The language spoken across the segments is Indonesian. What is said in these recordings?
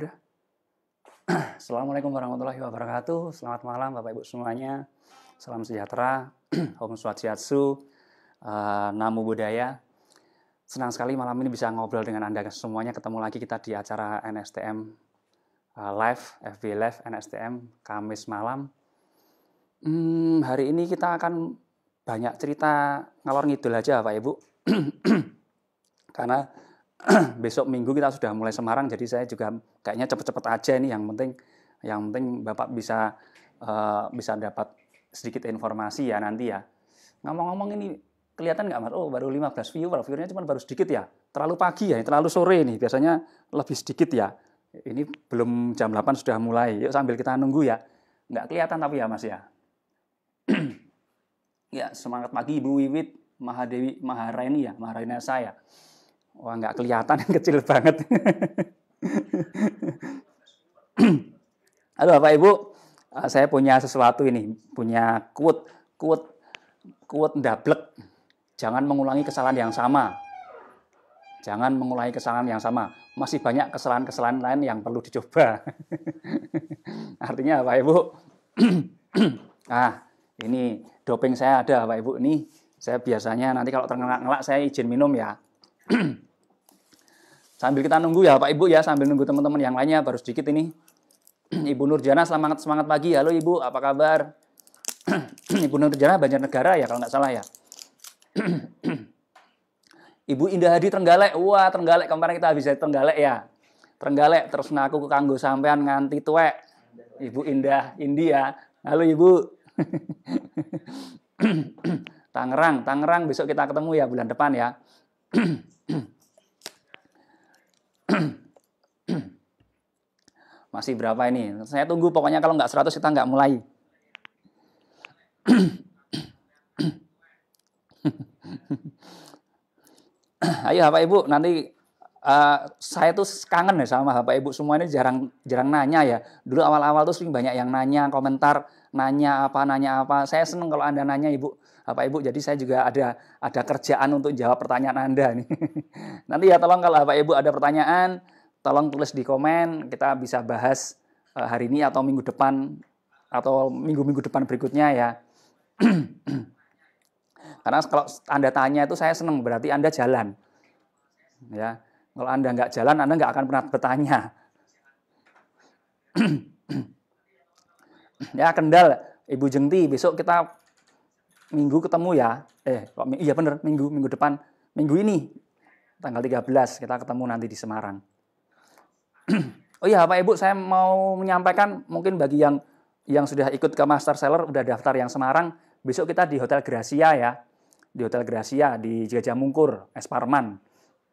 Sudah. Assalamualaikum warahmatullahi wabarakatuh. Selamat malam Bapak Ibu semuanya. Salam sejahtera. Om Swastiastu. Uh, Namo Buddhaya. Senang sekali malam ini bisa ngobrol dengan Anda semuanya. Ketemu lagi kita di acara NSTM uh, eh, Live, FB Live NSTM Kamis malam. Hmm, hari ini kita akan banyak cerita ngalor ngidul aja Bapak Ibu. Karena besok minggu kita sudah mulai Semarang jadi saya juga kayaknya cepet-cepet aja ini yang penting yang penting Bapak bisa uh, bisa dapat sedikit informasi ya nanti ya. Ngomong-ngomong ini kelihatan nggak mas? Oh baru 15 viewer, viewernya cuma baru sedikit ya. Terlalu pagi ya, terlalu sore ini Biasanya lebih sedikit ya. Ini belum jam 8 sudah mulai. Yuk sambil kita nunggu ya. Nggak kelihatan tapi ya mas ya. ya semangat pagi Ibu Wiwit Mahadewi Maharani ya, Maharani saya. Wah nggak kelihatan, yang kecil banget. Halo Bapak Ibu, eh, saya punya sesuatu ini, punya quote, quote, quote ndablek. Jangan mengulangi kesalahan yang sama. Jangan mengulangi kesalahan yang sama. Masih banyak kesalahan-kesalahan lain yang perlu dicoba. Artinya Bapak Ibu, ah ini doping saya ada Bapak Ibu ini. Saya biasanya nanti kalau terkena ngelak saya izin minum ya. Sambil kita nunggu ya Pak Ibu ya, sambil nunggu teman-teman yang lainnya baru sedikit ini. Ibu Nurjana semangat semangat pagi. Halo Ibu, apa kabar? Ibu Nurjana Banjarnegara ya kalau nggak salah ya. Ibu Indah Hadi Trenggalek. Wah, Trenggalek kemarin kita habis dari Trenggalek ya. Trenggalek terus naku ke kanggo sampean nganti tuwek. Ibu Indah India. Halo Ibu. Tangerang, Tangerang besok kita ketemu ya bulan depan ya. Masih berapa ini? Saya tunggu pokoknya kalau nggak 100 kita nggak mulai. Ayo Bapak Ibu, nanti uh, saya tuh kangen ya sama Bapak Ibu semua ini jarang jarang nanya ya. Dulu awal-awal tuh sering banyak yang nanya, komentar, nanya apa, nanya apa. Saya seneng kalau Anda nanya Ibu Bapak Ibu, jadi saya juga ada ada kerjaan untuk jawab pertanyaan Anda nih. Nanti ya tolong kalau Bapak Ibu ada pertanyaan, tolong tulis di komen, kita bisa bahas eh, hari ini atau minggu depan atau minggu-minggu depan berikutnya ya. Karena kalau Anda tanya itu saya senang, berarti Anda jalan. Ya, kalau Anda nggak jalan, Anda nggak akan pernah bertanya. ya kendal Ibu Jengti, besok kita minggu ketemu ya. Eh, kok iya bener, minggu minggu depan, minggu ini tanggal 13 kita ketemu nanti di Semarang. oh iya, Pak Ibu, saya mau menyampaikan mungkin bagi yang yang sudah ikut ke Master Seller udah daftar yang Semarang, besok kita di Hotel Gracia ya. Di Hotel Gracia di Jajah Mungkur, Esparman.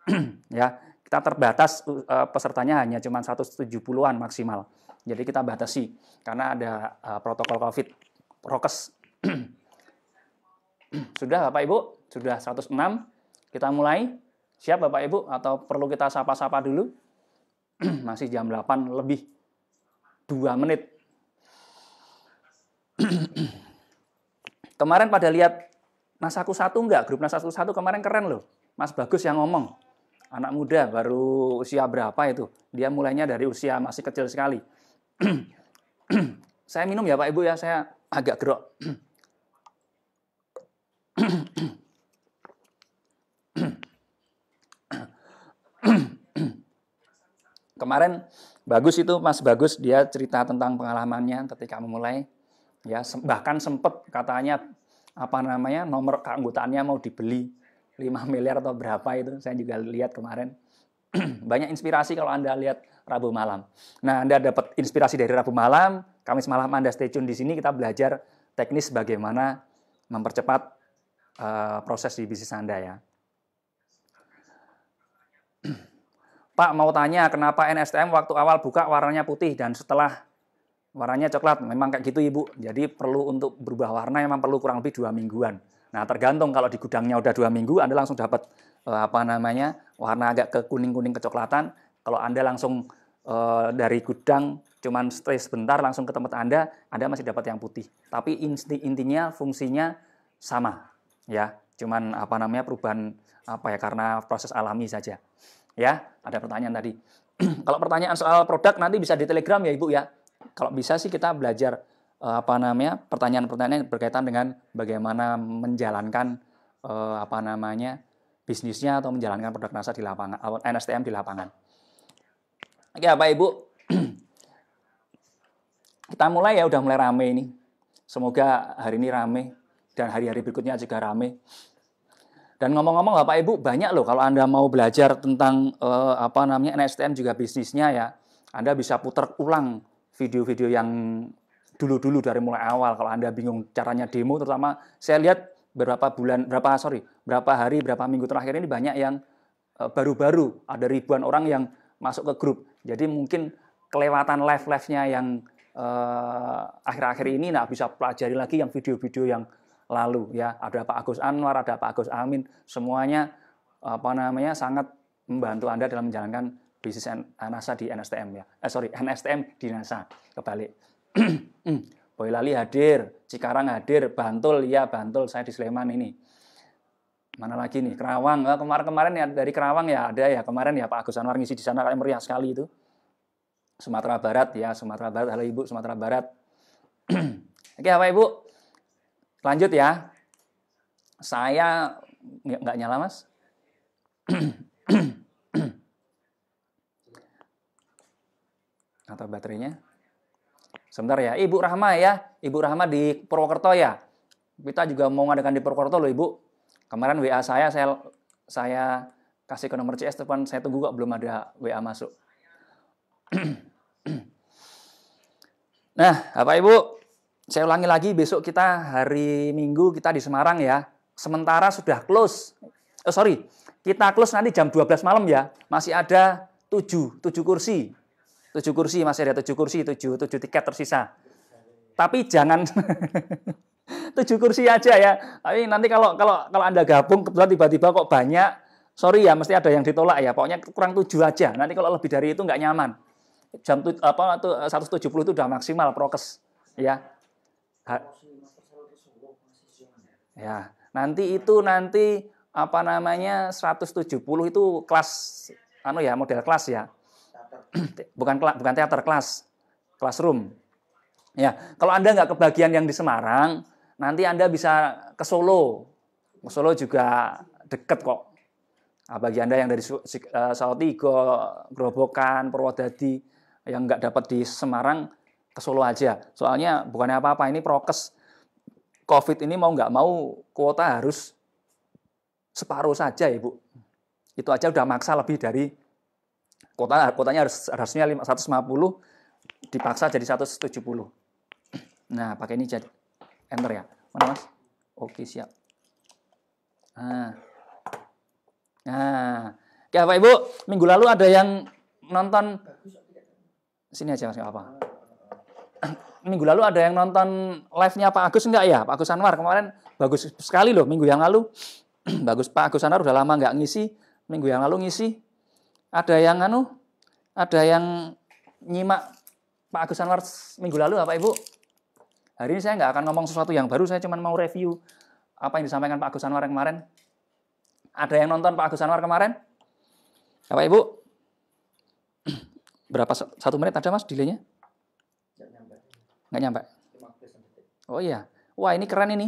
ya, kita terbatas uh, pesertanya hanya cuma 170-an maksimal. Jadi kita batasi karena ada uh, protokol Covid, prokes. Sudah Bapak Ibu? Sudah 106. Kita mulai. Siap Bapak Ibu? Atau perlu kita sapa-sapa dulu? Masih jam 8 lebih 2 menit. kemarin pada lihat Nasaku satu enggak? Grup Nasaku satu kemarin keren loh. Mas Bagus yang ngomong. Anak muda baru usia berapa itu? Dia mulainya dari usia masih kecil sekali. saya minum ya Pak Ibu ya, saya agak gerok. Kemarin bagus itu Mas Bagus dia cerita tentang pengalamannya ketika memulai ya bahkan sempat katanya apa namanya nomor keanggotaannya mau dibeli 5 miliar atau berapa itu saya juga lihat kemarin banyak inspirasi kalau Anda lihat Rabu malam. Nah, Anda dapat inspirasi dari Rabu malam, Kamis malam Anda stay tune di sini kita belajar teknis bagaimana mempercepat uh, proses di bisnis Anda ya. Pak mau tanya kenapa NSTM waktu awal buka warnanya putih dan setelah warnanya coklat. Memang kayak gitu Ibu. Jadi perlu untuk berubah warna memang perlu kurang lebih dua mingguan. Nah tergantung kalau di gudangnya udah dua minggu Anda langsung dapat eh, apa namanya warna agak ke kuning-kuning kecoklatan. Kalau Anda langsung eh, dari gudang cuman stres sebentar langsung ke tempat Anda, Anda masih dapat yang putih. Tapi inti intinya fungsinya sama ya. Cuman apa namanya perubahan apa ya karena proses alami saja. Ya, ada pertanyaan tadi. Kalau pertanyaan soal produk nanti bisa di Telegram ya Ibu ya. Kalau bisa sih kita belajar eh, apa namanya pertanyaan-pertanyaan berkaitan dengan bagaimana menjalankan eh, apa namanya bisnisnya atau menjalankan produk NASA di lapangan atau NSTM di lapangan. Oke, apa Ibu. Kita mulai ya, udah mulai rame ini. Semoga hari ini rame dan hari-hari berikutnya juga rame. Dan ngomong-ngomong Bapak Ibu banyak loh kalau Anda mau belajar tentang eh, apa namanya NSTM juga bisnisnya ya. Anda bisa putar ulang video-video yang dulu-dulu dari mulai awal kalau Anda bingung caranya demo terutama saya lihat berapa bulan berapa sorry berapa hari berapa minggu terakhir ini banyak yang eh, baru-baru eh, ada ribuan orang yang masuk ke grup. Jadi mungkin kelewatan live-live-nya yang eh, akhir-akhir eh, ini nah bisa pelajari lagi yang video-video yang lalu ya ada Pak Agus Anwar ada Pak Agus Amin semuanya apa namanya sangat membantu Anda dalam menjalankan bisnis NASA di NSTM ya eh, sorry NSTM di NASA kebalik Boyolali hadir Cikarang hadir Bantul ya Bantul saya di Sleman ini mana lagi nih Kerawang kemarin-kemarin ya dari Kerawang ya ada ya kemarin ya Pak Agus Anwar ngisi di sana kayak meriah sekali itu Sumatera Barat ya Sumatera Barat halo Ibu Sumatera Barat Oke apa Ibu Lanjut ya. Saya nggak nyala mas. Atau baterainya? Sebentar ya, Ibu Rahma ya, Ibu Rahma di Purwokerto ya. Kita juga mau ngadakan di Purwokerto loh Ibu. Kemarin WA saya, saya saya kasih ke nomor CS depan. saya tunggu kok belum ada WA masuk. nah, apa Ibu, saya ulangi lagi besok kita hari Minggu kita di Semarang ya. Sementara sudah close. Oh sorry, kita close nanti jam 12 malam ya. Masih ada 7, 7 kursi. 7 kursi, masih ada 7 kursi, 7, 7 tiket tersisa. Tapi jangan 7 kursi aja ya. Tapi nanti kalau kalau kalau Anda gabung kebetulan tiba-tiba kok banyak, sorry ya mesti ada yang ditolak ya. Pokoknya kurang 7 aja. Nanti kalau lebih dari itu nggak nyaman. Jam apa tuh 170 itu udah maksimal prokes ya Ya, nanti itu nanti apa namanya 170 itu kelas anu ya model kelas ya. bukan kelas bukan teater kelas, classroom. Ya, kalau Anda nggak kebagian yang di Semarang, nanti Anda bisa ke Solo. Ke Solo juga deket kok. Nah, bagi Anda yang dari eh, Salatiga, Grobogan, Purwodadi yang nggak dapat di Semarang, ke Solo aja. Soalnya bukannya apa-apa, ini prokes. COVID ini mau nggak mau kuota harus separuh saja, Ibu. Itu aja udah maksa lebih dari kuota, kuotanya harus, harusnya 150, dipaksa jadi 170. Nah, pakai ini jadi enter ya. Mana Mas? Oke, siap. Nah. Nah, Oke, Bapak Ibu, minggu lalu ada yang nonton sini aja Mas, apa? minggu lalu ada yang nonton live-nya Pak Agus enggak ya? Pak Agus Anwar kemarin bagus sekali loh minggu yang lalu. bagus Pak Agus Anwar udah lama enggak ngisi, minggu yang lalu ngisi. Ada yang anu, ada yang nyimak Pak Agus Anwar minggu lalu apa Ibu? Hari ini saya nggak akan ngomong sesuatu yang baru, saya cuma mau review apa yang disampaikan Pak Agus Anwar yang kemarin. Ada yang nonton Pak Agus Anwar kemarin? Apa Ibu? Berapa satu menit ada Mas delaynya? Nggak nyampe. Oh iya. Wah ini keren ini.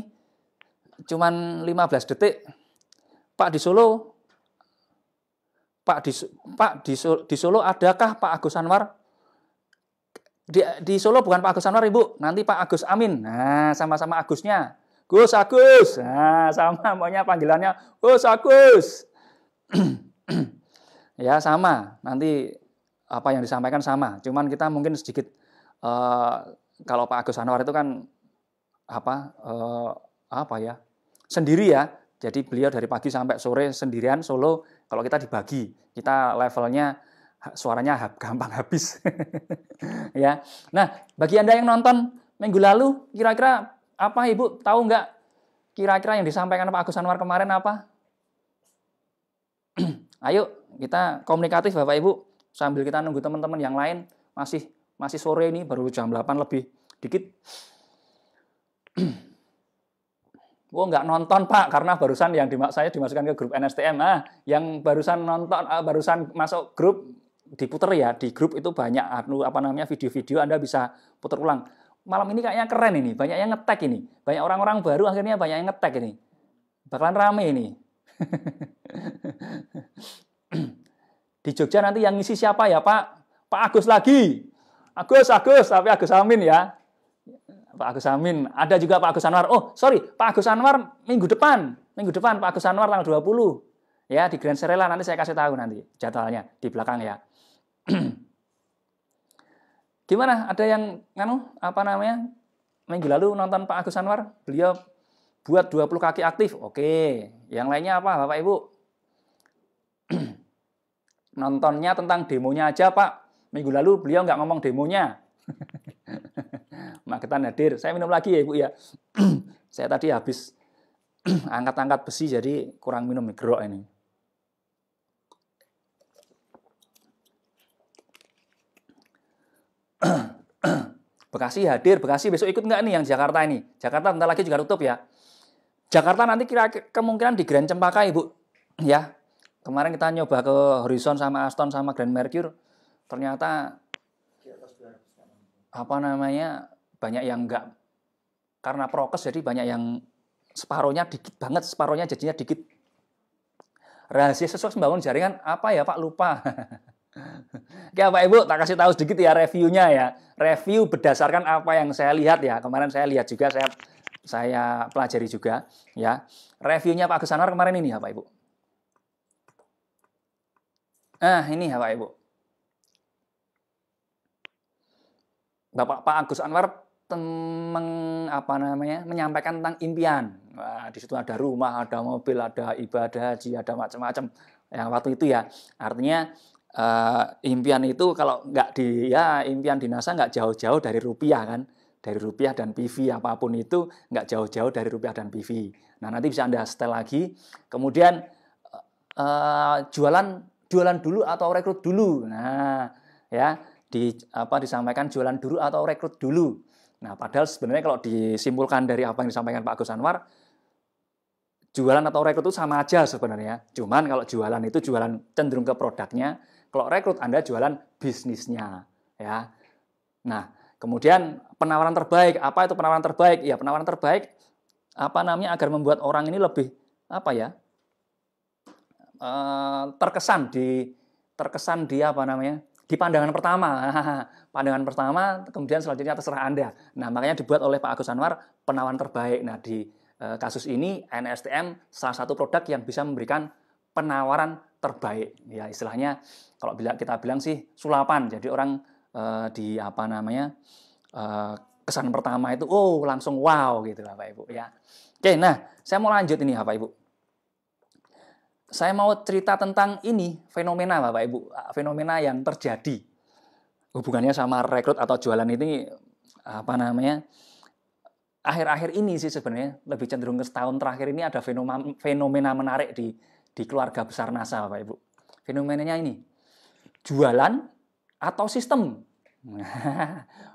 Cuman 15 detik. Pak di Solo, Pak di Pak di, di Solo adakah Pak Agus Anwar? Di, di Solo bukan Pak Agus Anwar ibu, nanti Pak Agus Amin. Nah sama-sama Agusnya. Gus Agus. Nah, sama maunya panggilannya Gus Agus. ya, sama. Nanti apa yang disampaikan sama, cuman kita mungkin sedikit uh, kalau Pak Agus Anwar itu kan apa eh, apa ya sendiri ya. Jadi beliau dari pagi sampai sore sendirian solo. Kalau kita dibagi, kita levelnya suaranya gampang habis. ya. Nah, bagi Anda yang nonton minggu lalu, kira-kira apa Ibu tahu nggak kira-kira yang disampaikan Pak Agus Anwar kemarin apa? Ayo kita komunikatif Bapak Ibu sambil kita nunggu teman-teman yang lain masih masih sore ini baru jam 8 lebih dikit Gue nggak nonton pak karena barusan yang dimak saya dimasukkan ke grup NSTM ah yang barusan nonton ah, barusan masuk grup diputer ya di grup itu banyak anu, apa namanya video-video anda bisa putar ulang malam ini kayaknya keren ini banyak yang ngetek ini banyak orang-orang baru akhirnya banyak yang ngetek ini bakalan rame ini di Jogja nanti yang ngisi siapa ya pak Pak Agus lagi Agus, Agus, tapi Agus Amin ya. Pak Agus Amin. Ada juga Pak Agus Anwar. Oh, sorry, Pak Agus Anwar minggu depan. Minggu depan Pak Agus Anwar tanggal 20. Ya, di Grand Serela nanti saya kasih tahu nanti jadwalnya di belakang ya. Gimana? Ada yang nganu apa namanya? Minggu lalu nonton Pak Agus Anwar, beliau buat 20 kaki aktif. Oke. Yang lainnya apa, Bapak Ibu? Nontonnya tentang demonya aja, Pak. Minggu lalu beliau nggak ngomong demonya. Magetan hadir. Saya minum lagi ya Ibu ya. saya tadi habis angkat-angkat besi jadi kurang minum mikro ini. Bekasi hadir, Bekasi besok ikut nggak nih yang Jakarta ini? Jakarta nanti lagi juga tutup ya. Jakarta nanti kira kemungkinan di Grand Cempaka Ibu. Ya, kemarin kita nyoba ke Horizon sama Aston sama Grand Mercure ternyata apa namanya banyak yang enggak karena prokes jadi banyak yang separohnya dikit banget separohnya jadinya dikit rahasia sesuatu membangun jaringan apa ya Pak lupa Oke ya, Pak Ibu tak kasih tahu sedikit ya reviewnya ya review berdasarkan apa yang saya lihat ya kemarin saya lihat juga saya saya pelajari juga ya reviewnya Pak Gesanar kemarin ini ya Pak Ibu ah ini ya Pak Ibu Bapak Pak Agus Anwar temeng apa namanya menyampaikan tentang impian. Wah, di situ ada rumah, ada mobil, ada ibadah haji, ada macam-macam. Yang waktu itu ya, artinya uh, impian itu kalau nggak di ya impian di NASA nggak jauh-jauh dari rupiah kan, dari rupiah dan PV apapun itu nggak jauh-jauh dari rupiah dan PV. Nah nanti bisa anda setel lagi. Kemudian uh, jualan jualan dulu atau rekrut dulu. Nah ya di apa disampaikan jualan dulu atau rekrut dulu. Nah, padahal sebenarnya kalau disimpulkan dari apa yang disampaikan Pak Agus Anwar, jualan atau rekrut itu sama aja sebenarnya. Cuman kalau jualan itu jualan cenderung ke produknya, kalau rekrut Anda jualan bisnisnya, ya. Nah, kemudian penawaran terbaik, apa itu penawaran terbaik? Ya, penawaran terbaik apa namanya agar membuat orang ini lebih apa ya? Eh, terkesan di terkesan di apa namanya? di pandangan pertama. pandangan pertama kemudian selanjutnya terserah Anda. Nah, makanya dibuat oleh Pak Agus Anwar penawan terbaik. Nah, di eh, kasus ini NSTM salah satu produk yang bisa memberikan penawaran terbaik. Ya, istilahnya kalau bila kita bilang sih sulapan. Jadi orang eh, di apa namanya? Eh, kesan pertama itu oh langsung wow gitu Pak Ibu ya. Oke, nah, saya mau lanjut ini Pak Ibu saya mau cerita tentang ini fenomena Bapak Ibu, ah, fenomena yang terjadi hubungannya sama rekrut atau jualan ini apa namanya? Akhir-akhir ini sih sebenarnya lebih cenderung ke setahun terakhir ini ada fenomena, fenomena menarik di di keluarga besar NASA Bapak Ibu. Fenomenanya ini jualan atau sistem.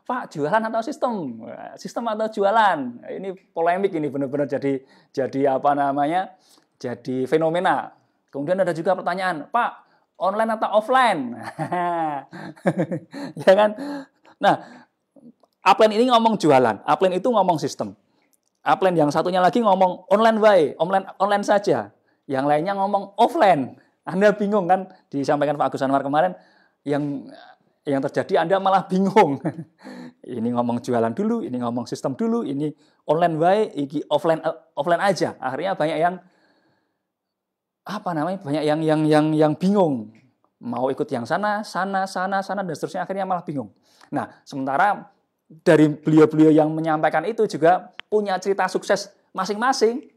Pak, jualan atau sistem? Sistem atau jualan? Ini polemik ini benar-benar jadi jadi apa namanya? jadi fenomena Kemudian ada juga pertanyaan, Pak, online atau offline? ya kan? Nah, upline ini ngomong jualan, upline itu ngomong sistem. Upline yang satunya lagi ngomong online way, online online saja. Yang lainnya ngomong offline. Anda bingung kan? Disampaikan Pak Agus Anwar kemarin, yang yang terjadi Anda malah bingung. ini ngomong jualan dulu, ini ngomong sistem dulu, ini online way, ini offline offline aja. Akhirnya banyak yang apa namanya banyak yang yang yang yang bingung mau ikut yang sana, sana, sana, sana dan seterusnya akhirnya malah bingung. Nah, sementara dari beliau-beliau yang menyampaikan itu juga punya cerita sukses masing-masing.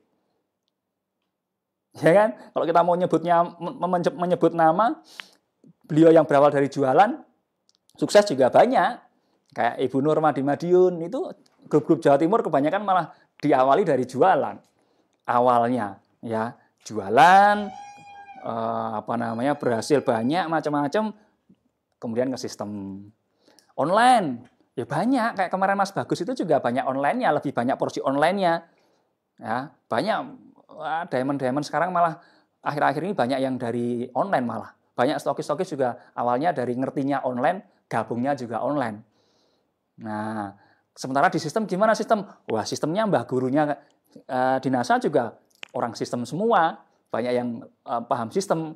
Ya kan? Kalau kita mau nyebutnya menyebut nama, beliau yang berawal dari jualan sukses juga banyak. Kayak Ibu Nur Madi Madiun itu grup-grup Jawa Timur kebanyakan malah diawali dari jualan awalnya, ya jualan uh, apa namanya berhasil banyak macam-macam kemudian ke sistem online ya banyak kayak kemarin Mas Bagus itu juga banyak onlinenya lebih banyak porsi onlinenya ya banyak diamond diamond sekarang malah akhir-akhir ini banyak yang dari online malah banyak stokis-stokis juga awalnya dari ngertinya online gabungnya juga online nah sementara di sistem gimana sistem wah sistemnya mbah gurunya uh, dinasa juga orang sistem semua, banyak yang uh, paham sistem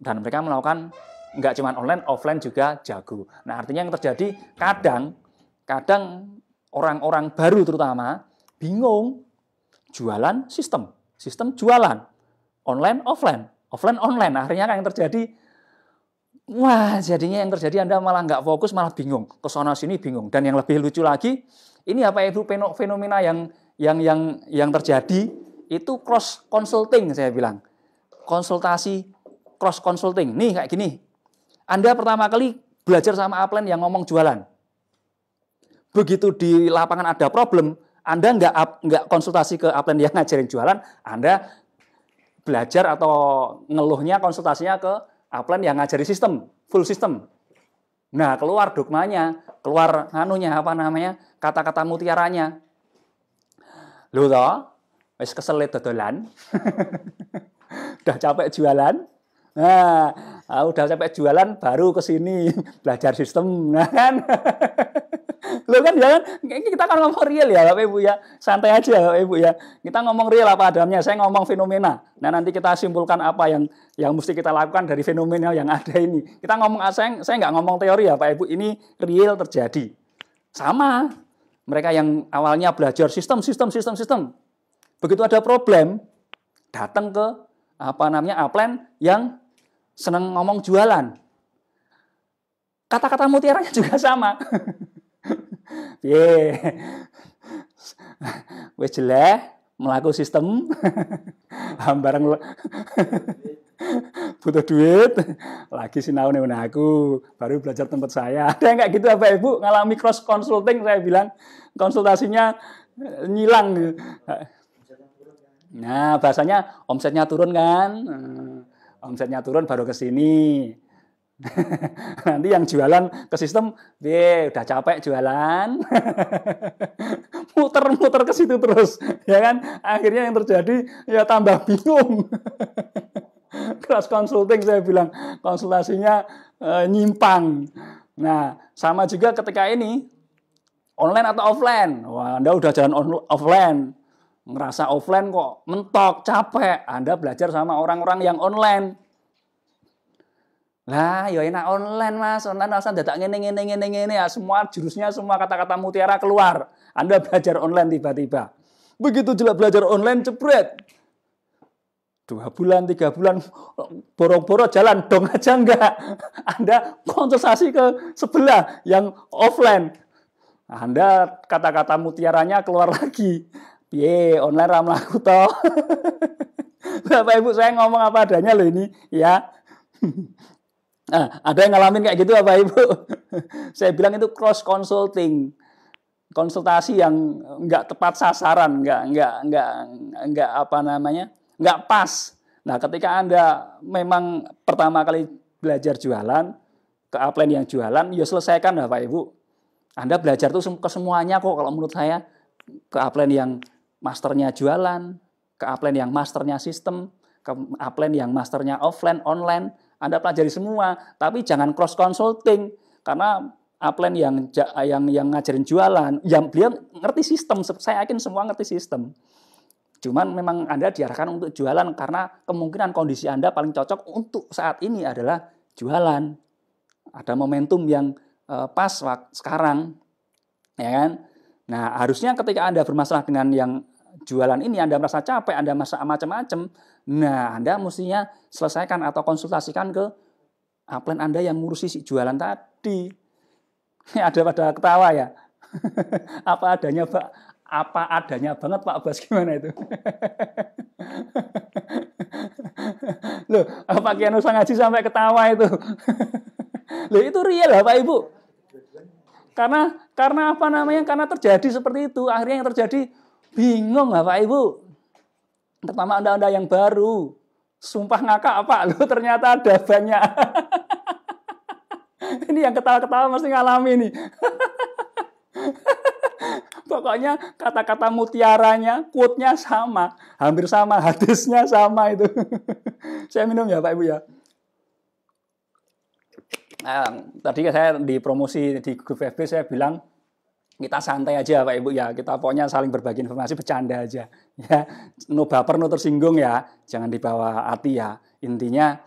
dan mereka melakukan nggak cuma online, offline juga jago. Nah artinya yang terjadi kadang kadang orang-orang baru terutama bingung jualan sistem, sistem jualan online offline, offline online. Akhirnya kan yang terjadi Wah, jadinya yang terjadi Anda malah nggak fokus, malah bingung. Ke sana sini bingung. Dan yang lebih lucu lagi, ini apa ya, Ibu fenomena yang yang yang yang terjadi itu cross consulting saya bilang. Konsultasi cross consulting. Nih kayak gini. Anda pertama kali belajar sama upline yang ngomong jualan. Begitu di lapangan ada problem, Anda nggak nggak konsultasi ke upline yang ngajarin jualan, Anda belajar atau ngeluhnya konsultasinya ke upline yang ngajari sistem, full sistem. Nah, keluar dogmanya, keluar anunya apa namanya? kata-kata mutiaranya. loh toh? wis keselit dodolan. udah capek jualan. Nah, ah, udah capek jualan baru ke sini belajar sistem, nah kan? Lo kan jangan ya, kita kan ngomong real ya Bapak Ibu ya. Santai aja Bapak Ibu ya. Kita ngomong real apa adanya. Saya ngomong fenomena. Nah, nanti kita simpulkan apa yang yang mesti kita lakukan dari fenomena yang ada ini. Kita ngomong ah, saya saya nggak ngomong teori ya Pak Ibu. Ini real terjadi. Sama mereka yang awalnya belajar sistem, sistem, sistem, sistem. Begitu ada problem, datang ke apa namanya upline yang seneng ngomong jualan. Kata-kata mutiaranya juga sama. Ye. wes jelek, melaku sistem. Bareng butuh duit, lagi sinau nemen aku, baru belajar tempat saya. Ada nggak gitu apa Ibu? Ngalami cross consulting saya bilang konsultasinya eh, nyilang. Nah, bahasanya omsetnya turun kan? Eh, omsetnya turun baru ke sini. Nanti yang jualan ke sistem, dia udah capek jualan. Muter-muter ke situ terus, ya kan? Akhirnya yang terjadi ya tambah bingung. kelas konsulting saya bilang, konsultasinya e, nyimpang. Nah, sama juga ketika ini online atau offline. Wah, Anda udah jalan offline, ngerasa offline kok mentok, capek. Anda belajar sama orang-orang yang online. Lah, ya enak online mas, online alasan dadak ngene ngene ngene ngene ya semua jurusnya semua kata-kata mutiara keluar. Anda belajar online tiba-tiba. Begitu jelas belajar online jebret. Dua bulan, tiga bulan, borong-borong jalan, dong aja enggak. Anda konsentrasi ke sebelah yang offline. Anda kata-kata mutiaranya keluar lagi. Ye, online ra aku toh. Bapak Ibu saya ngomong apa adanya loh ini ya. Nah, ada yang ngalamin kayak gitu Bapak Ibu. saya bilang itu cross consulting. Konsultasi yang nggak tepat sasaran, nggak nggak nggak nggak apa namanya, nggak pas. Nah, ketika Anda memang pertama kali belajar jualan, ke upline yang jualan, ya selesaikan Bapak Ibu. Anda belajar tuh ke semuanya kok kalau menurut saya ke upline yang masternya jualan, ke upline yang masternya sistem, ke upline yang masternya offline, online. Anda pelajari semua, tapi jangan cross consulting karena upline yang yang yang ngajarin jualan, yang beliau ngerti sistem. Saya yakin semua ngerti sistem. Cuman memang Anda diarahkan untuk jualan karena kemungkinan kondisi Anda paling cocok untuk saat ini adalah jualan. Ada momentum yang eh, pas sekarang, ya kan? Nah, harusnya ketika Anda bermasalah dengan yang jualan ini Anda merasa capek, Anda merasa macam-macam, nah Anda mestinya selesaikan atau konsultasikan ke upline ah, Anda yang ngurusi si jualan tadi. ada pada ketawa ya. apa adanya Pak, apa adanya banget Pak Bas gimana itu? Loh, apa kian usang ngaji sampai ketawa itu. Loh itu real Pak Ibu? Karena karena apa namanya? Karena terjadi seperti itu. Akhirnya yang terjadi Bingung Bapak Ibu. pertama Anda-Anda yang baru. Sumpah ngakak apa lu ternyata ada banyak. ini yang ketawa-ketawa mesti ngalami ini. Pokoknya kata-kata mutiaranya, quote-nya sama. Hampir sama, hadisnya sama itu. saya minum ya Pak Ibu ya. Nah, tadi saya di promosi di grup FB saya bilang kita santai aja Pak Ibu ya. Kita pokoknya saling berbagi informasi, bercanda aja. Ya, no baper, no tersinggung ya. Jangan dibawa hati ya. Intinya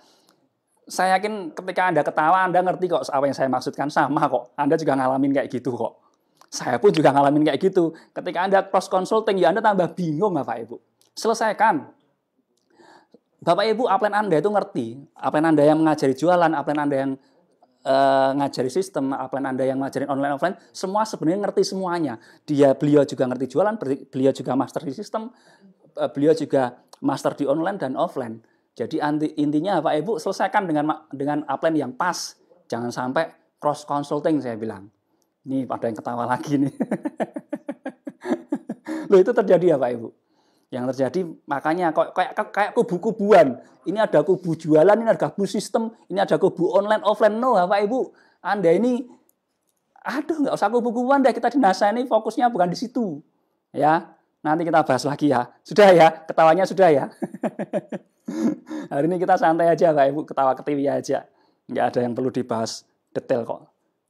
saya yakin ketika Anda ketawa, Anda ngerti kok apa yang saya maksudkan sama kok. Anda juga ngalamin kayak gitu kok. Saya pun juga ngalamin kayak gitu. Ketika Anda cross consulting ya Anda tambah bingung Bapak ya, Ibu. Selesaikan. Bapak Ibu, upline Anda itu ngerti. Upline Anda yang mengajari jualan, upline Anda yang uh, ngajari sistem, offline Anda yang ngajarin online offline, semua sebenarnya ngerti semuanya. Dia beliau juga ngerti jualan, beliau juga master di sistem, eh, beliau juga master di online dan offline. Jadi intinya Pak Ibu selesaikan dengan dengan upline yang pas. Jangan sampai cross consulting saya bilang. Ini pada yang ketawa lagi nih. Loh itu terjadi ya Pak Ibu? yang terjadi makanya kayak kayak kubu-kubuan ini ada kubu jualan ini ada kubu sistem ini ada kubu online offline no bapak ibu anda ini aduh nggak usah kubu-kubuan deh kita nasa ini fokusnya bukan di situ ya nanti kita bahas lagi ya sudah ya ketawanya sudah ya hari ini kita santai aja bapak ibu ketawa ketiwi aja nggak ada yang perlu dibahas detail kok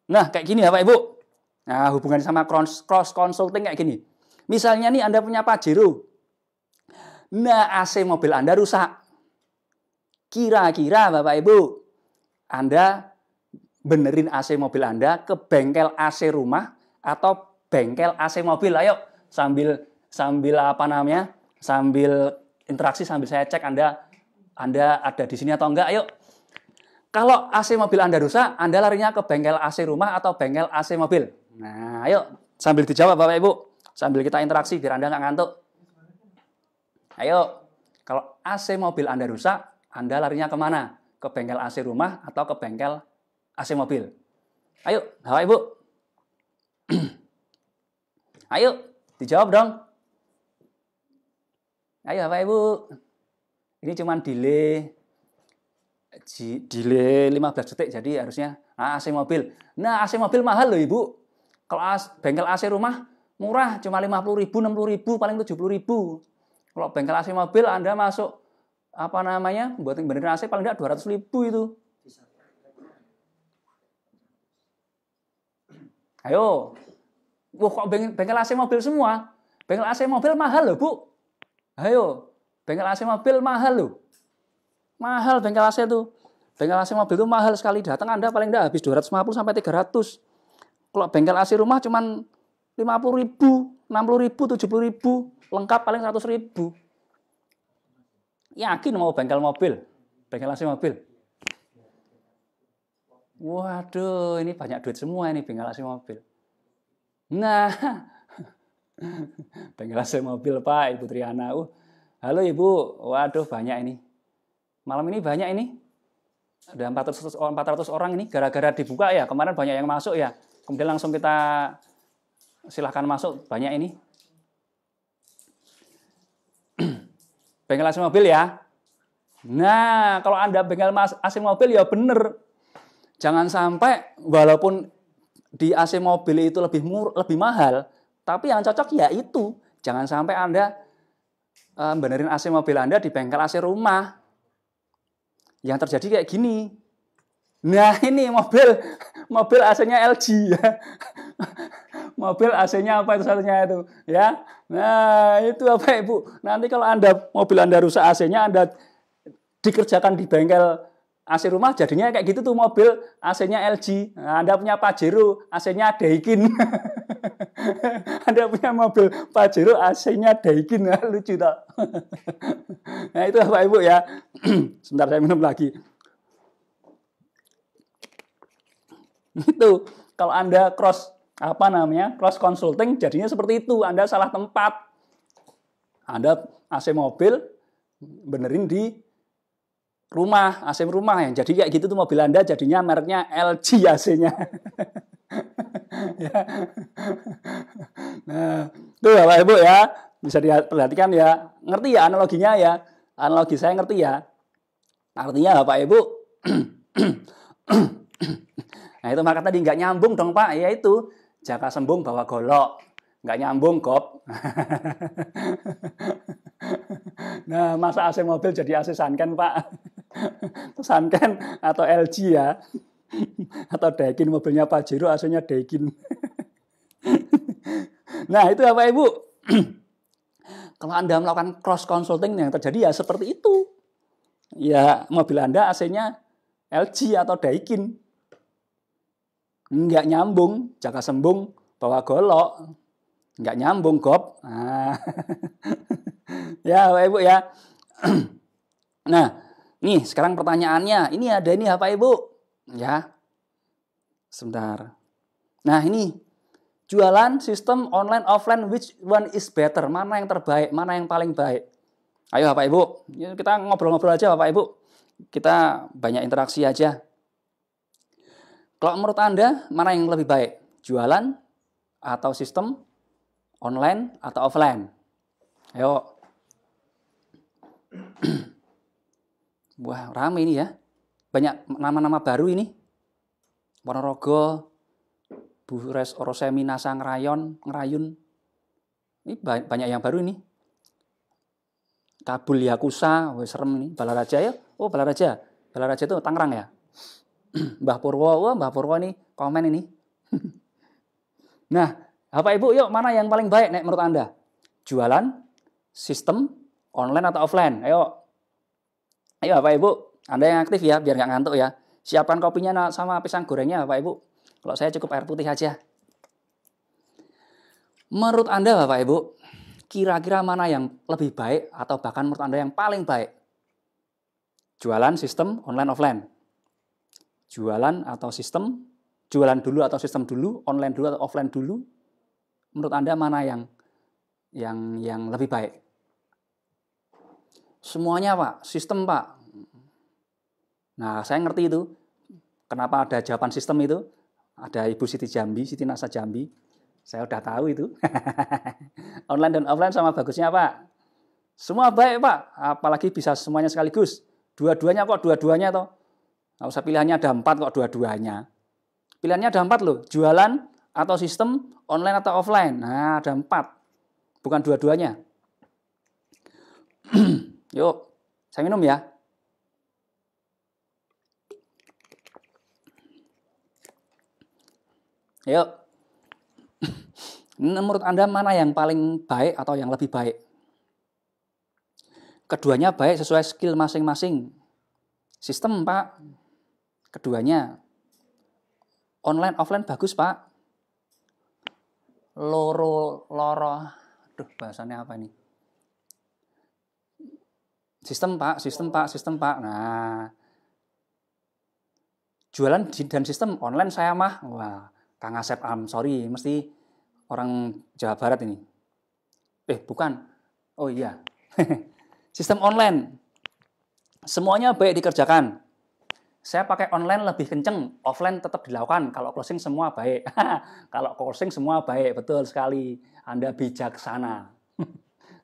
nah kayak gini ya bapak ibu nah hubungannya sama cross cross consulting kayak gini misalnya nih anda punya pajero Nah, AC mobil Anda rusak. Kira-kira Bapak Ibu, Anda benerin AC mobil Anda ke bengkel AC rumah atau bengkel AC mobil. Ayo sambil sambil apa namanya? Sambil interaksi sambil saya cek Anda Anda ada di sini atau enggak. Ayo. Kalau AC mobil Anda rusak, Anda larinya ke bengkel AC rumah atau bengkel AC mobil. Nah, ayo sambil dijawab Bapak Ibu, sambil kita interaksi biar Anda nggak ngantuk. Ayo, kalau AC mobil Anda rusak, Anda larinya kemana? Ke bengkel AC rumah atau ke bengkel AC mobil? Ayo, hawa ibu. Ayo, dijawab dong. Ayo hawa ibu. Ini cuma delay delay 15 detik jadi harusnya nah, AC mobil. Nah, AC mobil mahal loh Ibu. Kalau bengkel AC rumah murah cuma 50 ribu, 60 ribu, paling 70 ribu. Kalau bengkel AC mobil Anda masuk apa namanya? buat benerin AC paling tidak 200 ribu itu. Ayo. Wah, kok bengkel, AC mobil semua? Bengkel AC mobil mahal loh, Bu. Ayo. Bengkel AC mobil mahal loh. Mahal bengkel AC itu. Bengkel AC mobil itu mahal sekali datang Anda paling enggak habis 250 sampai 300. Kalau bengkel AC rumah cuman 50 ribu, 60 ribu, 70 ribu lengkap paling 100 ribu. Yakin mau bengkel mobil, bengkel AC mobil. Waduh, ini banyak duit semua ini bengkel AC mobil. Nah, bengkel AC mobil Pak, Ibu Triana. Uh, halo Ibu, waduh banyak ini. Malam ini banyak ini. Ada 400, 400 orang ini gara-gara dibuka ya. Kemarin banyak yang masuk ya. Kemudian langsung kita silahkan masuk banyak ini Bengkel AC mobil ya. Nah, kalau Anda bengkel AC mobil ya benar. Jangan sampai walaupun di AC mobil itu lebih mur, lebih mahal, tapi yang cocok ya itu. Jangan sampai Anda e, benerin AC mobil Anda di bengkel AC rumah. Yang terjadi kayak gini. Nah, ini mobil mobil AC-nya LG ya. mobil AC-nya apa itu satunya itu ya nah itu apa ibu nanti kalau anda mobil anda rusak AC-nya anda dikerjakan di bengkel AC rumah jadinya kayak gitu tuh mobil AC-nya LG nah, anda punya Pajero AC-nya Daikin anda punya mobil Pajero AC-nya Daikin nah, lucu tak nah itu apa ibu ya sebentar saya minum lagi itu kalau anda cross apa namanya cross consulting jadinya seperti itu Anda salah tempat Anda AC mobil benerin di rumah AC rumah yang jadi kayak gitu tuh mobil Anda jadinya mereknya LG AC-nya ya. nah itu Bapak Ibu ya bisa diperhatikan ya ngerti ya analoginya ya analogi saya ngerti ya artinya Bapak Ibu nah itu maka tadi nggak nyambung dong Pak ya itu Jaka sembung bawa golok. Nggak nyambung, kop. nah, masa AC mobil jadi AC Sanken, Pak? Sanken atau LG ya? atau Daikin, mobilnya Pak AC-nya Daikin. nah, itu apa, Ibu? Kalau Anda melakukan cross consulting yang terjadi ya seperti itu. Ya, mobil Anda AC-nya LG atau Daikin nggak nyambung, jaka sembung bawa golok, nggak nyambung gob. Nah. ya, Bapak Ibu ya. nah, nih sekarang pertanyaannya, ini ada ini apa Ibu? Ya. Sebentar. Nah, ini jualan sistem online offline which one is better? Mana yang terbaik? Mana yang paling baik? Ayo Bapak Ibu, ya, kita ngobrol-ngobrol aja Bapak Ibu. Kita banyak interaksi aja. Kalau menurut Anda, mana yang lebih baik? Jualan atau sistem online atau offline? Ayo. Wah, rame ini ya. Banyak nama-nama baru ini. Ponorogo, Buhres Orosemi Nasa Ngerayon, Ngerayun. Ini banyak yang baru ini. Kabul Yakusa, wah serem ini. Balaraja ya? Oh, Balaraja. Balaraja itu Tangerang ya? Mbah Purwo, wah Mbah Purwo nih komen ini. nah, Bapak Ibu yuk mana yang paling baik nek menurut Anda? Jualan, sistem, online atau offline? Ayo. Ayo Bapak Ibu, Anda yang aktif ya biar nggak ngantuk ya. Siapkan kopinya sama pisang gorengnya Bapak Ibu. Kalau saya cukup air putih aja. Menurut Anda Bapak Ibu, kira-kira mana yang lebih baik atau bahkan menurut Anda yang paling baik? Jualan, sistem, online, offline. Jualan atau sistem, jualan dulu atau sistem dulu, online dulu atau offline dulu, menurut Anda mana yang yang yang lebih baik? Semuanya Pak, sistem Pak. Nah, saya ngerti itu. Kenapa ada jawaban sistem itu? Ada Ibu Siti Jambi, Siti Nasa Jambi. Saya udah tahu itu. online dan offline sama bagusnya Pak. Semua baik Pak, apalagi bisa semuanya sekaligus. Dua-duanya kok, dua-duanya toh. Nggak usah pilihannya ada empat kok dua-duanya. Pilihannya ada empat loh, jualan atau sistem online atau offline. Nah, ada empat, bukan dua-duanya. Yuk, saya minum ya. Yuk. Menurut Anda mana yang paling baik atau yang lebih baik? Keduanya baik sesuai skill masing-masing. Sistem, Pak. Keduanya, online offline bagus pak. Loro loro, aduh bahasannya apa ini? Sistem pak, sistem pak, sistem pak. Nah, jualan dan sistem online saya mah, wah, Kang Asep, I'm sorry, mesti orang Jawa Barat ini. Eh, bukan. Oh iya. sistem online. Semuanya baik dikerjakan saya pakai online lebih kenceng, offline tetap dilakukan. Kalau closing semua baik. Kalau closing semua baik, betul sekali. Anda bijaksana.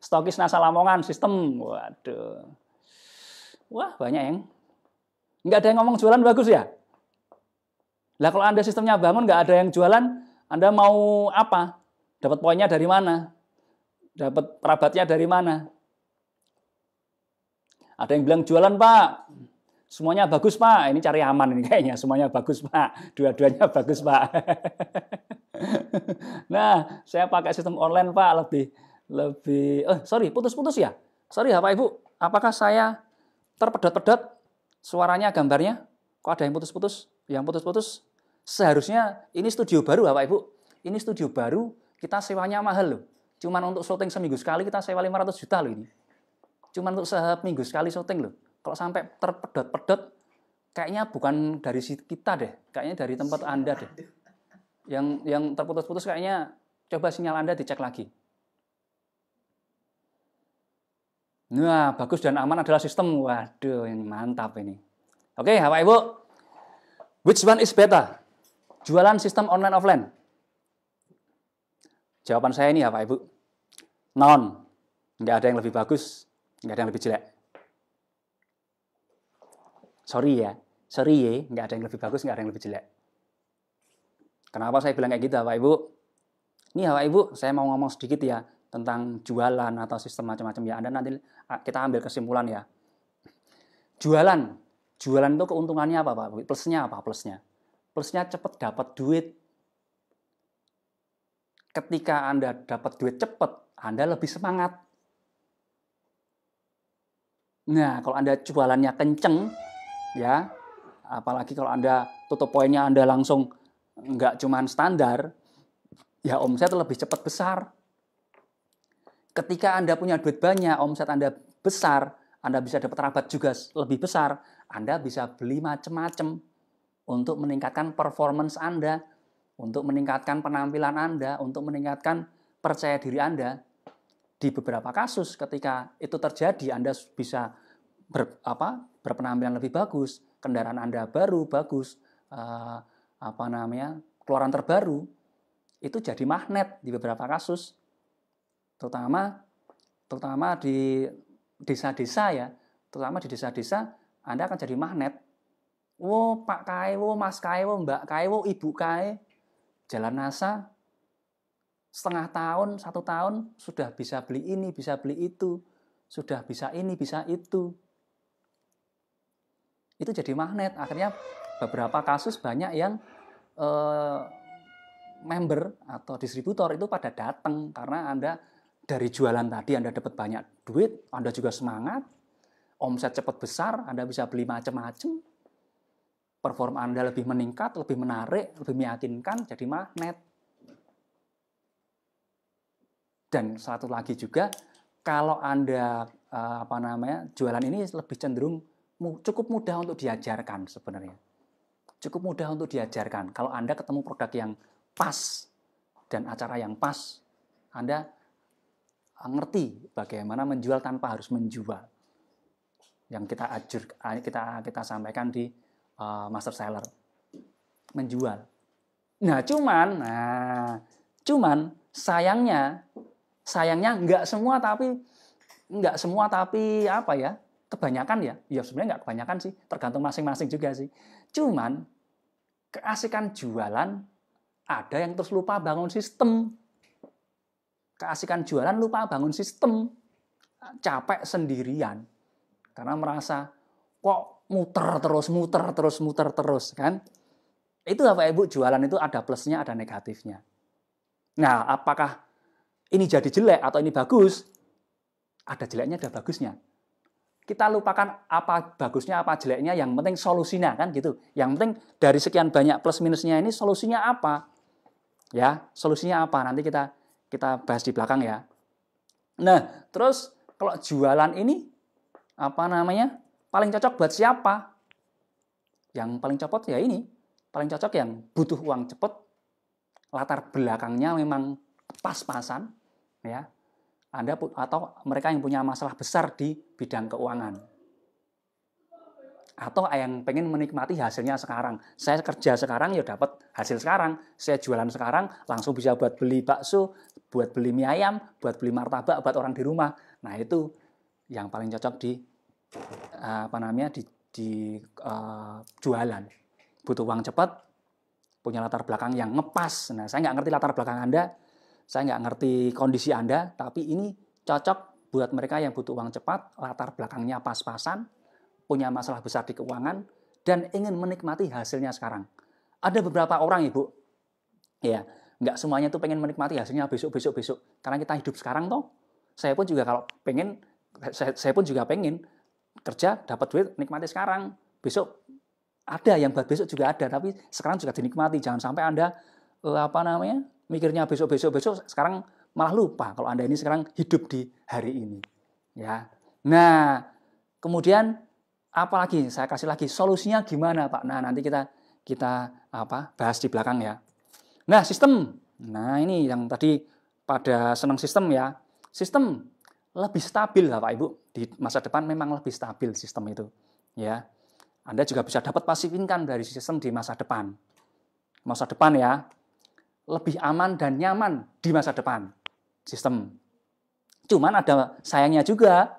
Stokis nasa lamongan sistem. Waduh. Wah, banyak yang. Nggak ada yang ngomong jualan bagus ya? Lah kalau Anda sistemnya bangun, nggak ada yang jualan, Anda mau apa? Dapat poinnya dari mana? Dapat perabatnya dari mana? Ada yang bilang jualan, Pak Semuanya bagus Pak, ini cari aman ini kayaknya. Semuanya bagus Pak, dua-duanya bagus Pak. nah, saya pakai sistem online Pak, lebih lebih. Eh sorry, putus-putus ya. Sorry apa ya, Ibu, apakah saya terpedot-pedot suaranya, gambarnya? Kok ada yang putus-putus? Yang putus-putus seharusnya ini studio baru Bapak Ibu. Ini studio baru, kita sewanya mahal loh. Cuman untuk syuting seminggu sekali kita sewa 500 juta loh ini. Cuman untuk seminggu sekali syuting loh. Kalau sampai terpedot-pedot, kayaknya bukan dari kita deh, kayaknya dari tempat Anda deh. Yang yang terputus-putus kayaknya coba sinyal Anda dicek lagi. Nah, bagus dan aman adalah sistem. Waduh, yang mantap ini. Oke, okay, Bapak Ibu. Which one is better? Jualan sistem online offline. Jawaban saya ini, ya, Bapak Ibu. Non. Nggak ada yang lebih bagus, nggak ada yang lebih jelek. Sorry ya, sorry ya, nggak ada yang lebih bagus, nggak ada yang lebih jelek. Kenapa saya bilang kayak gitu, Pak Ibu? Ini Pak Ibu, saya mau ngomong sedikit ya tentang jualan atau sistem macam-macam ya. Anda nanti ah, kita ambil kesimpulan ya. Jualan, jualan itu keuntungannya apa, Pak? Plusnya apa? Plusnya, plusnya cepat dapat duit. Ketika Anda dapat duit cepat, Anda lebih semangat. Nah, kalau Anda jualannya kenceng, ya apalagi kalau anda tutup poinnya anda langsung nggak cuman standar ya omset lebih cepat besar ketika anda punya duit banyak omset anda besar anda bisa dapat rabat juga lebih besar anda bisa beli macam-macam untuk meningkatkan performance anda untuk meningkatkan penampilan anda untuk meningkatkan percaya diri anda di beberapa kasus ketika itu terjadi anda bisa ber, apa berpenampilan lebih bagus, kendaraan Anda baru bagus, eh, apa namanya, keluaran terbaru, itu jadi magnet di beberapa kasus. Terutama terutama di desa-desa ya, terutama di desa-desa Anda akan jadi magnet. Wo Pak kai wo Mas kai wo Mbak kai wo Ibu kai jalan nasa setengah tahun, satu tahun sudah bisa beli ini, bisa beli itu, sudah bisa ini, bisa itu itu jadi magnet. Akhirnya beberapa kasus banyak yang eh, member atau distributor itu pada datang karena Anda dari jualan tadi Anda dapat banyak duit, Anda juga semangat, omset cepat besar, Anda bisa beli macam-macam, perform Anda lebih meningkat, lebih menarik, lebih meyakinkan, jadi magnet. Dan satu lagi juga, kalau Anda eh, apa namanya jualan ini lebih cenderung cukup mudah untuk diajarkan sebenarnya. Cukup mudah untuk diajarkan. Kalau Anda ketemu produk yang pas dan acara yang pas, Anda eh, ngerti bagaimana menjual tanpa harus menjual. Yang kita ajur, kita kita sampaikan di uh, master seller. Menjual. Nah, cuman nah cuman sayangnya sayangnya nggak semua tapi nggak semua tapi apa ya kebanyakan ya, ya sebenarnya nggak kebanyakan sih, tergantung masing-masing juga sih. Cuman keasikan jualan ada yang terus lupa bangun sistem. Keasikan jualan lupa bangun sistem. Capek sendirian. Karena merasa kok muter terus, muter terus, muter terus kan. Itu Bapak Ibu jualan itu ada plusnya, ada negatifnya. Nah, apakah ini jadi jelek atau ini bagus? Ada jeleknya, ada bagusnya kita lupakan apa bagusnya, apa jeleknya, yang penting solusinya kan gitu. Yang penting dari sekian banyak plus minusnya ini solusinya apa? Ya, solusinya apa? Nanti kita kita bahas di belakang ya. Nah, terus kalau jualan ini apa namanya? Paling cocok buat siapa? Yang paling cocok ya ini, paling cocok yang butuh uang cepat, latar belakangnya memang pas-pasan, ya anda atau mereka yang punya masalah besar di bidang keuangan. Atau yang pengen menikmati hasilnya sekarang. Saya kerja sekarang ya dapat hasil sekarang. Saya jualan sekarang langsung bisa buat beli bakso, buat beli mie ayam, buat beli martabak buat orang di rumah. Nah, itu yang paling cocok di apa namanya di, di uh, jualan. Butuh uang cepat, punya latar belakang yang ngepas. Nah, saya nggak ngerti latar belakang Anda, saya nggak ngerti kondisi Anda, tapi ini cocok buat mereka yang butuh uang cepat, latar belakangnya pas-pasan, punya masalah besar di keuangan, dan ingin menikmati hasilnya sekarang. Ada beberapa orang, Ibu, ya, nggak semuanya tuh pengen menikmati hasilnya besok-besok besok. Karena kita hidup sekarang toh. Saya pun juga kalau pengen, saya, saya pun juga pengen kerja, dapat duit, nikmati sekarang. Besok ada yang buat besok juga ada, tapi sekarang juga dinikmati. Jangan sampai Anda eh, apa namanya mikirnya besok-besok besok sekarang malah lupa kalau Anda ini sekarang hidup di hari ini. Ya. Nah, kemudian apalagi saya kasih lagi solusinya gimana Pak? Nah, nanti kita kita apa? bahas di belakang ya. Nah, sistem. Nah, ini yang tadi pada senang sistem ya. Sistem lebih stabil lah Pak Ibu di masa depan memang lebih stabil sistem itu ya. Anda juga bisa dapat pasif income kan dari sistem di masa depan. Masa depan ya, lebih aman dan nyaman di masa depan. Sistem. Cuman ada sayangnya juga.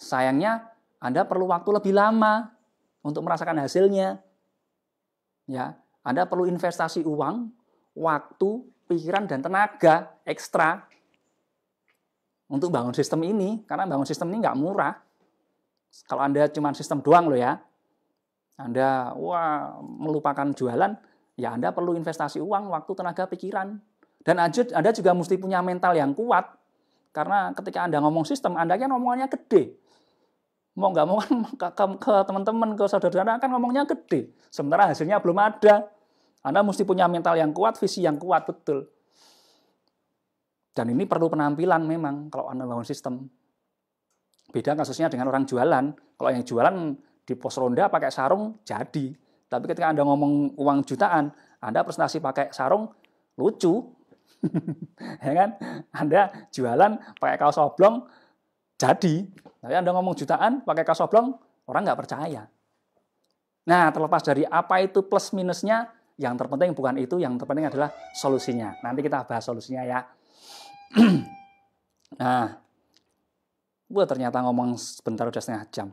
Sayangnya Anda perlu waktu lebih lama untuk merasakan hasilnya. Ya, Anda perlu investasi uang, waktu, pikiran dan tenaga ekstra untuk bangun sistem ini karena bangun sistem ini nggak murah. Kalau Anda cuma sistem doang loh ya. Anda wah melupakan jualan, ya Anda perlu investasi uang, waktu, tenaga, pikiran. Dan Anda juga mesti punya mental yang kuat. Karena ketika Anda ngomong sistem, Anda kan ngomongannya gede. Mau nggak mau kan ke, teman-teman, ke saudara-saudara kan ngomongnya gede. Sementara hasilnya belum ada. Anda mesti punya mental yang kuat, visi yang kuat, betul. Dan ini perlu penampilan memang kalau Anda bangun sistem. Beda kasusnya dengan orang jualan. Kalau yang jualan di pos ronda pakai sarung, jadi. Tapi ketika Anda ngomong uang jutaan, Anda presentasi pakai sarung, lucu. ya kan? Anda jualan pakai kaos oblong, jadi. Tapi Anda ngomong jutaan, pakai kaos oblong, orang nggak percaya. Nah, terlepas dari apa itu plus minusnya, yang terpenting bukan itu, yang terpenting adalah solusinya. Nanti kita bahas solusinya ya. nah, gue ternyata ngomong sebentar udah setengah jam.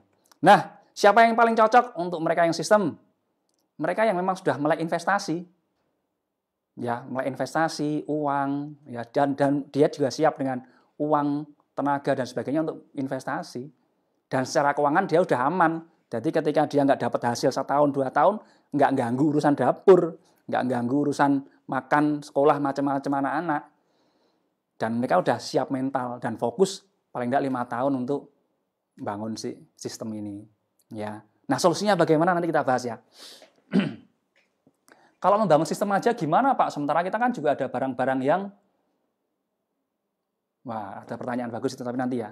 Nah, siapa yang paling cocok untuk mereka yang sistem? mereka yang memang sudah mulai investasi, ya mulai investasi uang, ya dan dan dia juga siap dengan uang, tenaga dan sebagainya untuk investasi. Dan secara keuangan dia sudah aman. Jadi ketika dia nggak dapat hasil satu tahun dua tahun, nggak ganggu urusan dapur, nggak ganggu urusan makan sekolah macam-macam anak-anak. Dan mereka sudah siap mental dan fokus paling tidak lima tahun untuk bangun si sistem ini. Ya. Nah solusinya bagaimana nanti kita bahas ya. Kalau membangun sistem aja gimana Pak? Sementara kita kan juga ada barang-barang yang Wah, ada pertanyaan bagus itu tapi nanti ya.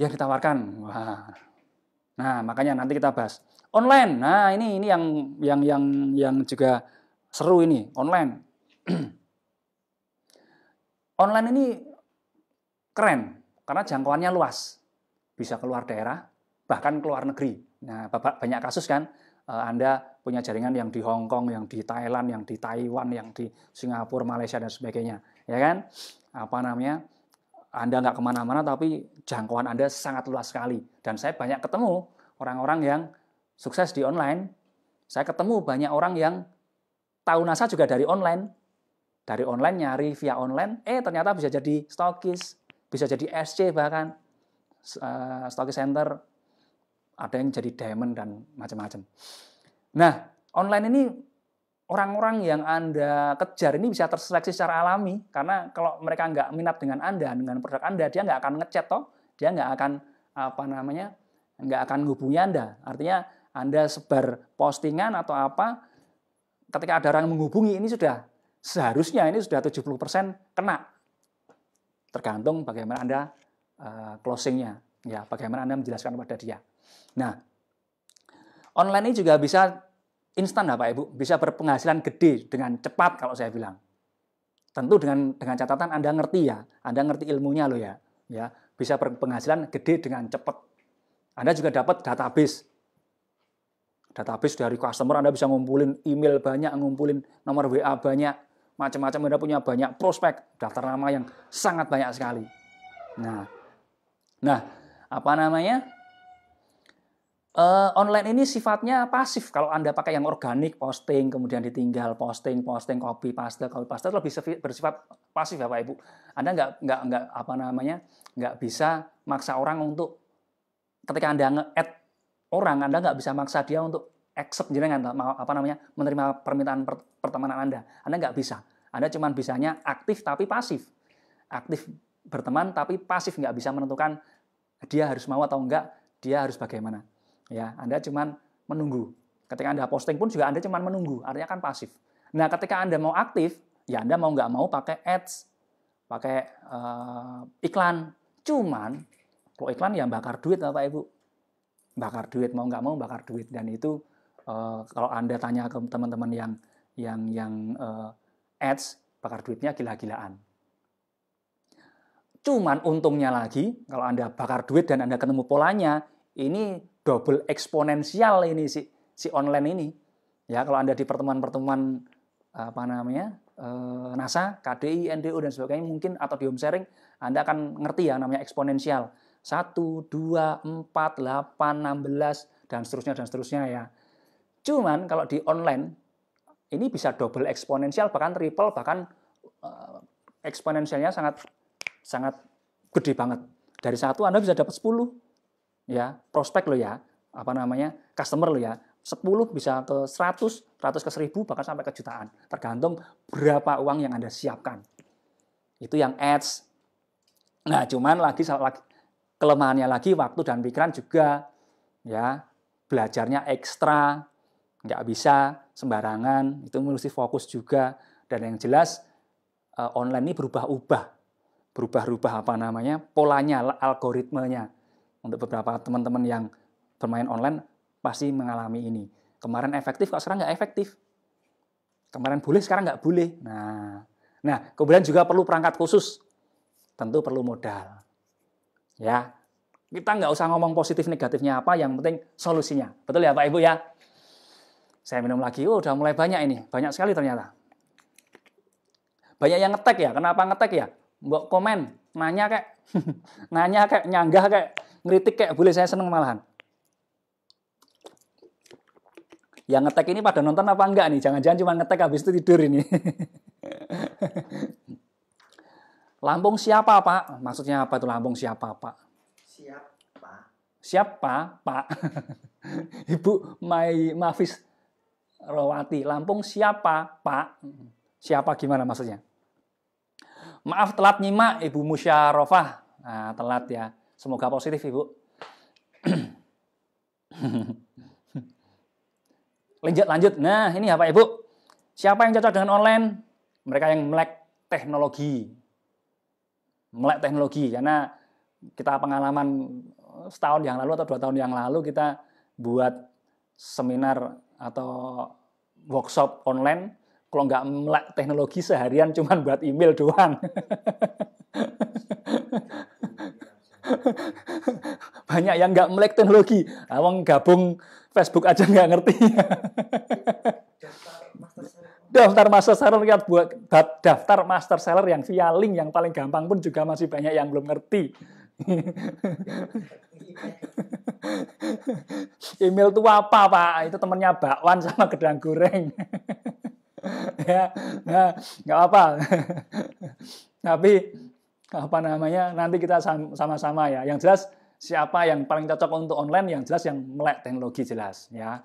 Yang ditawarkan. Wah. Nah, makanya nanti kita bahas. Online. Nah, ini ini yang yang yang yang juga seru ini, online. online ini keren karena jangkauannya luas. Bisa keluar daerah, bahkan keluar negeri. Nah, Bapak banyak kasus kan Eh, Anda punya jaringan yang di Hong Kong, yang di Thailand, yang di Taiwan, yang di Singapura, Malaysia dan sebagainya, ya kan? Apa namanya? Anda nggak kemana-mana tapi jangkauan Anda sangat luas sekali. Dan saya banyak ketemu orang-orang yang sukses di online. Saya ketemu banyak orang yang tahu NASA juga dari online. Dari online nyari via online, eh ternyata bisa jadi stokis, bisa jadi SC bahkan, eh, stokis center, ada yang jadi diamond dan macam-macam. Nah, online ini orang-orang yang Anda kejar ini bisa terseleksi secara alami karena kalau mereka nggak minat dengan Anda, dengan produk Anda, dia nggak akan ngechat toh, dia nggak akan apa namanya, nggak akan hubungi Anda. Artinya Anda sebar postingan atau apa, ketika ada orang menghubungi ini sudah seharusnya ini sudah 70% kena. Tergantung bagaimana Anda eh, closingnya, ya bagaimana Anda menjelaskan kepada dia. Nah, online ini juga bisa instan lah Pak Ibu, bisa berpenghasilan gede dengan cepat kalau saya bilang. Tentu dengan dengan catatan Anda ngerti ya, Anda ngerti ilmunya loh ya, ya bisa berpenghasilan gede dengan cepat. Anda juga dapat database database dari customer Anda bisa ngumpulin email banyak, ngumpulin nomor WA banyak, macam-macam Anda punya banyak prospek, daftar nama yang sangat banyak sekali. Nah, nah apa namanya? uh, online ini sifatnya pasif. Kalau Anda pakai yang organik, posting, kemudian ditinggal, posting, posting, copy, paste, copy, paste, lebih bersifat pasif bapak Ibu. Anda nggak, nggak, nggak apa namanya, nggak bisa maksa orang untuk, ketika Anda nge-add orang, Anda nggak bisa maksa dia untuk accept jenengan, apa namanya, menerima permintaan pertemanan Anda. Anda nggak bisa. Anda cuma bisanya aktif tapi pasif. Aktif berteman tapi pasif nggak bisa menentukan dia harus mau atau nggak dia harus bagaimana. Ya, Anda cuman menunggu. Ketika Anda posting pun juga Anda cuman menunggu, artinya kan pasif. Nah, ketika Anda mau aktif, ya Anda mau nggak mau pakai ads, pakai uh, iklan. Cuman, kalau iklan ya bakar duit Bapak Ibu. Bakar duit, mau nggak mau bakar duit. Dan itu uh, kalau Anda tanya ke teman-teman yang yang yang uh, ads, bakar duitnya gila-gilaan. Cuman untungnya lagi, kalau Anda bakar duit dan Anda ketemu polanya, ini double eksponensial ini si si online ini. Ya, kalau Anda di pertemuan-pertemuan apa namanya? Eh, NASA, KDI, NDO dan sebagainya mungkin atau di home sharing Anda akan ngerti ya namanya eksponensial. 1 2 4 8 16 dan seterusnya dan seterusnya ya. Cuman kalau di online ini bisa double eksponensial bahkan triple bahkan eh, eksponensialnya sangat sangat gede banget. Dari satu Anda bisa dapat 10, ya prospek lo ya apa namanya customer lo ya 10 bisa ke 100 100 ke 1000 bahkan sampai ke jutaan tergantung berapa uang yang anda siapkan itu yang ads nah cuman lagi lagi kelemahannya lagi waktu dan pikiran juga ya belajarnya ekstra nggak bisa sembarangan itu mesti fokus juga dan yang jelas eh, online ini berubah-ubah berubah-ubah apa namanya polanya algoritmenya untuk beberapa teman-teman yang bermain online pasti mengalami ini. Kemarin efektif, kok sekarang nggak efektif. Kemarin boleh, sekarang nggak boleh. Nah, nah kemudian juga perlu perangkat khusus. Tentu perlu modal. Ya, kita nggak usah ngomong positif negatifnya apa, yang penting solusinya. Betul ya Pak Ibu ya? Saya minum lagi, oh udah mulai banyak ini, banyak sekali ternyata. Banyak yang ngetek ya, kenapa ngetek ya? Mbok komen, nanya kayak, nanya kayak, nyanggah kayak ngeritik kayak boleh saya seneng malahan. Yang ngetek ini pada nonton apa enggak nih? Jangan-jangan cuma ngetek habis itu tidur ini. Lampung siapa, Pak? Maksudnya apa itu Lampung siapa, Pak? Siapa? Siapa, Pak? Ibu Mai Mavis Rawati. Lampung siapa, Pak? Siapa gimana maksudnya? Maaf telat nyimak Ibu Musyarofah. Nah, telat ya. Semoga positif Ibu. lanjut, lanjut. Nah, ini apa Ibu? Siapa yang cocok dengan online? Mereka yang melek teknologi. Melek teknologi, karena kita pengalaman setahun yang lalu atau dua tahun yang lalu kita buat seminar atau workshop online kalau nggak melek teknologi seharian cuman buat email doang Banyak yang nggak melek teknologi. Awang nah, gabung Facebook aja nggak ngerti. daftar master seller lihat buat daftar master seller yang via link yang paling gampang pun juga masih banyak yang belum ngerti. Email tuh apa pak? Itu temennya bakwan sama gedang goreng. Ya, ya, nggak apa. Tapi apa namanya nanti kita sama-sama ya. Yang jelas siapa yang paling cocok untuk online, yang jelas yang melek teknologi jelas ya.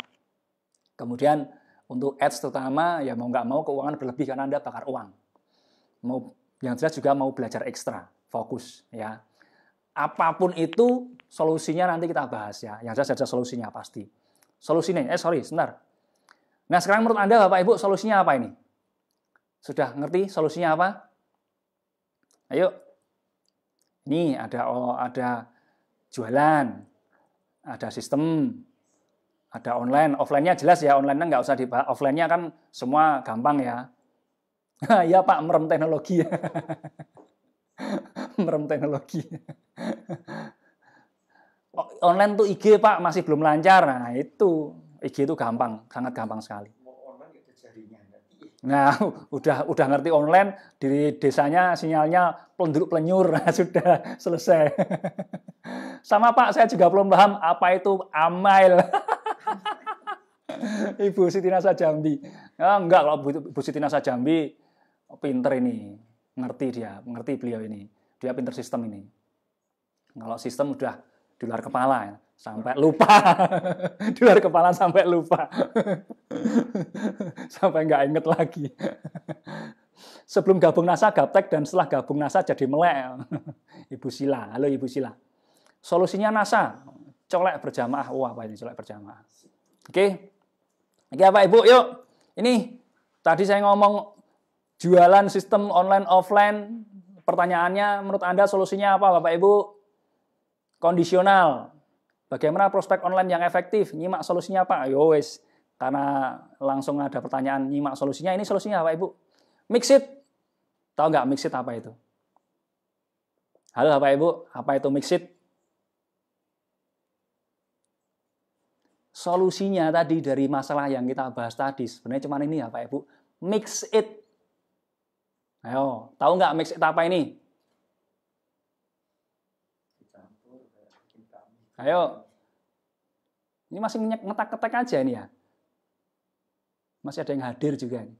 Kemudian untuk ads terutama ya mau nggak mau keuangan berlebih karena anda bakar uang. Mau yang jelas juga mau belajar ekstra, fokus ya. Apapun itu solusinya nanti kita bahas ya. Yang jelas ada solusinya pasti. Solusinya, eh sorry, sebentar. Nah sekarang menurut anda bapak ibu solusinya apa ini? Sudah ngerti solusinya apa? Ayo ini ada ada jualan, ada sistem, ada online. Offline-nya jelas ya, online-nya nggak usah dibahas. Offline-nya kan semua gampang ya. ya Pak, merem teknologi. merem teknologi. online tuh IG Pak masih belum lancar. Nah itu, IG itu gampang, sangat gampang sekali. Nah, udah udah ngerti online, di desanya sinyalnya penduduk pelenyur, sudah selesai. Sama Pak, saya juga belum paham apa itu amail. Ibu Siti Nasa Jambi. Ya, enggak, kalau Ibu Siti Nasa Jambi oh, pinter ini. Ngerti dia, ngerti beliau ini. Dia pinter sistem ini. Kalau sistem udah di luar kepala. Ya sampai lupa di luar kepala sampai lupa sampai nggak inget lagi sebelum gabung NASA gaptek dan setelah gabung NASA jadi melek Ibu Sila halo Ibu Sila solusinya NASA colek berjamaah wah apa ini colek berjamaah oke oke apa Ibu yuk ini tadi saya ngomong jualan sistem online offline pertanyaannya menurut Anda solusinya apa Bapak Ibu kondisional Bagaimana prospek online yang efektif? Nyimak solusinya apa? Yowes. Karena langsung ada pertanyaan nyimak solusinya. Ini solusinya apa Ibu? Mix it. Tahu nggak mix it apa itu? Halo apa Ibu, apa itu mix it? Solusinya tadi dari masalah yang kita bahas tadi sebenarnya cuma ini ya Pak Ibu. Mix it. Ayo, tahu nggak mix it apa ini? Ayo. Ini masih ngetak-ngetak aja nih ya. Masih ada yang hadir juga. Nih.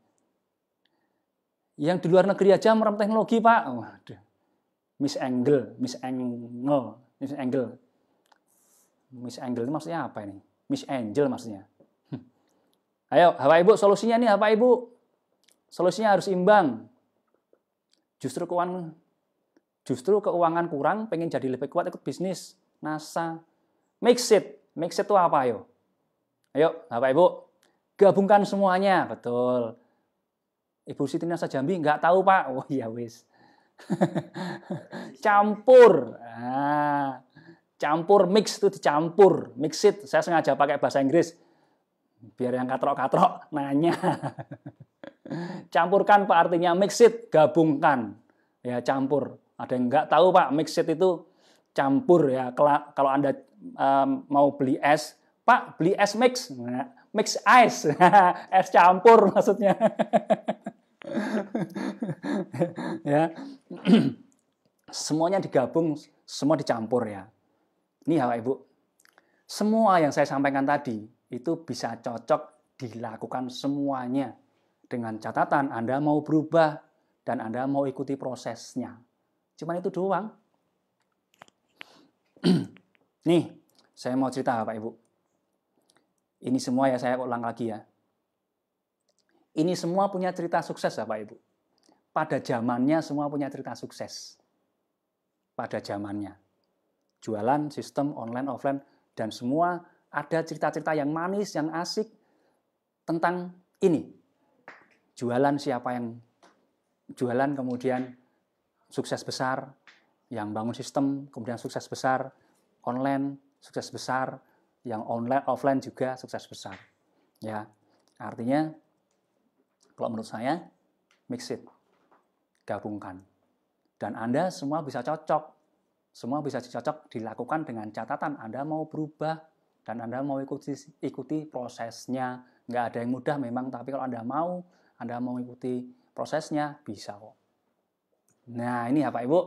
Yang di luar negeri aja merem teknologi, Pak. Waduh. Miss Angle, Miss Angle, Miss Angle. Miss Angle itu maksudnya apa ini? Miss Angel maksudnya. Hmm. Ayo, Bapak Ibu, solusinya nih Bapak Ibu. Solusinya harus imbang. Justru keuangan justru keuangan kurang, pengen jadi lebih kuat ikut bisnis, NASA, Mix it. Mix it itu apa ayo? Ayo, Bapak Ibu, gabungkan semuanya. Betul. Ibu Siti Nasa Jambi nggak tahu Pak. Oh iya wis. campur. Ah, campur mix itu dicampur. Mix it. Saya sengaja pakai bahasa Inggris biar yang katrok-katrok nanya. Campurkan Pak artinya mix it, gabungkan. Ya campur. Ada yang nggak tahu Pak, mix it itu campur ya. Kalau Anda mau beli es, Pak beli es mix, nah, mix ice, es campur maksudnya. ya. Semuanya digabung, semua dicampur ya. Ini hal Ibu, semua yang saya sampaikan tadi itu bisa cocok dilakukan semuanya dengan catatan Anda mau berubah dan Anda mau ikuti prosesnya. Cuman itu doang. Nih, saya mau cerita Bapak Ibu. Ini semua ya saya ulang lagi ya. Ini semua punya cerita sukses Bapak Ibu. Pada zamannya semua punya cerita sukses. Pada zamannya. Jualan, sistem, online, offline, dan semua ada cerita-cerita yang manis, yang asik tentang ini. Jualan siapa yang jualan kemudian sukses besar, yang bangun sistem kemudian sukses besar, online sukses besar, yang online offline juga sukses besar. Ya, artinya kalau menurut saya mix it, gabungkan. Dan Anda semua bisa cocok. Semua bisa cocok dilakukan dengan catatan Anda mau berubah dan Anda mau ikuti, ikuti prosesnya. Nggak ada yang mudah memang, tapi kalau Anda mau, Anda mau ikuti prosesnya, bisa kok. Nah, ini ya Pak Ibu,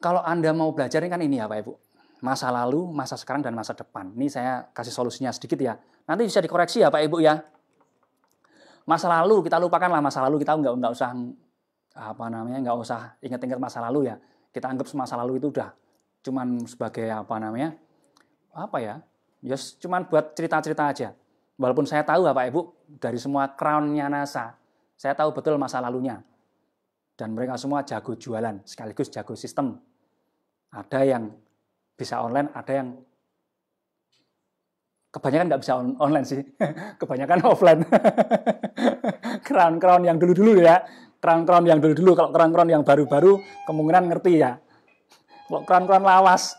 kalau Anda mau belajar ini kan ini ya Pak Ibu. Masa lalu, masa sekarang, dan masa depan. Ini saya kasih solusinya sedikit ya. Nanti bisa dikoreksi ya Pak Ibu ya. Masa lalu kita lupakan lah masa lalu kita nggak nggak usah apa namanya nggak usah ingat-ingat masa lalu ya kita anggap masa lalu itu udah cuman sebagai apa namanya apa ya ya yes, cuman buat cerita-cerita aja walaupun saya tahu Bapak ya, Ibu dari semua crownnya NASA saya tahu betul masa lalunya dan mereka semua jago jualan sekaligus jago sistem ada yang bisa online, ada yang kebanyakan nggak bisa on online sih, kebanyakan offline. Crown-crown yang dulu-dulu ya, crown-crown yang dulu-dulu. Kalau crown-crown yang baru-baru kemungkinan ngerti ya. Kalau crown-crown lawas,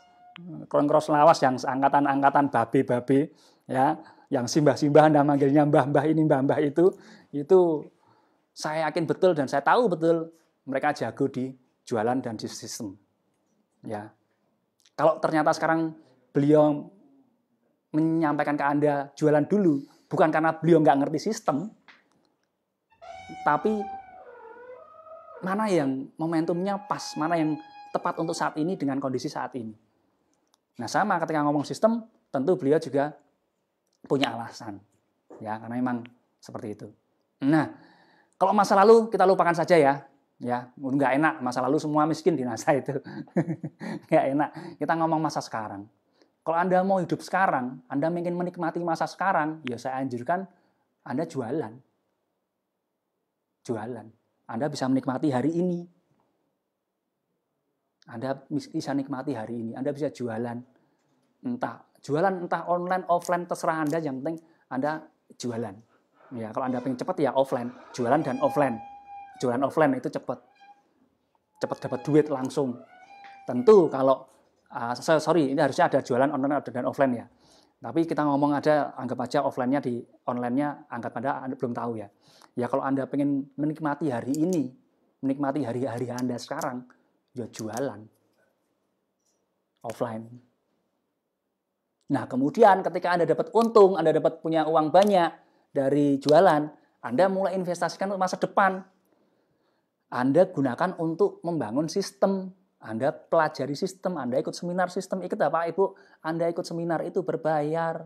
crown-crown lawas yang angkatan-angkatan babi-babi, ya, yang simbah-simbah Anda manggilnya mbah-mbah ini mbah-mbah itu, itu saya yakin betul dan saya tahu betul mereka jago di jualan dan di sistem. Ya. Kalau ternyata sekarang beliau menyampaikan ke Anda jualan dulu, bukan karena beliau nggak ngerti sistem, tapi mana yang momentumnya pas, mana yang tepat untuk saat ini dengan kondisi saat ini. Nah sama ketika ngomong sistem, tentu beliau juga punya alasan. Ya, karena memang seperti itu. Nah, kalau masa lalu kita lupakan saja ya ya nggak enak masa lalu semua miskin di NASA itu nggak enak kita ngomong masa sekarang kalau anda mau hidup sekarang anda ingin menikmati masa sekarang ya saya anjurkan anda jualan jualan anda bisa menikmati hari ini anda bisa nikmati hari ini anda bisa jualan entah jualan entah online offline terserah anda yang penting anda jualan ya kalau anda pengen cepat ya offline jualan dan offline jualan offline itu cepat cepat dapat duit langsung tentu kalau uh, sorry ini harusnya ada jualan online ada dan offline ya tapi kita ngomong ada anggap aja offline-nya di online-nya anggap anda, anda belum tahu ya ya kalau anda pengen menikmati hari ini menikmati hari-hari anda sekarang ya jualan offline nah kemudian ketika anda dapat untung anda dapat punya uang banyak dari jualan anda mulai investasikan untuk masa depan anda gunakan untuk membangun sistem. Anda pelajari sistem, Anda ikut seminar sistem. Ikut apa Ibu? Anda ikut seminar itu berbayar.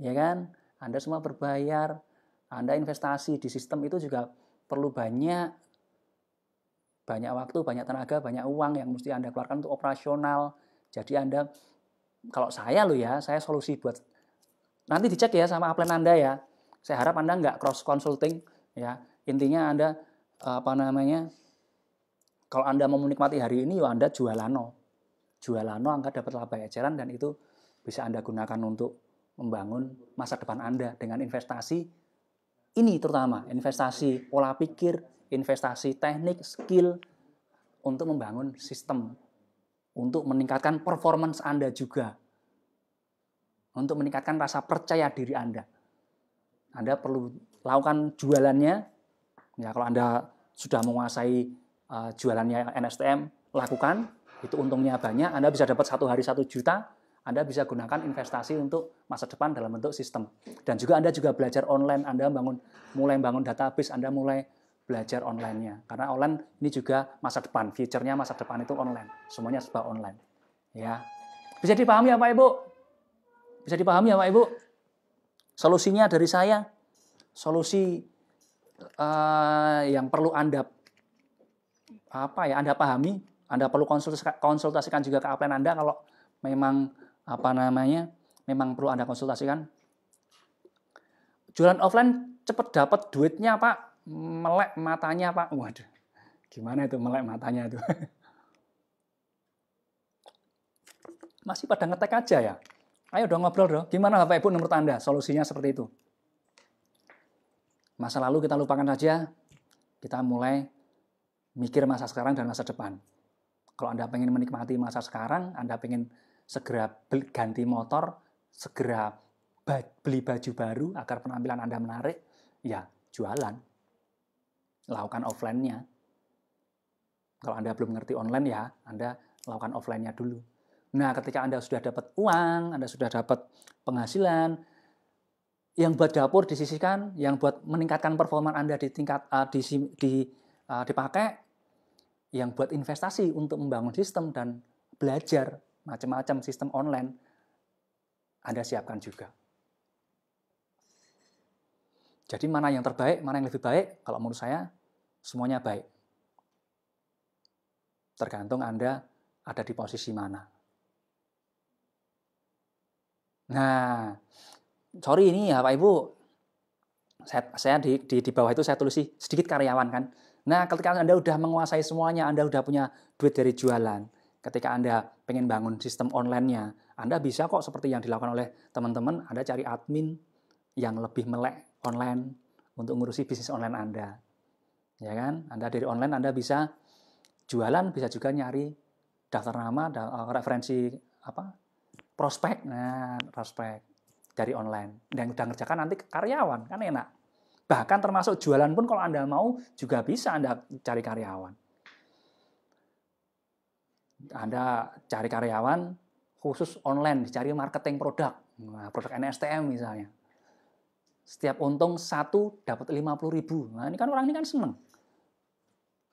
Ya kan? Anda semua berbayar. Anda investasi di sistem itu juga perlu banyak banyak waktu, banyak tenaga, banyak uang yang mesti Anda keluarkan untuk operasional. Jadi Anda kalau saya loh ya, saya solusi buat nanti dicek ya sama upline Anda ya. Saya harap Anda nggak cross consulting ya. Intinya Anda apa namanya kalau anda mau menikmati hari ini ya anda jualano jualano anda dapat laba eceran dan itu bisa anda gunakan untuk membangun masa depan anda dengan investasi ini terutama investasi pola pikir investasi teknik skill untuk membangun sistem untuk meningkatkan performance anda juga untuk meningkatkan rasa percaya diri anda anda perlu lakukan jualannya ya kalau anda sudah menguasai uh, jualannya NSTM, lakukan. Itu untungnya banyak. Anda bisa dapat satu hari satu juta. Anda bisa gunakan investasi untuk masa depan dalam bentuk sistem. Dan juga Anda juga belajar online. Anda bangun, mulai bangun database. Anda mulai belajar online-nya. Karena online ini juga masa depan. Future-nya masa depan itu online. Semuanya serba online. Ya. Bisa dipahami ya Pak Ibu? Bisa dipahami ya Pak Ibu? Solusinya dari saya. Solusi uh, yang perlu Anda apa ya, Anda pahami, Anda perlu konsultasikan, juga ke upline Anda kalau memang apa namanya? memang perlu Anda konsultasikan. Jualan offline cepet dapat duitnya, Pak. Melek matanya, Pak. Waduh. Gimana itu melek matanya itu? Masih pada ngetek aja ya. Ayo dong ngobrol dong. Gimana Bapak Ibu menurut Anda solusinya seperti itu? Masa lalu kita lupakan saja, kita mulai mikir masa sekarang dan masa depan. Kalau Anda pengen menikmati masa sekarang, Anda pengen segera ganti motor, segera beli baju baru agar penampilan Anda menarik, ya jualan. Lakukan offline-nya. Kalau Anda belum ngerti online ya, Anda lakukan offline-nya dulu. Nah, ketika Anda sudah dapat uang, Anda sudah dapat penghasilan, yang buat dapur disisihkan, yang buat meningkatkan performa Anda di tingkat uh, di, di uh, dipakai, yang buat investasi untuk membangun sistem dan belajar macam-macam sistem online Anda siapkan juga. Jadi mana yang terbaik, mana yang lebih baik? Kalau menurut saya semuanya baik. Tergantung Anda ada di posisi mana. Nah, sorry ini ya Pak Ibu, saya, saya di, di, di bawah itu saya tulis sih sedikit karyawan kan. Nah ketika Anda sudah menguasai semuanya, Anda sudah punya duit dari jualan, ketika Anda pengen bangun sistem online-nya, Anda bisa kok seperti yang dilakukan oleh teman-teman, Anda cari admin yang lebih melek online untuk ngurusi bisnis online Anda. Ya kan? Anda dari online Anda bisa jualan, bisa juga nyari daftar nama, referensi apa? prospek. Nah, prospek dari online dan udah ngerjakan nanti ke karyawan kan enak bahkan termasuk jualan pun kalau anda mau juga bisa anda cari karyawan anda cari karyawan khusus online cari marketing produk nah, produk NSTM misalnya setiap untung satu dapat 50 ribu nah ini kan orang ini kan seneng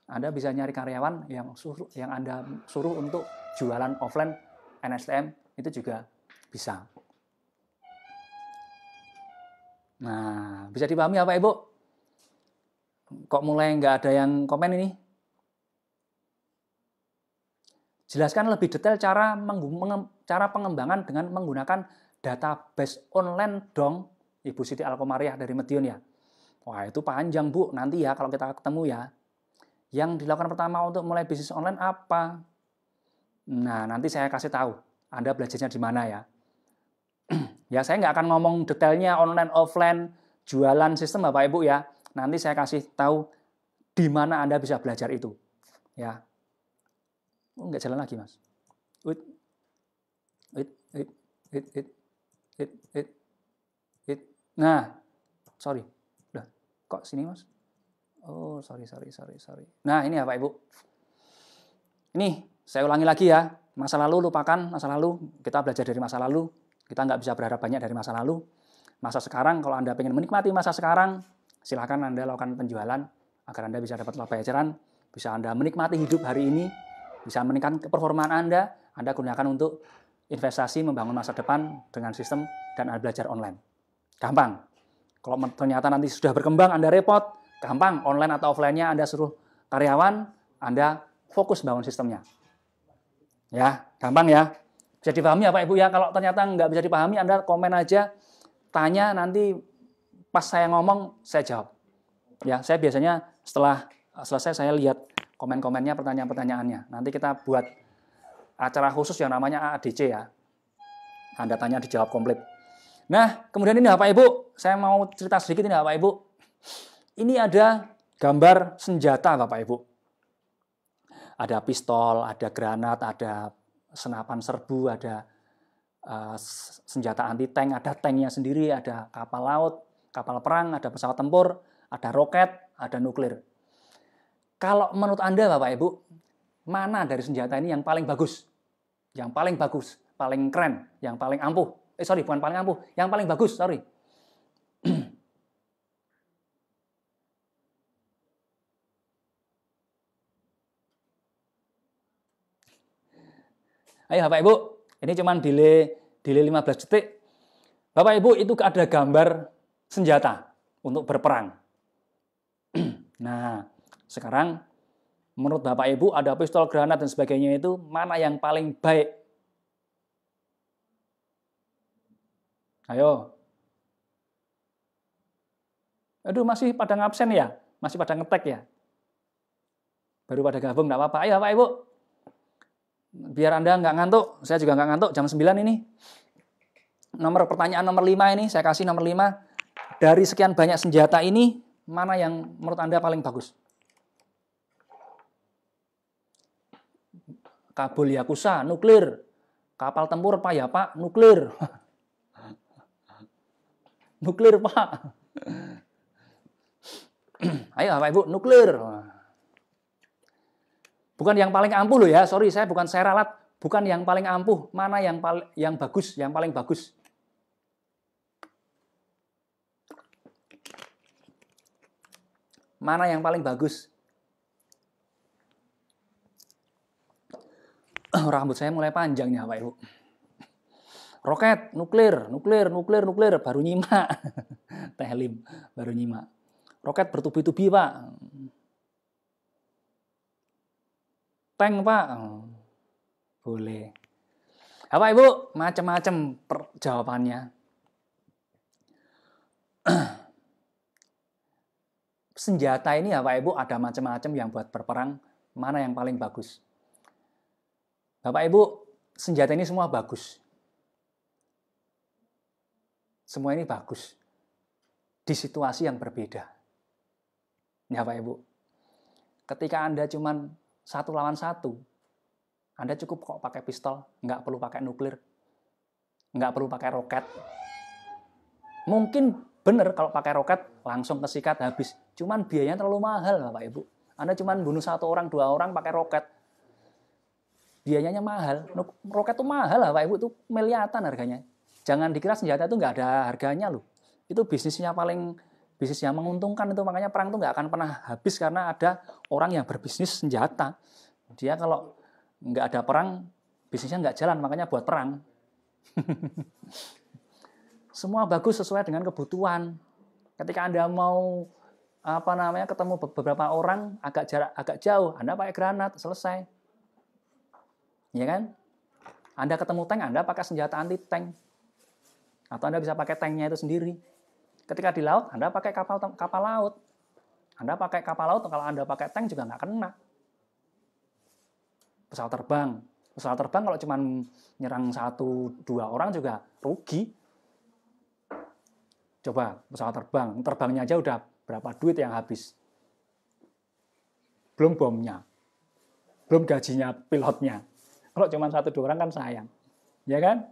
anda bisa nyari karyawan yang suruh yang anda suruh untuk jualan offline NSTM itu juga bisa Nah, bisa dipahami apa, ya, Ibu? Kok mulai nggak ada yang komen ini? Jelaskan lebih detail cara, cara pengembangan dengan menggunakan database online dong, Ibu Siti Alkomariah dari Medion ya. Wah itu panjang Bu, nanti ya kalau kita ketemu ya. Yang dilakukan pertama untuk mulai bisnis online apa? Nah nanti saya kasih tahu, Anda belajarnya di mana ya. Ya, saya nggak akan ngomong detailnya online, offline, jualan sistem Bapak Ibu ya. Nanti saya kasih tahu di mana Anda bisa belajar itu. Ya. Oh, nggak jalan lagi, Mas. Wait. Wait, wait, wait, wait, wait, wait, wait. Nah, sorry. Udah, kok sini, Mas? Oh, sorry, sorry, sorry, sorry. Nah, ini ya, Ibu. Ini, saya ulangi lagi ya. Masa lalu, lupakan masa lalu. Kita belajar dari masa lalu. Kita nggak bisa berharap banyak dari masa lalu. Masa sekarang, kalau Anda ingin menikmati masa sekarang, silakan Anda lakukan penjualan agar Anda bisa dapat laba eceran, bisa Anda menikmati hidup hari ini, bisa meningkatkan performa Anda, Anda gunakan untuk investasi membangun masa depan dengan sistem dan Anda belajar online. Gampang. Kalau ternyata nanti sudah berkembang, Anda repot, gampang. Online atau offline-nya Anda suruh karyawan, Anda fokus bangun sistemnya. Ya, gampang ya. Bisa dipahami ya Ibu ya? Kalau ternyata nggak bisa dipahami, Anda komen aja, tanya nanti pas saya ngomong, saya jawab. Ya, saya biasanya setelah eh, selesai saya lihat komen-komennya, pertanyaan-pertanyaannya. Nanti kita buat acara khusus yang namanya AADC ya. Anda tanya dijawab komplit. Nah, kemudian ini apa ya, Ibu, saya mau cerita sedikit ini Bapak ya, Ibu. Ini ada gambar senjata Bapak Ibu. Ada pistol, ada granat, ada senapan serbu, ada eh, senjata anti tank, ada tanknya sendiri, ada kapal laut, kapal perang, ada pesawat tempur, ada roket, ada nuklir. Kalau menurut Anda Bapak Ibu, mana dari senjata ini yang paling bagus? Yang paling bagus, paling keren, yang paling ampuh. Eh sorry, bukan paling ampuh, yang paling bagus, sorry. Ayo Bapak Ibu, ini cuman delay delay 15 detik. Bapak Ibu, itu ada gambar senjata untuk berperang. nah, sekarang menurut Bapak Ibu ada pistol, granat dan sebagainya itu mana yang paling baik? Ayo. Aduh, masih pada ngabsen ya? Masih pada ngetek ya? Baru pada gabung, nggak apa-apa. Ayo Bapak Ibu, biar Anda nggak ngantuk, saya juga nggak ngantuk, jam 9 ini. Nomor pertanyaan nomor 5 ini, saya kasih nomor 5. Dari sekian banyak senjata ini, mana yang menurut Anda paling bagus? Kabul Yakuza, nuklir. Kapal tempur, Pak, ya Pak, nuklir. nuklir, Pak. Ayo, Bapak Ibu, nuklir. Bukan yang paling ampuh loh ya, sorry saya bukan saya ralat, bukan yang paling ampuh, mana yang paling yang bagus, yang paling bagus. Mana yang paling bagus? Rambut saya mulai panjang nih Pak Ibu. Roket, nuklir, nuklir, nuklir, nuklir, baru nyimak. Tehlim, baru nyimak. Roket bertubi-tubi Pak. Tank pak? Oh, boleh. Apa ibu? Macam-macam jawabannya. Senjata ini apa ya, Ibu ada macam-macam yang buat berperang. Mana yang paling bagus? Bapak Ibu, senjata ini semua bagus. Semua ini bagus. Di situasi yang berbeda. Ya Pak Ibu. Ketika Anda cuman satu lawan satu, Anda cukup kok pakai pistol, nggak perlu pakai nuklir, nggak perlu pakai roket. Mungkin bener kalau pakai roket langsung kesikat habis, cuman biayanya terlalu mahal Bapak Ibu. Anda cuman bunuh satu orang, dua orang pakai roket. Biayanya mahal, roket tuh mahal Bapak Ibu, itu miliatan harganya. Jangan dikira senjata itu nggak ada harganya loh. Itu bisnisnya paling bisnis yang menguntungkan itu makanya perang itu nggak akan pernah habis karena ada orang yang berbisnis senjata. Dia kalau nggak ada perang bisnisnya nggak jalan makanya buat perang. Semua bagus sesuai dengan kebutuhan. Ketika Anda mau apa namanya ketemu beberapa orang agak jarak agak jauh, Anda pakai granat selesai. Ya kan? Anda ketemu tank, Anda pakai senjata anti tank. Atau Anda bisa pakai tanknya itu sendiri. Ketika di laut, Anda pakai kapal kapal laut. Anda pakai kapal laut, kalau Anda pakai tank juga nggak kena. Pesawat terbang. Pesawat terbang kalau cuma nyerang satu, dua orang juga rugi. Coba pesawat terbang, terbangnya aja udah berapa duit yang habis. Belum bomnya. Belum gajinya pilotnya. Kalau cuma satu dua orang kan sayang. Ya kan?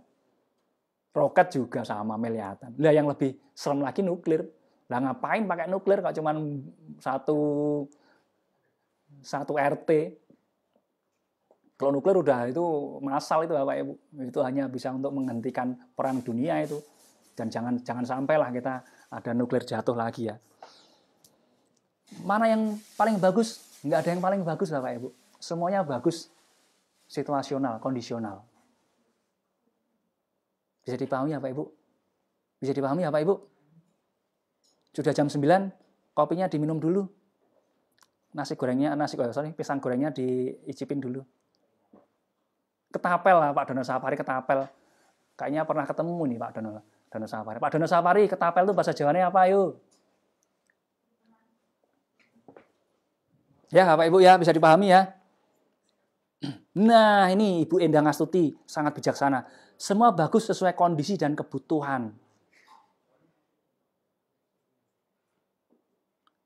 Roket juga sama miliatan. Lah yang lebih serem lagi nuklir. Lah ngapain pakai nuklir kalau cuma satu satu RT? Kalau nuklir udah itu masal itu Bapak Ibu. Itu hanya bisa untuk menghentikan perang dunia itu. Dan jangan jangan sampailah kita ada nuklir jatuh lagi ya. Mana yang paling bagus? Enggak ada yang paling bagus Bapak Ibu. Semuanya bagus situasional, kondisional. Bisa dipahami ya Pak Ibu? Bisa dipahami ya Pak Ibu? Sudah jam 9, kopinya diminum dulu. Nasi gorengnya, nasi goreng, oh, sorry, pisang gorengnya diicipin dulu. Ketapel lah Pak Dono Safari, ketapel. Kayaknya pernah ketemu nih Pak Dono, Dono Safari. Pak Dono Safari, ketapel itu bahasa Jawanya apa yuk? Ya Bapak Ibu ya, bisa dipahami ya. Nah ini Ibu Endang Astuti sangat bijaksana semua bagus sesuai kondisi dan kebutuhan.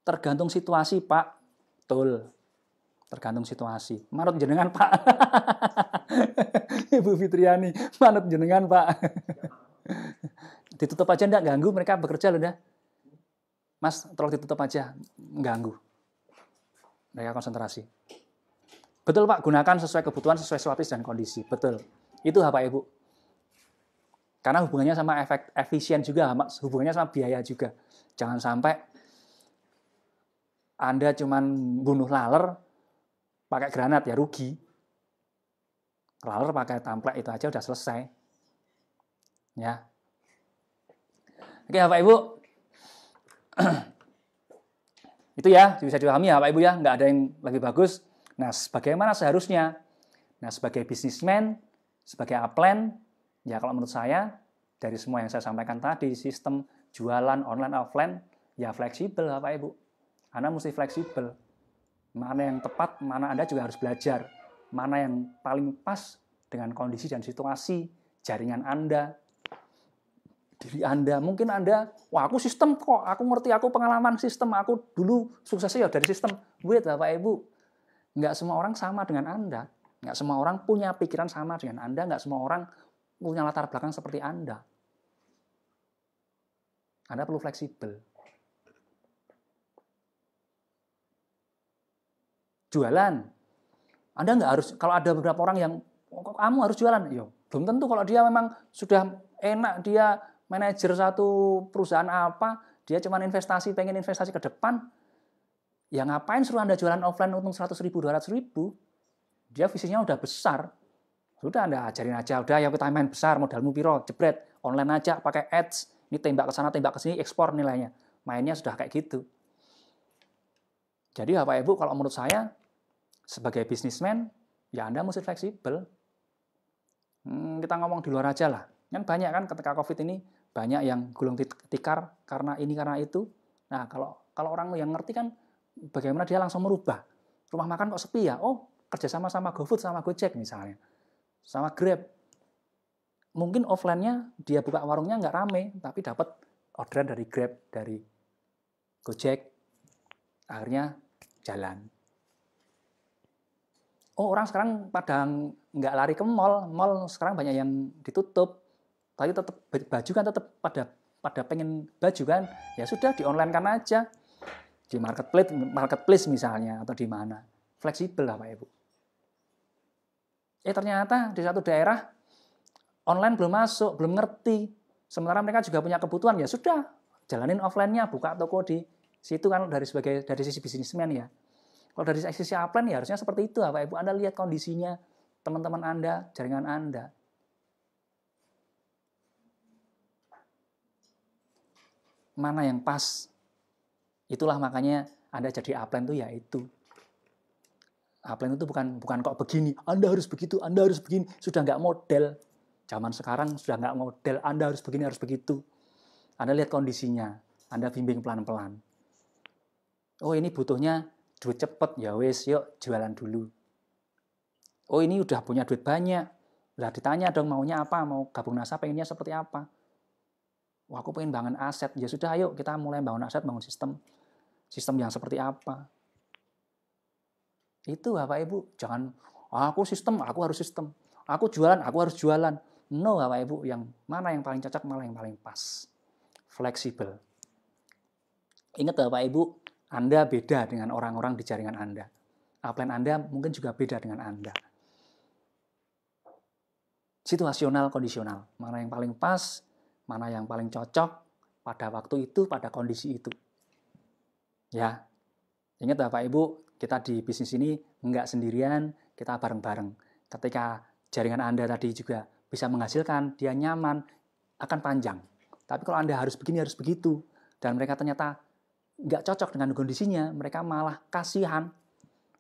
Tergantung situasi, Pak. Betul. Tergantung situasi. Manut jenengan, Pak. Ibu Fitriani, manut jenengan, Pak. ditutup aja enggak ganggu, mereka bekerja loh, dah. Mas, tolong ditutup aja, ganggu. Mereka konsentrasi. Betul Pak, gunakan sesuai kebutuhan, sesuai situasi dan kondisi. Betul. Itu Bapak Ibu. Karena hubungannya sama efek efisien juga, hubungannya sama biaya juga. Jangan sampai Anda cuman bunuh laler pakai granat ya rugi. Laler pakai tamplek itu aja udah selesai. Ya. Oke, Bapak Ibu. itu ya, bisa dipahami ya Bapak Ibu ya, nggak ada yang lebih bagus. Nah, bagaimana seharusnya? Nah, sebagai bisnismen, sebagai upline, Ya kalau menurut saya dari semua yang saya sampaikan tadi sistem jualan online offline ya fleksibel Bapak Ibu. Anda mesti fleksibel. Mana yang tepat, mana Anda juga harus belajar. Mana yang paling pas dengan kondisi dan situasi jaringan Anda, diri Anda. Mungkin Anda, wah aku sistem kok, aku ngerti, aku pengalaman sistem, aku dulu suksesnya ya dari sistem. Wait Bapak Ibu, nggak semua orang sama dengan Anda. Nggak semua orang punya pikiran sama dengan Anda, nggak semua orang punya latar belakang seperti Anda. Anda perlu fleksibel. Jualan. Anda nggak harus, kalau ada beberapa orang yang, oh, kok kamu harus jualan? Yo, ya, belum tentu kalau dia memang sudah enak, dia manajer satu perusahaan apa, dia cuma investasi, pengen investasi ke depan, ya ngapain suruh Anda jualan offline untung 100 ribu, 200 ribu, dia visinya udah besar, sudah Anda ajarin aja, udah yang kita main besar, modalmu piro, jebret, online aja, pakai ads, ini tembak ke sana, tembak ke sini, ekspor nilainya. Mainnya sudah kayak gitu. Jadi Bapak Ibu, kalau menurut saya, sebagai bisnismen, ya Anda mesti fleksibel. Hmm, kita ngomong di luar aja lah. Kan banyak kan ketika COVID ini, banyak yang gulung tikar karena ini, karena itu. Nah, kalau kalau orang yang ngerti kan bagaimana dia langsung merubah. Rumah makan kok sepi ya? Oh, kerja sama sama GoFood sama Gojek misalnya sama Grab. Mungkin offline-nya dia buka warungnya nggak rame, tapi dapat orderan dari Grab, dari Gojek. Akhirnya jalan. Oh orang sekarang pada nggak lari ke mall, mall sekarang banyak yang ditutup. Tapi tetap baju kan tetap pada pada pengen baju kan, ya sudah di online kan aja di marketplace marketplace misalnya atau di mana fleksibel lah pak ibu. Eh ternyata di satu daerah online belum masuk, belum ngerti. Sementara mereka juga punya kebutuhan, ya sudah, jalanin offline-nya, buka toko di situ kan dari sebagai dari sisi bisnismen ya. Kalau dari sisi upline ya harusnya seperti itu, Bapak Ibu. Anda lihat kondisinya teman-teman Anda, jaringan Anda. Mana yang pas? Itulah makanya Anda jadi upline ya itu yaitu upline itu bukan bukan kok begini, Anda harus begitu, Anda harus begini, sudah nggak model. Zaman sekarang sudah nggak model, Anda harus begini, harus begitu. Anda lihat kondisinya, Anda bimbing pelan-pelan. Oh ini butuhnya duit cepet, ya wes yuk jualan dulu. Oh ini udah punya duit banyak, lah ditanya dong maunya apa, mau gabung nasa pengennya seperti apa. Wah aku pengen bangun aset, ya sudah ayo kita mulai bangun aset, bangun sistem. Sistem yang seperti apa, itu Bapak Ibu, jangan aku sistem, aku harus sistem. Aku jualan, aku harus jualan. No Bapak Ibu, yang mana yang paling cocok, mana yang paling pas. Fleksibel. Ingat Bapak Ibu, Anda beda dengan orang-orang di jaringan Anda. Upline Anda mungkin juga beda dengan Anda. Situasional, kondisional. Mana yang paling pas, mana yang paling cocok pada waktu itu, pada kondisi itu. Ya, Ingat Bapak Ibu, kita di bisnis ini nggak sendirian, kita bareng-bareng. Ketika jaringan Anda tadi juga bisa menghasilkan, dia nyaman, akan panjang. Tapi kalau Anda harus begini, harus begitu, dan mereka ternyata nggak cocok dengan kondisinya, mereka malah kasihan.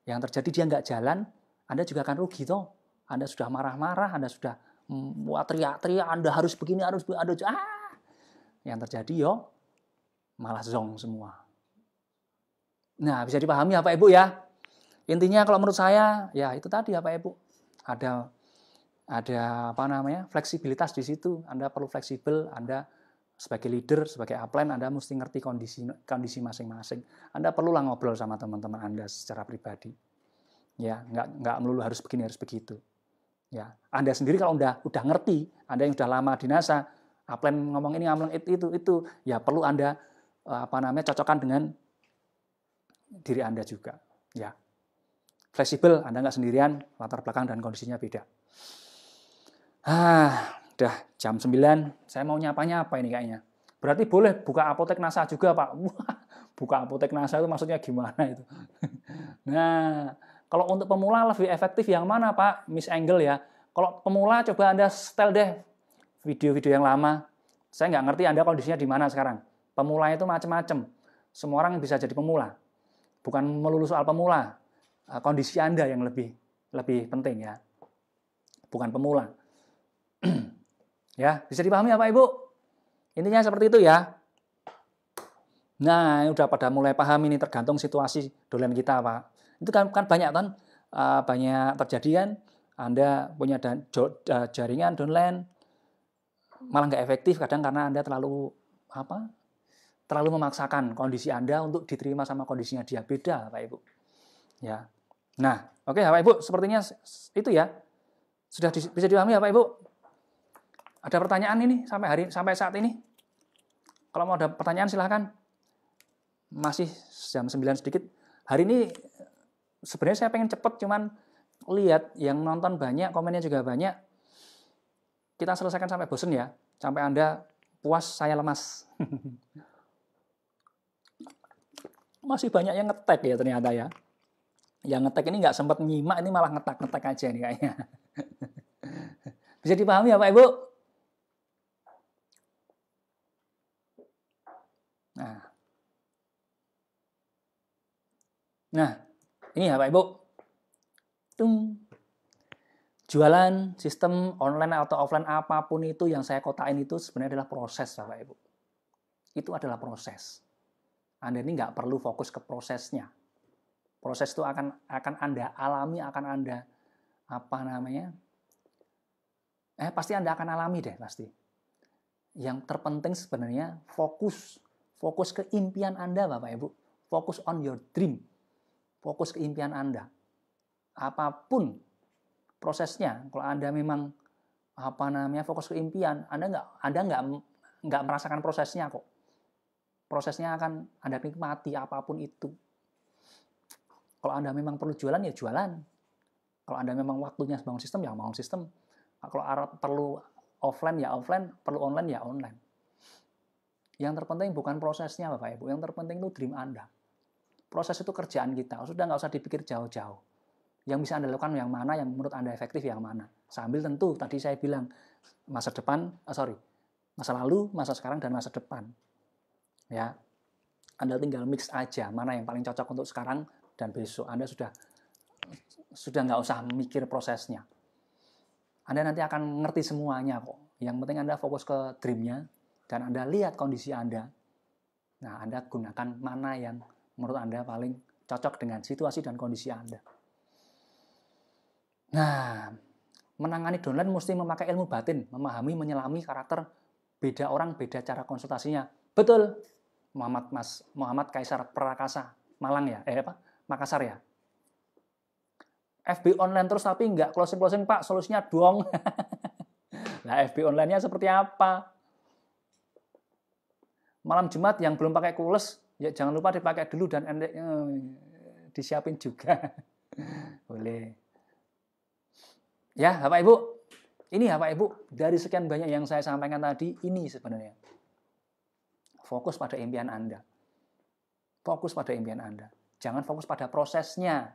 Yang terjadi dia nggak jalan, Anda juga akan rugi toh. Anda sudah marah-marah, Anda sudah hmm, teriak-teriak, Anda harus begini, harus begitu, ah. Yang terjadi yo malah zong semua Nah, bisa dipahami ya Ibu ya. Intinya kalau menurut saya ya itu tadi ya Ibu. Ada ada apa namanya? fleksibilitas di situ. Anda perlu fleksibel, Anda sebagai leader, sebagai upline Anda mesti ngerti kondisi kondisi masing-masing. Anda perlu lah ngobrol sama teman-teman Anda secara pribadi. Ya, nggak nggak melulu harus begini harus begitu. Ya, Anda sendiri kalau udah udah ngerti, Anda yang sudah lama di NASA, upline ngomong ini ngomong itu itu, itu ya perlu Anda eh, apa namanya cocokkan dengan diri Anda juga. Ya, fleksibel, Anda nggak sendirian, latar belakang dan kondisinya beda. Ah, udah jam 9, saya mau nyapanya apa ini kayaknya? Berarti boleh buka apotek NASA juga, Pak. Wah, buka apotek NASA itu maksudnya gimana itu? Nah, kalau untuk pemula lebih efektif yang mana, Pak? Miss Angle ya. Kalau pemula coba Anda setel deh video-video yang lama. Saya nggak ngerti Anda kondisinya di mana sekarang. Pemula itu macam-macam. Semua orang bisa jadi pemula bukan melulu soal pemula. Eh, kondisi Anda yang lebih lebih penting ya. Bukan pemula. ya, bisa dipahami apa ya, Ibu? Intinya seperti itu ya. Nah, ini udah pada mulai paham ini tergantung situasi dolan kita, Pak. Itu kan, kan banyak kan eh, banyak terjadi kan Anda punya dan, eh, jaringan downline malah nggak efektif kadang karena Anda terlalu apa terlalu memaksakan kondisi Anda untuk diterima sama kondisinya dia beda, Pak Ibu. Ya. Nah, oke okay, Bapak Ibu, sepertinya itu ya. Sudah di, bisa dipahami ya, Pak Ibu? Ada pertanyaan ini sampai hari sampai saat ini? Kalau mau ada pertanyaan silahkan. Masih jam 9 sedikit. Hari ini sebenarnya saya pengen cepet, cuman lihat yang nonton banyak, komennya juga banyak. Kita selesaikan sampai bosen ya. Sampai Anda puas, saya lemas. masih banyak yang ngetek ya ternyata ya. Yang ngetek ini nggak sempat nyimak, ini malah ngetak-ngetak aja nih kayaknya. Bisa dipahami ya Pak Ibu? Nah. Nah, ini ya Pak Ibu. Tung. Jualan, sistem online atau offline apapun itu yang saya kotain itu sebenarnya adalah proses Bapak Ibu. Itu adalah proses anda ini nggak perlu fokus ke prosesnya. Proses itu akan akan Anda alami, akan Anda apa namanya? Eh pasti Anda akan alami deh pasti. Yang terpenting sebenarnya fokus, fokus ke impian Anda Bapak Ibu, fokus on your dream, fokus ke impian Anda. Apapun prosesnya, kalau Anda memang apa namanya fokus ke impian, Anda nggak Anda nggak nggak merasakan prosesnya kok prosesnya akan Anda nikmati apapun itu. Kalau Anda memang perlu jualan, ya jualan. Kalau Anda memang waktunya bangun sistem, ya bangun sistem. Nah, kalau perlu offline, ya offline. Perlu online, ya online. Yang terpenting bukan prosesnya, Bapak Ibu. Yang terpenting itu dream Anda. Proses itu kerjaan kita. Sudah nggak usah dipikir jauh-jauh. Yang bisa Anda lakukan yang mana, yang menurut Anda efektif yang mana. Sambil tentu, tadi saya bilang, masa depan, oh sorry, masa lalu, masa sekarang, dan masa depan ya anda tinggal mix aja mana yang paling cocok untuk sekarang dan besok anda sudah sudah nggak usah mikir prosesnya anda nanti akan ngerti semuanya kok yang penting anda fokus ke dreamnya dan anda lihat kondisi anda nah anda gunakan mana yang menurut anda paling cocok dengan situasi dan kondisi anda nah menangani downline mesti memakai ilmu batin memahami menyelami karakter beda orang beda cara konsultasinya betul Muhammad Mas Muhammad Kaisar Prakasa Malang ya, eh apa? Makassar ya. FB online terus tapi nggak closing-closing Pak, solusinya dong. nah FB online-nya seperti apa? Malam Jumat yang belum pakai kules, ya jangan lupa dipakai dulu dan eh, disiapin juga. Boleh. Ya, Bapak Ibu, ini ya, Bapak Ibu, dari sekian banyak yang saya sampaikan tadi, ini sebenarnya fokus pada impian Anda. Fokus pada impian Anda. Jangan fokus pada prosesnya.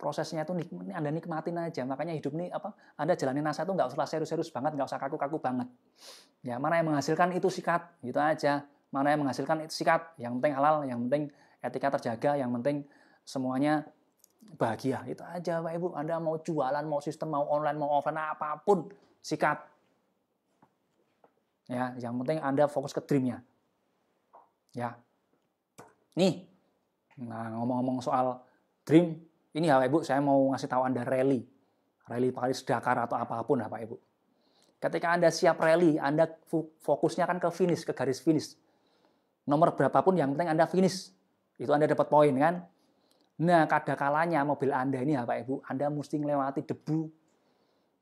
Prosesnya itu Anda nikmatin aja. Makanya hidup ini apa? Anda jalani nasihat itu nggak usah serius-serius banget, nggak usah kaku-kaku banget. Ya, mana yang menghasilkan itu sikat, gitu aja. Mana yang menghasilkan itu sikat. Yang penting halal, yang penting etika terjaga, yang penting semuanya bahagia. Itu aja Pak Ibu. Anda mau jualan, mau sistem, mau online, mau offline, apapun, sikat. Ya, yang penting Anda fokus ke dreamnya. Ya. Nih. Nah, ngomong-ngomong soal dream, ini ya Pak Ibu, saya mau ngasih tahu Anda rally. Rally Paris Dakar atau apapun lah Ibu. Ketika Anda siap rally, Anda fokusnya kan ke finish, ke garis finish. Nomor berapapun yang penting Anda finish. Itu Anda dapat poin kan? Nah, kalanya mobil Anda ini ya Pak Ibu, Anda mesti melewati debu.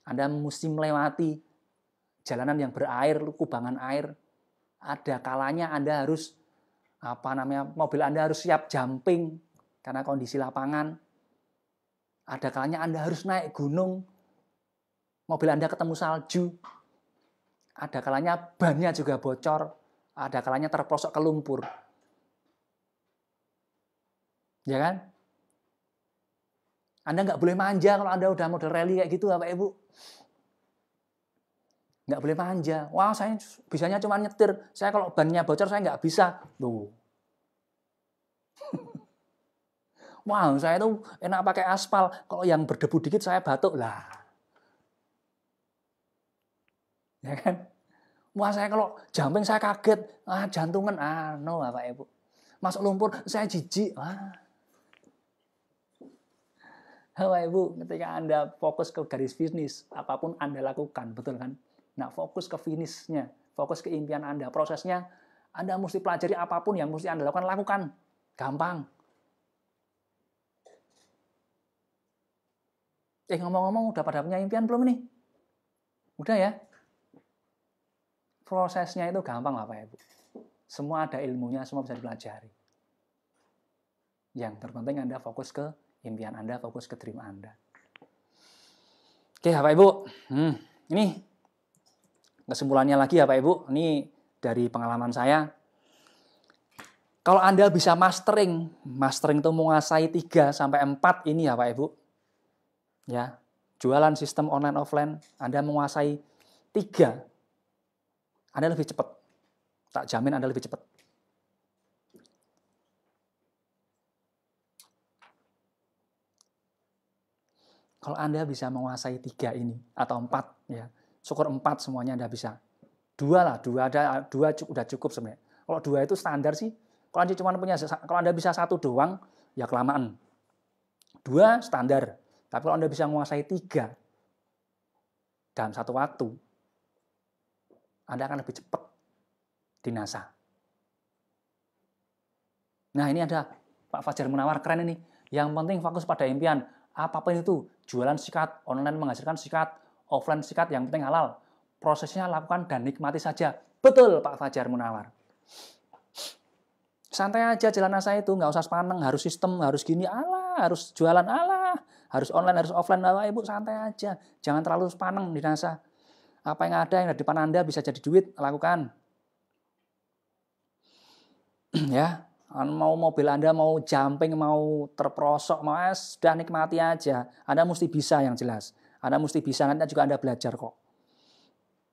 Anda mesti melewati jalanan yang berair, kubangan air. Ada kalanya Anda harus apa namanya mobil Anda harus siap jumping karena kondisi lapangan. Ada kalanya Anda harus naik gunung, mobil Anda ketemu salju. Ada kalanya bannya juga bocor, ada kalanya terprosok ke lumpur. Ya kan? Anda nggak boleh manja kalau Anda udah model rally kayak gitu, Bapak Ibu nggak boleh manja. Wah, saya bisanya cuma nyetir. Saya kalau bannya bocor saya nggak bisa. Tuh. Wah, saya tuh enak pakai aspal. Kalau yang berdebu dikit saya batuk lah. Ya kan? Wah, saya kalau jamping saya kaget. Ah, jantungan. Ah, no, Bapak Ibu. Masuk lumpur, saya jijik. Ah. Bapak Ibu, ketika Anda fokus ke garis bisnis, apapun Anda lakukan, betul kan? Nah, fokus ke finishnya, fokus ke impian Anda. Prosesnya, Anda mesti pelajari apapun yang mesti Anda lakukan, lakukan. Gampang. Eh, ngomong-ngomong, udah pada punya impian belum nih? Udah ya? Prosesnya itu gampang, lah pak Ibu. Semua ada ilmunya, semua bisa dipelajari. Yang terpenting Anda fokus ke impian Anda, fokus ke dream Anda. Oke, Bapak Ibu. Hmm, ini kesimpulannya lagi ya Pak Ibu, ini dari pengalaman saya. Kalau Anda bisa mastering, mastering itu menguasai 3 sampai 4 ini ya Pak Ibu. Ya, jualan sistem online offline, Anda menguasai 3. Anda lebih cepat. Tak jamin Anda lebih cepat. Kalau Anda bisa menguasai tiga ini atau empat, ya, syukur empat semuanya Anda bisa. Dua lah, dua ada dua udah cukup sebenarnya. Kalau dua itu standar sih. Kalau Anda cuma punya kalau Anda bisa satu doang, ya kelamaan. Dua standar. Tapi kalau Anda bisa menguasai tiga dalam satu waktu, Anda akan lebih cepat di NASA. Nah ini ada Pak Fajar Munawar, keren ini. Yang penting fokus pada impian. Apapun itu, jualan sikat, online menghasilkan sikat, offline sikat yang penting halal. Prosesnya lakukan dan nikmati saja. Betul Pak Fajar Munawar. Santai aja jalan asa itu, nggak usah sepaneng, harus sistem, harus gini, Allah, harus jualan Allah, harus online, harus offline, bapak ibu santai aja, jangan terlalu sepaneng di NASA. Apa yang ada yang ada di depan anda bisa jadi duit, lakukan. ya, anu mau mobil Anda mau jumping, mau terperosok, mau es, sudah nikmati aja. Anda mesti bisa yang jelas. Anda mesti bisa, nanti juga Anda belajar kok.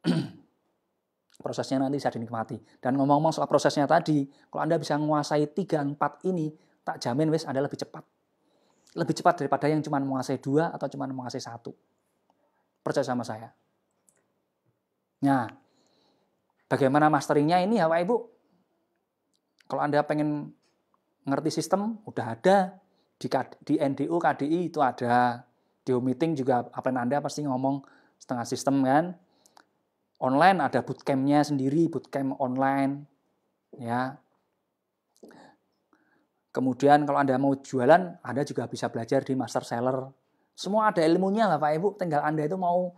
prosesnya nanti saya dinikmati. Dan ngomong-ngomong soal prosesnya tadi, kalau Anda bisa menguasai 3, 4 ini, tak jamin wes Anda lebih cepat. Lebih cepat daripada yang cuma menguasai dua atau cuma menguasai satu. Percaya sama saya. Nah, bagaimana masteringnya ini Pak Ibu? Kalau Anda pengen ngerti sistem, udah ada. Di, di NDU, KDI itu ada home meeting juga apa Anda pasti ngomong setengah sistem kan. Online ada bootcampnya sendiri, bootcamp online. Ya, Kemudian kalau Anda mau jualan, Anda juga bisa belajar di master seller. Semua ada ilmunya lah Pak Ibu, tinggal Anda itu mau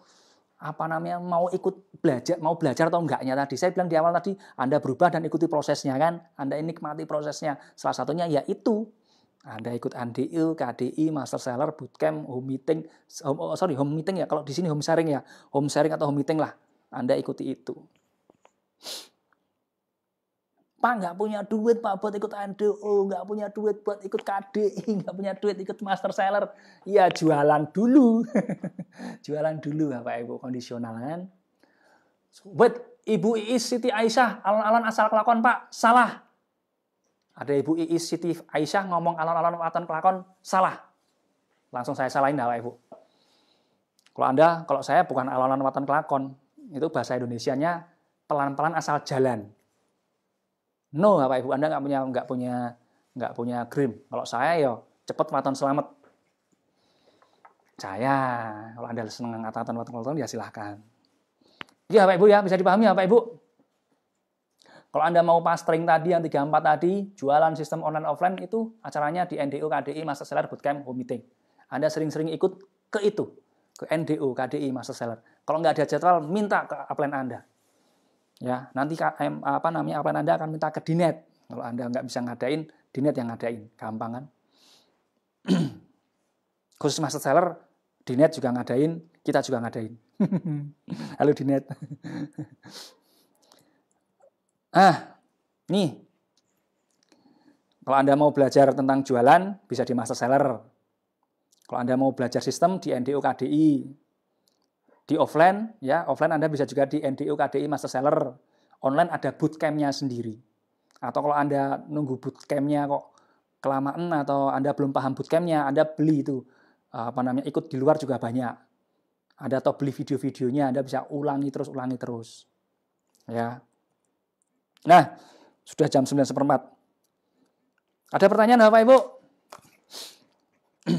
apa namanya mau ikut belajar mau belajar atau enggaknya tadi saya bilang di awal tadi Anda berubah dan ikuti prosesnya kan Anda nikmati prosesnya salah satunya yaitu anda ikut ANDI, KDI, Master Seller, Bootcamp, Home Meeting, home, oh, sorry Home Meeting ya, kalau di sini Home Sharing ya, Home Sharing atau Home Meeting lah, Anda ikuti itu. Pak nggak punya duit Pak buat ikut ANDO, oh, nggak punya duit buat ikut KDI, nggak punya duit ikut Master Seller. Ya jualan dulu, jualan dulu Bapak Ibu kondisional kan. Wait, Ibu Iis Siti Aisyah, alon-alon asal kelakuan Pak, salah. Ada Ibu Iis Siti Aisyah ngomong alon-alon waton pelakon salah. Langsung saya salahin Bapak Ibu. Kalau Anda, kalau saya bukan alon-alon waton pelakon, itu bahasa Indonesianya pelan-pelan asal jalan. No, Bapak Ibu, Anda nggak punya nggak punya nggak punya grim. Kalau saya yo cepet waton selamat. Saya, kalau Anda seneng ngata waton waton ya silahkan. Iya Bapak Ibu ya, bisa dipahami ya Bapak Ibu. Kalau Anda mau pastering tadi yang 34 tadi, jualan sistem online offline itu acaranya di NDO KDI Master Seller Bootcamp Home Meeting. Anda sering-sering ikut ke itu, ke NDO KDI Master Seller. Kalau nggak ada jadwal, minta ke upline Anda. Ya, nanti apa namanya upline Anda akan minta ke Dinet. Kalau Anda nggak bisa ngadain, Dinet yang ngadain, gampang kan? Khusus Master Seller, Dinet juga ngadain, kita juga ngadain. Halo Dinet. Ah, nih. Kalau Anda mau belajar tentang jualan, bisa di master seller. Kalau Anda mau belajar sistem di NDU KDI. Di offline, ya offline Anda bisa juga di NDU KDI master seller. Online ada bootcamp-nya sendiri. Atau kalau Anda nunggu bootcamp-nya kok kelamaan atau Anda belum paham bootcamp-nya, Anda beli itu eh, apa namanya ikut di luar juga banyak. Ada atau beli video-videonya, Anda bisa ulangi terus, ulangi terus. Ya. Nah, sudah jam 9 seperempat. Ada pertanyaan Bapak Ibu?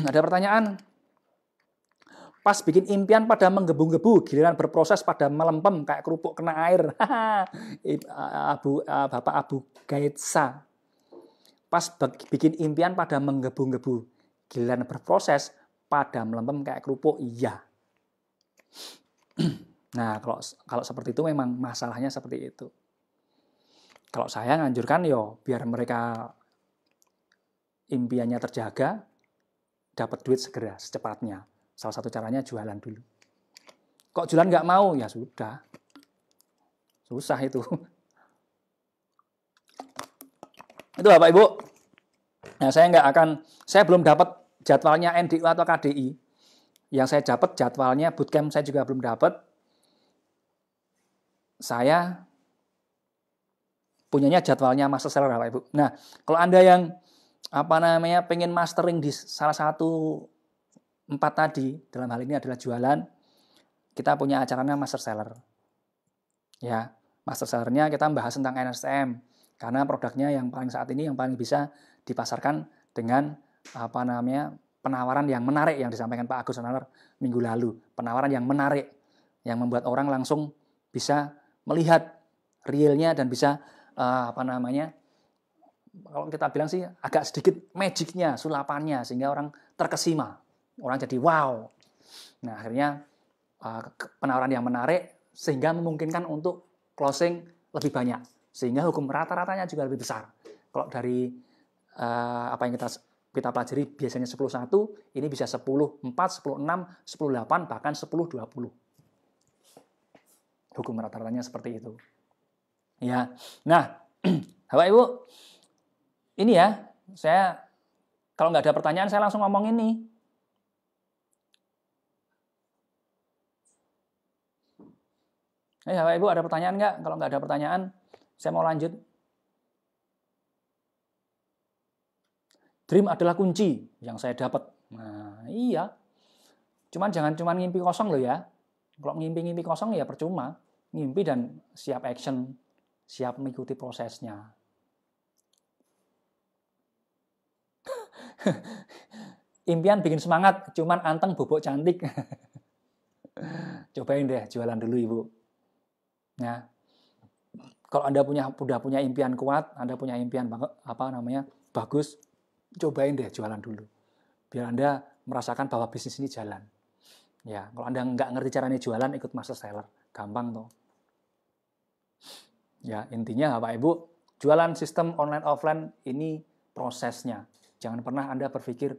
Ada pertanyaan? Pas bikin impian pada menggebu-gebu, giliran berproses pada melempem kayak kerupuk kena air. abu, Bapak Abu Gaitsa. Pas bikin impian pada menggebu-gebu, giliran berproses pada melempem kayak kerupuk. Iya. Nah, kalau kalau seperti itu memang masalahnya seperti itu. Kalau saya nganjurkan yo biar mereka impiannya terjaga, dapat duit segera secepatnya. Salah satu caranya jualan dulu. Kok jualan nggak mau? Ya sudah. Susah itu. Itu Bapak Ibu. Nah, saya nggak akan, saya belum dapat jadwalnya NDU atau KDI. Yang saya dapat jadwalnya bootcamp saya juga belum dapat. Saya punyanya jadwalnya master seller Bapak Ibu. Nah, kalau Anda yang apa namanya pengen mastering di salah satu empat tadi, dalam hal ini adalah jualan, kita punya acaranya master seller. Ya, master sellernya kita membahas tentang NSM karena produknya yang paling saat ini yang paling bisa dipasarkan dengan apa namanya penawaran yang menarik yang disampaikan Pak Agus Sanar minggu lalu. Penawaran yang menarik yang membuat orang langsung bisa melihat realnya dan bisa uh, apa namanya kalau kita bilang sih agak sedikit magicnya sulapannya sehingga orang terkesima orang jadi wow nah akhirnya uh, penawaran yang menarik sehingga memungkinkan untuk closing lebih banyak sehingga hukum rata-ratanya juga lebih besar kalau dari uh, apa yang kita kita pelajari biasanya 10 1 ini bisa 10 4 10 6 10 8 bahkan 10 20 hukum rata-ratanya seperti itu Ya. Nah, Bapak Ibu, ini ya, saya kalau nggak ada pertanyaan saya langsung ngomong ini. Eh, Bapak Ibu ada pertanyaan nggak? Kalau nggak ada pertanyaan, saya mau lanjut. Dream adalah kunci yang saya dapat. Nah, iya. Cuman jangan cuman ngimpi kosong loh ya. Kalau ngimpi-ngimpi kosong ya percuma. Ngimpi dan siap action siap mengikuti prosesnya. Impian bikin semangat, cuman anteng bobok cantik. Cobain deh jualan dulu ibu. Ya. Kalau anda punya udah punya impian kuat, anda punya impian banget apa namanya bagus, cobain deh jualan dulu. Biar anda merasakan bahwa bisnis ini jalan. Ya, kalau anda nggak ngerti caranya jualan, ikut master seller, gampang tuh. Ya, intinya Bapak Ibu, jualan sistem online offline ini prosesnya. Jangan pernah Anda berpikir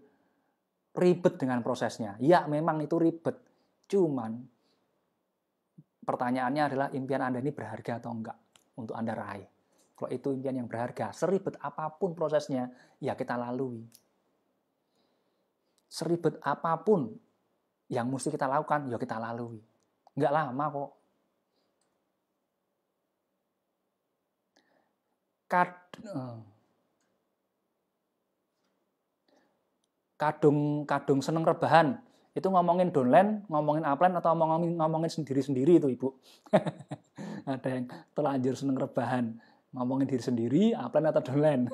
ribet dengan prosesnya. Ya, memang itu ribet. Cuman pertanyaannya adalah impian Anda ini berharga atau enggak untuk Anda raih. Kalau itu impian yang berharga, seribet apapun prosesnya, ya kita lalui. Seribet apapun yang mesti kita lakukan, ya kita lalui. Enggak lama kok. kadung kadung seneng rebahan itu ngomongin downline, ngomongin upline atau ngomongin ngomongin sendiri-sendiri itu ibu. Ada yang telanjur seneng rebahan, ngomongin diri sendiri, upline atau downline.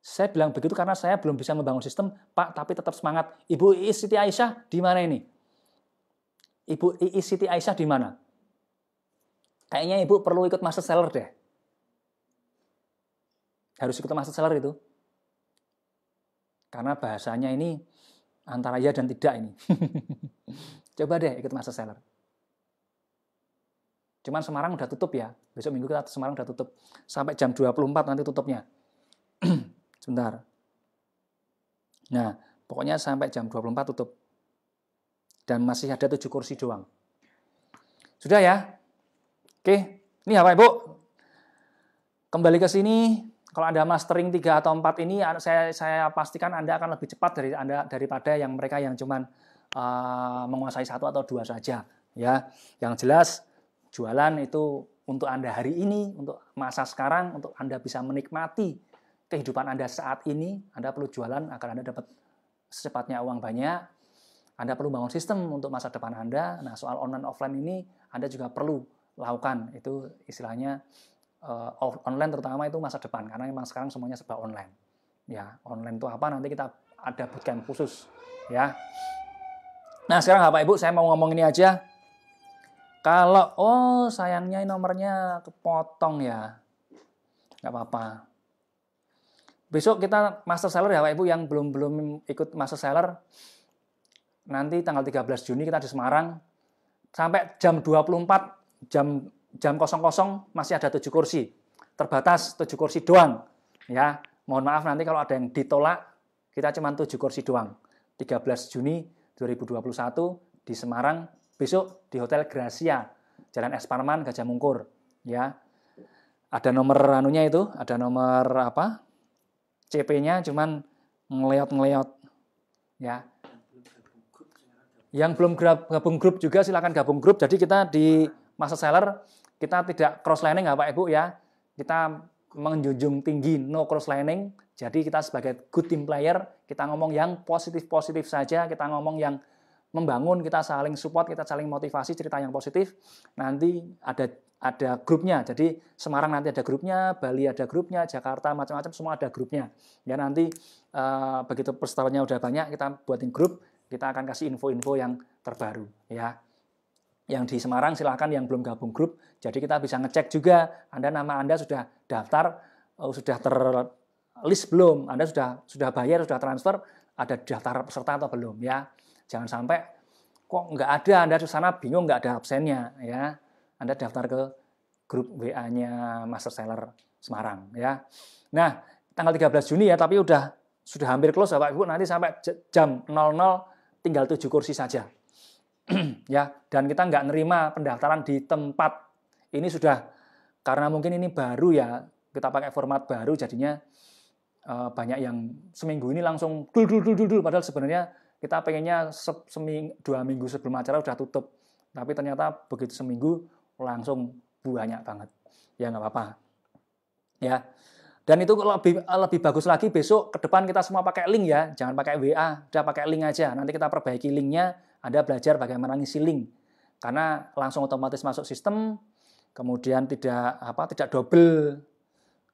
saya bilang begitu karena saya belum bisa membangun sistem, Pak, tapi tetap semangat. Ibu Siti Aisyah di mana ini? Ibu I, Siti Aisyah di mana? Kayaknya ibu perlu ikut master seller deh. Harus ikut master seller itu. Karena bahasanya ini antara ya dan tidak ini. Coba deh ikut master seller. Cuman Semarang udah tutup ya. Besok minggu kita Semarang udah tutup. Sampai jam 24 nanti tutupnya. Sebentar. Nah, pokoknya sampai jam 24 tutup dan masih ada tujuh kursi doang. Sudah ya? Oke, ini apa Ibu? Kembali ke sini, kalau Anda mastering 3 atau 4 ini, anu, saya, saya pastikan Anda akan lebih cepat dari Anda daripada yang mereka yang cuman uh, menguasai satu atau dua saja. ya. Yang jelas, jualan itu untuk Anda hari ini, untuk masa sekarang, untuk Anda bisa menikmati kehidupan Anda saat ini, Anda perlu jualan agar Anda dapat secepatnya uang banyak, anda perlu bangun sistem untuk masa depan Anda. Nah, soal online offline ini Anda juga perlu lakukan. Itu istilahnya uh, online terutama itu masa depan karena memang sekarang semuanya serba online. Ya, online itu apa nanti kita ada bootcamp khusus ya. Nah, sekarang Bapak Ibu saya mau ngomong ini aja. Kalau oh sayangnya nomornya kepotong ya. Nggak apa-apa. Besok kita master seller ya Bapak Ibu yang belum belum ikut master seller nanti tanggal 13 Juni kita di Semarang sampai jam 24 jam jam 00 masih ada tujuh kursi. Terbatas tujuh kursi doang. Ya, mohon maaf nanti kalau ada yang ditolak, kita cuma tujuh kursi doang. 13 Juni 2021 di Semarang, besok di Hotel Gracia, Jalan Es Parman, Gajah Mungkur, ya. Ada nomor anunya itu, ada nomor apa? CP-nya cuman ngeleot-ngeleot ya. Yang belum gabung grup juga silahkan gabung grup. Jadi kita di masa seller kita tidak cross lining ya Pak Ibu ya. Kita menjunjung tinggi no cross lining. Jadi kita sebagai good team player kita ngomong yang positif-positif saja, kita ngomong yang membangun, kita saling support, kita saling motivasi, cerita yang positif. Nanti ada ada grupnya. Jadi Semarang nanti ada grupnya, Bali ada grupnya, Jakarta macam-macam semua ada grupnya. Ya nanti uh, begitu pesertanya udah banyak kita buatin grup. Kita akan kasih info-info yang terbaru ya. Yang di Semarang silahkan yang belum gabung grup, jadi kita bisa ngecek juga Anda nama Anda sudah daftar, eh, sudah terlist belum, Anda sudah sudah bayar, sudah transfer, ada daftar peserta atau belum ya. Jangan sampai kok nggak ada, Anda di sana bingung nggak ada absennya ya. Anda daftar ke grup WA-nya Master Seller Semarang ya. Nah, tanggal 13 Juni ya, tapi udah sudah hampir close Bapak Ibu nanti sampai jam 00 tinggal tujuh kursi saja. ya, dan kita nggak nerima pendaftaran di tempat. Ini sudah karena mungkin ini baru ya, kita pakai format baru jadinya eh, banyak yang seminggu ini langsung dul dul dul dul, dul. padahal sebenarnya kita pengennya se seming dua minggu sebelum acara udah tutup. Tapi ternyata begitu seminggu langsung banyak banget. Ya nggak apa-apa. Ya. Dan itu lebih lebih bagus lagi besok ke depan kita semua pakai link ya, jangan pakai WA, udah pakai link aja. Nanti kita perbaiki linknya, Anda belajar bagaimana ngisi link. Karena langsung otomatis masuk sistem, kemudian tidak apa tidak double.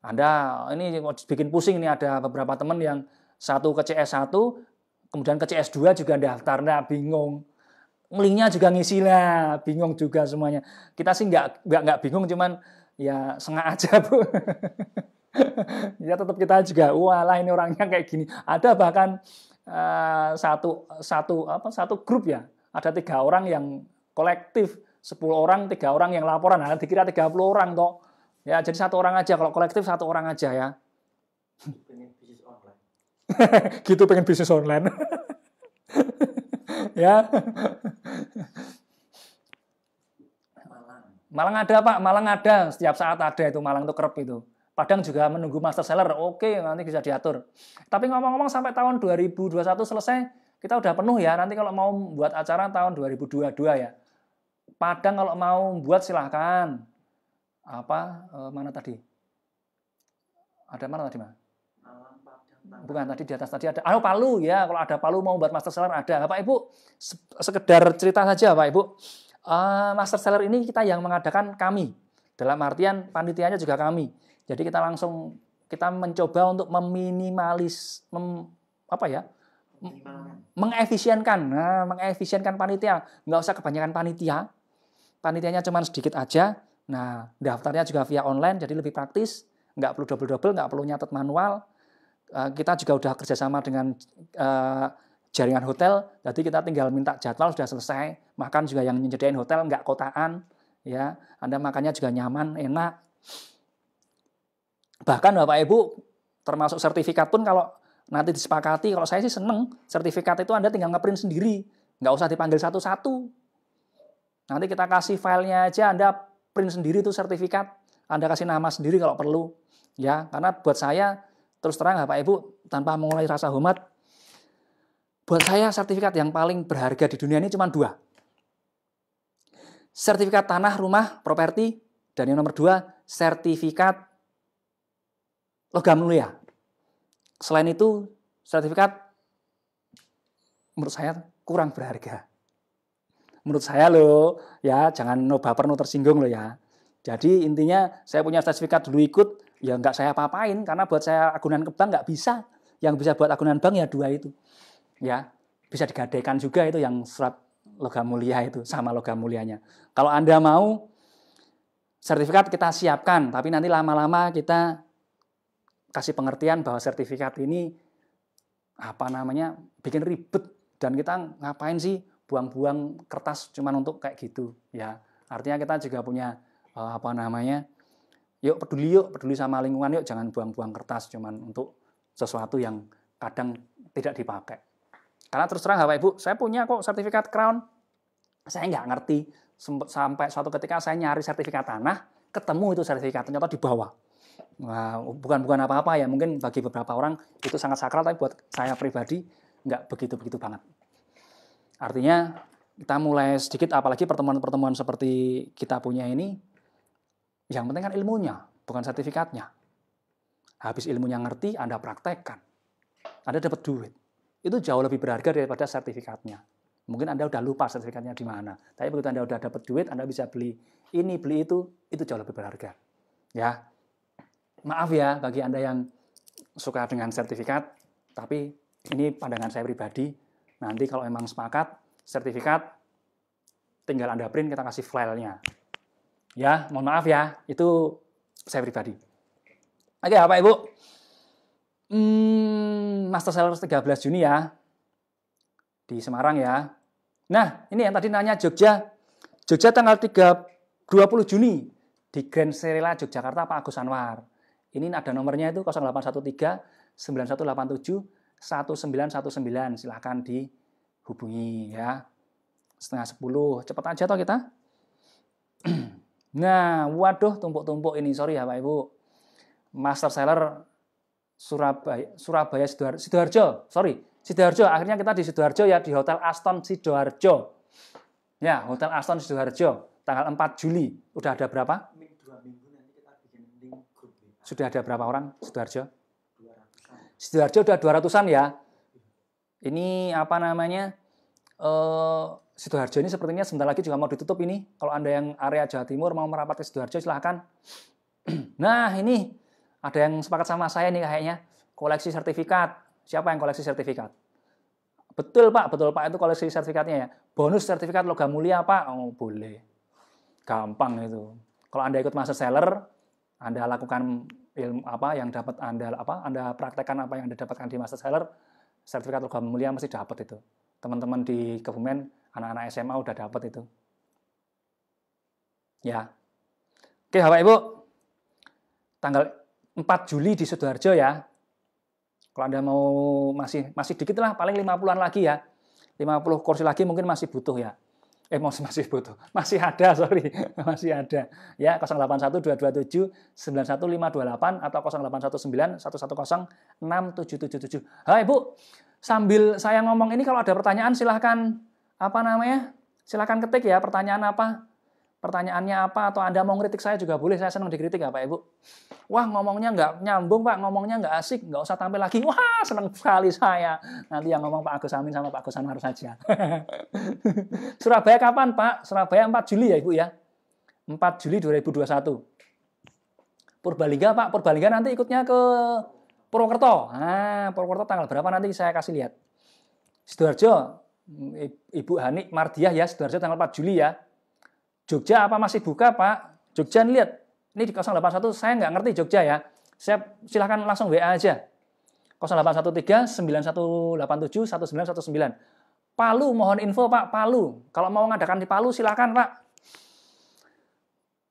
Anda ini bikin pusing ini ada beberapa teman yang satu ke CS1, kemudian ke CS2 juga daftar, nah bingung. Linknya juga ngisi lah, bingung juga semuanya. Kita sih nggak nggak bingung, cuman ya sengaja aja bu. ya tetap kita juga Wah, ini orangnya kayak gini ada bahkan uh, satu satu apa satu grup ya ada tiga orang yang kolektif sepuluh orang tiga orang yang laporan nah, dikira puluh orang toh ya jadi satu orang aja kalau kolektif satu orang aja ya pengen bisnis online gitu pengen bisnis online ya Malang. Malang ada Pak, Malang ada. Setiap saat ada itu Malang itu kerep itu. Padang juga menunggu master seller, oke nanti bisa diatur. Tapi ngomong-ngomong sampai tahun 2021 selesai, kita udah penuh ya, nanti kalau mau buat acara tahun 2022 ya. Padang kalau mau buat silahkan. Apa, eh, mana tadi? Ada mana tadi, Ma? Bukan, tadi di atas tadi ada. Ayo Palu ya, kalau ada Palu mau buat master seller ada. Bapak Ibu, sekedar cerita saja Bapak Ibu. Uh, master seller ini kita yang mengadakan kami. Dalam artian panitianya juga kami jadi kita langsung kita mencoba untuk meminimalis mem, apa ya? mengefisienkan, nah, mengefisienkan panitia. Nggak usah kebanyakan panitia. Panitianya cuma sedikit aja. Nah, daftarnya juga via online, jadi lebih praktis. Nggak perlu double-double, nggak perlu nyatet manual. Eh, kita juga udah kerjasama dengan eh, jaringan hotel, jadi kita tinggal minta jadwal sudah selesai. Makan juga yang nyediain hotel, nggak kotaan. ya Anda makannya juga nyaman, enak. Bahkan Bapak Ibu termasuk sertifikat pun kalau nanti disepakati, kalau saya sih seneng sertifikat itu Anda tinggal ngeprint sendiri, nggak usah dipanggil satu-satu. Nanti kita kasih filenya aja, Anda print sendiri itu sertifikat, Anda kasih nama sendiri kalau perlu. Ya, karena buat saya terus terang Bapak Ibu tanpa mengulai rasa hormat buat saya sertifikat yang paling berharga di dunia ini cuma dua sertifikat tanah rumah properti dan yang nomor dua sertifikat logam mulia. Selain itu, sertifikat menurut saya kurang berharga. Menurut saya loh, ya jangan no baper no tersinggung loh ya. Jadi intinya saya punya sertifikat dulu ikut, ya nggak saya apa-apain karena buat saya agunan ke bank nggak bisa. Yang bisa buat agunan bank ya dua itu. Ya, bisa digadaikan juga itu yang surat logam mulia itu sama logam mulianya. Kalau Anda mau sertifikat kita siapkan, tapi nanti lama-lama kita kasih pengertian bahwa sertifikat ini apa namanya bikin ribet dan kita ngapain sih buang-buang kertas cuman untuk kayak gitu ya artinya kita juga punya eh, apa namanya yuk peduli yuk peduli sama lingkungan yuk jangan buang-buang kertas cuman untuk sesuatu yang kadang tidak dipakai karena terus terang Bapak Ibu saya punya kok sertifikat crown saya nggak ngerti sampai suatu ketika saya nyari sertifikat tanah ketemu itu sertifikat ternyata di bawah Wah, bukan bukan apa-apa ya. Mungkin bagi beberapa orang itu sangat sakral, tapi buat saya pribadi nggak begitu-begitu banget. Artinya kita mulai sedikit, apalagi pertemuan-pertemuan seperti kita punya ini, yang penting kan ilmunya, bukan sertifikatnya. Habis ilmunya ngerti, Anda praktekkan. Anda dapat duit. Itu jauh lebih berharga daripada sertifikatnya. Mungkin Anda udah lupa sertifikatnya di mana. Tapi begitu Anda udah dapat duit, Anda bisa beli ini, beli itu, itu jauh lebih berharga. Ya, maaf ya bagi Anda yang suka dengan sertifikat, tapi ini pandangan saya pribadi. Nanti kalau memang sepakat, sertifikat tinggal Anda print, kita kasih filenya. Ya, mohon maaf ya, itu saya pribadi. Oke, apa Ibu. Hmm, Master seller 13 Juni ya, di Semarang ya. Nah, ini yang tadi nanya Jogja. Jogja tanggal 3, 20 Juni di Grand Serela Yogyakarta Pak Agus Anwar. Ini ada nomornya itu 0813 9187 1919. Silahkan dihubungi ya. Setengah 10. Cepat aja toh kita. nah, waduh tumpuk-tumpuk ini. Sorry ya Pak Ibu. Master seller Surabaya, Surabaya Sidoarjo. Sidoarjo. Sorry, Sidoarjo. Akhirnya kita di Sidoarjo ya, di Hotel Aston Sidoarjo. Ya, Hotel Aston Sidoarjo. Tanggal 4 Juli. Udah ada berapa? Sudah ada berapa orang, Sidoarjo? Sidoarjo sudah 200-an ya. Ini apa namanya? Uh, eh, Sidoarjo ini sepertinya sebentar lagi juga mau ditutup ini. Kalau Anda yang area Jawa Timur mau merapat ke Sidoarjo silahkan. nah ini ada yang sepakat sama saya nih kayaknya. Koleksi sertifikat. Siapa yang koleksi sertifikat? Betul Pak, betul Pak itu koleksi sertifikatnya ya. Bonus sertifikat logam mulia Pak. Oh boleh. Gampang itu. Kalau Anda ikut master seller, Anda lakukan ilmu apa yang dapat Anda apa Anda praktekkan apa yang Anda dapatkan di Master Seller, sertifikat logam mulia mesti dapat itu. Teman-teman di Kebumen, anak-anak SMA udah dapat itu. Ya. Oke, Bapak Ibu. Tanggal 4 Juli di Sidoarjo ya. Kalau Anda mau masih masih dikit lah, paling 50-an lagi ya. 50 kursi lagi mungkin masih butuh ya eh masih masih butuh masih ada sorry masih ada ya 081227 91528 atau 0819 Hai Bu sambil saya ngomong ini kalau ada pertanyaan silahkan apa namanya silahkan ketik ya pertanyaan apa pertanyaannya apa atau Anda mau kritik saya juga boleh, saya senang dikritik ya Pak Ibu. Wah ngomongnya nggak nyambung Pak, ngomongnya nggak asik, nggak usah tampil lagi. Wah senang sekali saya. Nanti yang ngomong Pak Agus Amin sama Pak Agus Anwar saja. Surabaya kapan Pak? Surabaya 4 Juli ya Ibu ya? 4 Juli 2021. Purbalingga Pak, Purbalingga nanti ikutnya ke Purwokerto. Nah, Purwokerto tanggal berapa nanti saya kasih lihat. Sidoarjo, Ibu Hanik Mardiah ya, Sidoarjo tanggal 4 Juli ya. Jogja apa masih buka Pak? Jogja lihat, ini di 081 saya nggak ngerti Jogja ya. Saya silahkan langsung WA aja. 0813-9187-1919. Palu, mohon info Pak, Palu. Kalau mau ngadakan di Palu, silahkan Pak.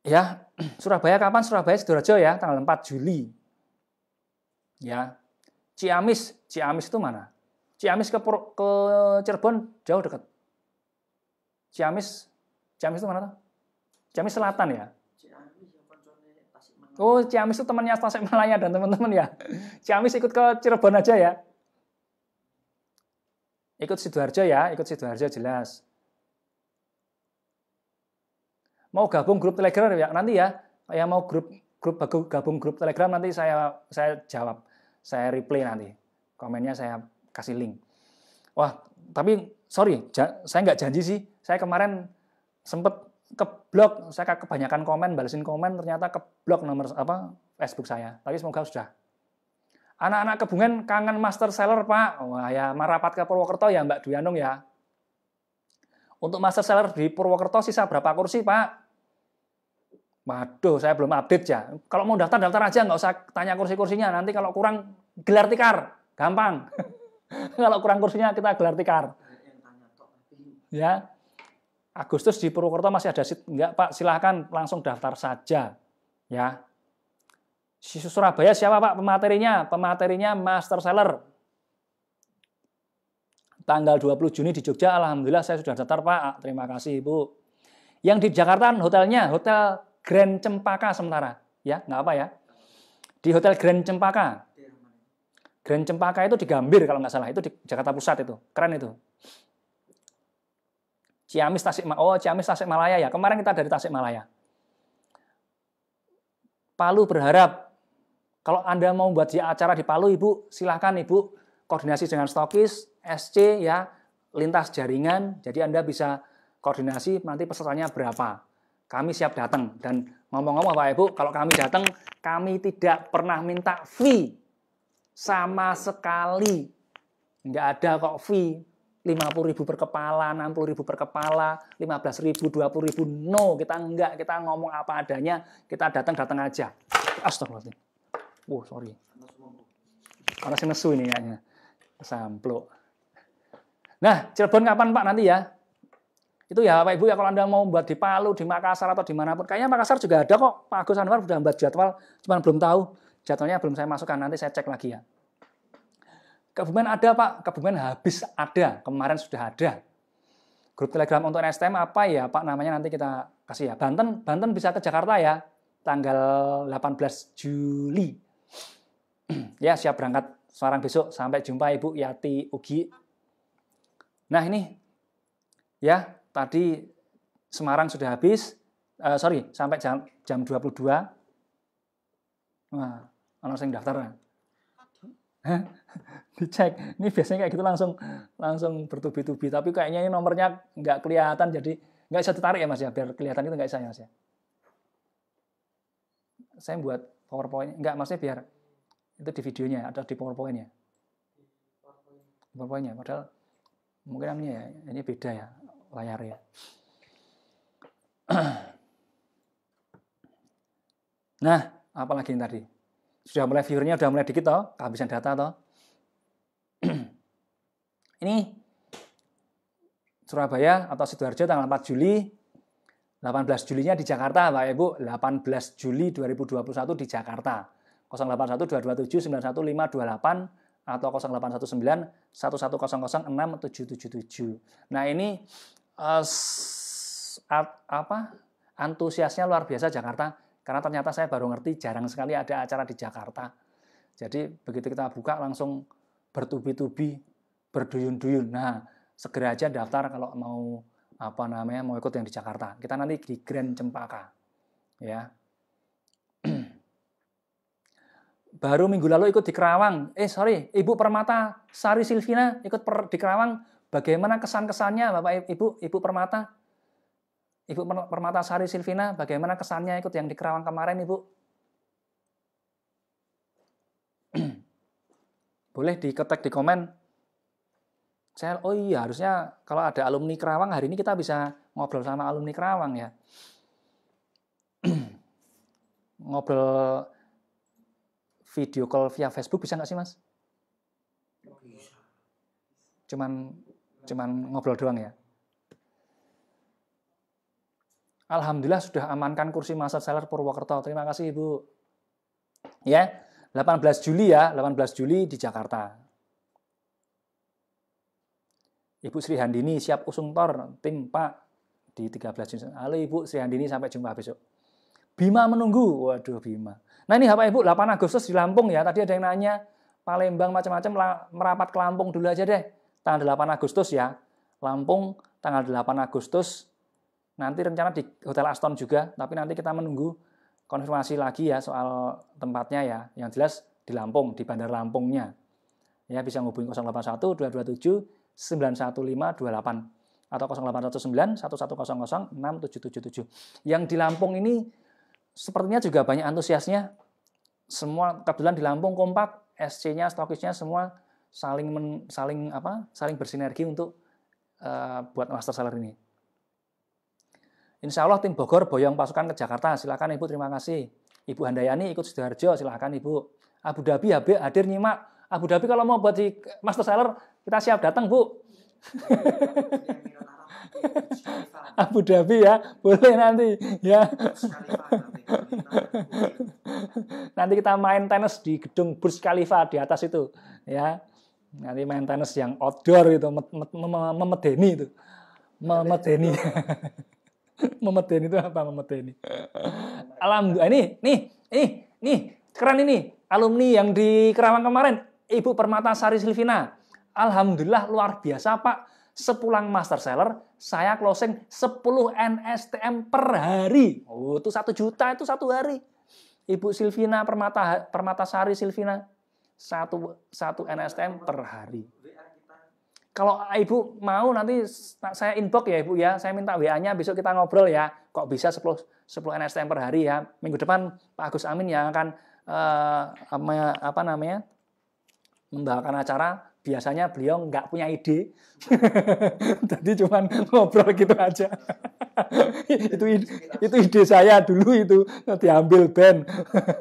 Ya, Surabaya kapan? Surabaya Sidoarjo ya, tanggal 4 Juli. Ya, Ciamis, Ciamis itu mana? Ciamis ke, ke Cirebon jauh dekat. Ciamis, Ciamis itu mana tuh? Ciamis Selatan ya? ya oh, Ciamis itu temannya Tasik Malaya dan teman-teman ya. Ciamis ikut ke Cirebon aja ya. Ikut Sidoarjo ya, ikut Sidoarjo jelas. Mau gabung grup Telegram ya nanti ya. Ya mau grup grup gabung grup Telegram nanti saya saya jawab. Saya reply nanti. Komennya saya kasih link. Wah, tapi sorry, saya nggak janji sih. Saya kemarin sempat keblok saya kebanyakan komen balesin komen ternyata keblok nomor apa Facebook saya tapi semoga sudah anak-anak kebungan kangen master seller pak wah ya marapat ke Purwokerto ya Mbak Duyanung ya untuk master seller di Purwokerto sisa berapa kursi pak Waduh, saya belum update ya. Kalau mau daftar, daftar aja. Nggak usah tanya kursi-kursinya. Nanti kalau kurang, gelar tikar. Gampang. kalau kurang kursinya, kita gelar tikar. Ya, Agustus di Purwokerto masih ada seat enggak Pak? Silahkan langsung daftar saja. Ya. Surabaya siapa Pak pematerinya? Pematerinya master seller. Tanggal 20 Juni di Jogja, Alhamdulillah saya sudah daftar Pak. Terima kasih Ibu. Yang di Jakarta hotelnya, Hotel Grand Cempaka sementara. Ya, nggak apa ya. Di Hotel Grand Cempaka. Grand Cempaka itu di Gambir kalau nggak salah. Itu di Jakarta Pusat itu. Keren itu. Ciamis Tasik Oh, Ciamis Tasik Malaya ya. Kemarin kita dari Tasik Malaya. Palu berharap kalau Anda mau buat acara di Palu, Ibu, silahkan Ibu koordinasi dengan stokis, SC ya, lintas jaringan. Jadi Anda bisa koordinasi nanti pesertanya berapa. Kami siap datang dan ngomong-ngomong Pak Ibu, kalau kami datang, kami tidak pernah minta fee sama sekali. Nggak ada kok fee puluh ribu per kepala, puluh ribu per kepala, belas ribu, puluh ribu. No, kita enggak. Kita ngomong apa adanya. Kita datang-datang aja. Astagfirullahaladzim. oh, sorry. Karena saya nesu ini kayaknya. sampel. Nah, Cirebon kapan Pak nanti ya? Itu ya Bapak Ibu ya kalau Anda mau buat di Palu, di Makassar atau dimanapun. Kayaknya Makassar juga ada kok. Pak Agus Anwar sudah buat jadwal, cuman belum tahu. Jadwalnya belum saya masukkan, nanti saya cek lagi ya. Kebumen ada Pak, Kebumen habis ada, kemarin sudah ada. Grup Telegram untuk NSTM apa ya Pak namanya nanti kita kasih ya. Banten, Banten bisa ke Jakarta ya, tanggal 18 Juli. ya siap berangkat sekarang besok. Sampai jumpa Ibu Yati Ugi. Nah ini ya tadi Semarang sudah habis, uh, sorry sampai jam jam 22. Wah, orang yang daftar. dicek. Ini biasanya kayak gitu langsung langsung bertubi-tubi. Tapi kayaknya ini nomornya nggak kelihatan, jadi nggak bisa ditarik ya mas ya, biar kelihatan itu nggak bisa ya mas ya. Saya buat powerpoint, nggak mas ya biar itu di videonya atau di powerpointnya. Powerpointnya, padahal mungkin namanya ya, ini beda ya layar ya. nah, apalagi yang tadi? sudah mulai viewernya sudah mulai dikit toh, kehabisan data toh. Ini Surabaya atau Sidoarjo tanggal 4 Juli 18 Julinya di Jakarta Pak Ibu 18 Juli 2021 di Jakarta 081 227 91528 atau 0819 6777 Nah ini uh, apa antusiasnya luar biasa Jakarta karena ternyata saya baru ngerti jarang sekali ada acara di Jakarta. Jadi begitu kita buka langsung bertubi-tubi, berduyun-duyun. Nah, segera aja daftar kalau mau apa namanya mau ikut yang di Jakarta. Kita nanti di Grand Cempaka. Ya. baru minggu lalu ikut di Kerawang. Eh, sorry, Ibu Permata Sari Silvina ikut per, di Kerawang. Bagaimana kesan-kesannya Bapak Ibu Ibu Permata? Ibu Permatasari Silvina, bagaimana kesannya ikut yang di Kerawang kemarin, Ibu? Boleh diketek di komen. Saya, oh iya, harusnya kalau ada alumni Kerawang, hari ini kita bisa ngobrol sama alumni Kerawang ya. ngobrol video call via Facebook bisa nggak sih, Mas? Cuman cuman ngobrol doang ya. Alhamdulillah sudah amankan kursi masa seller Purwokerto. Terima kasih Ibu. Ya, 18 Juli ya, 18 Juli di Jakarta. Ibu Sri Handini siap usung tor tim Pak di 13 Juni. Halo Ibu Sri Handini sampai jumpa besok. Bima menunggu. Waduh Bima. Nah ini Bapak Ibu 8 Agustus di Lampung ya. Tadi ada yang nanya Palembang macam-macam merapat ke Lampung dulu aja deh. Tanggal 8 Agustus ya. Lampung tanggal 8 Agustus Nanti rencana di Hotel Aston juga, tapi nanti kita menunggu konfirmasi lagi ya soal tempatnya ya. Yang jelas di Lampung, di Bandar Lampungnya. Ya bisa ngubungi 081 227 91528 atau 0819 1100 6777. Yang di Lampung ini sepertinya juga banyak antusiasnya. Semua kebetulan di Lampung kompak, SC-nya, stokisnya semua saling men, saling apa? saling bersinergi untuk uh, buat master seller ini. Insya Allah tim Bogor boyong pasukan ke Jakarta. Silakan Ibu, terima kasih. Ibu Handayani ikut Sidoarjo, silakan Ibu. Abu Dhabi hadir nyimak. Abu Dhabi kalau mau buat di master seller, kita siap datang, Bu. Abu Dhabi ya, boleh nanti ya. nanti kita main tenis di gedung Burj Khalifa di atas itu ya. Nanti main tenis yang outdoor itu memedeni itu. Memedeni. memeteni itu apa memeteni? Alhamdulillah ini nih nih nih keren ini alumni yang di Kerawang kemarin Ibu permata sari Silvina. Alhamdulillah luar biasa Pak. Sepulang master seller, saya closing 10 NSTM per hari. Oh, itu satu juta itu satu hari. Ibu Silvina Permata permata sari Silvina satu satu NSTM per hari. Kalau Ibu mau nanti saya inbox ya Ibu ya, saya minta WA-nya besok kita ngobrol ya. Kok bisa 10 10 NSTM per hari ya. Minggu depan Pak Agus Amin yang akan eh, apa namanya? membawakan acara biasanya beliau nggak punya ide jadi cuman ngobrol gitu aja itu itu ide saya dulu itu diambil band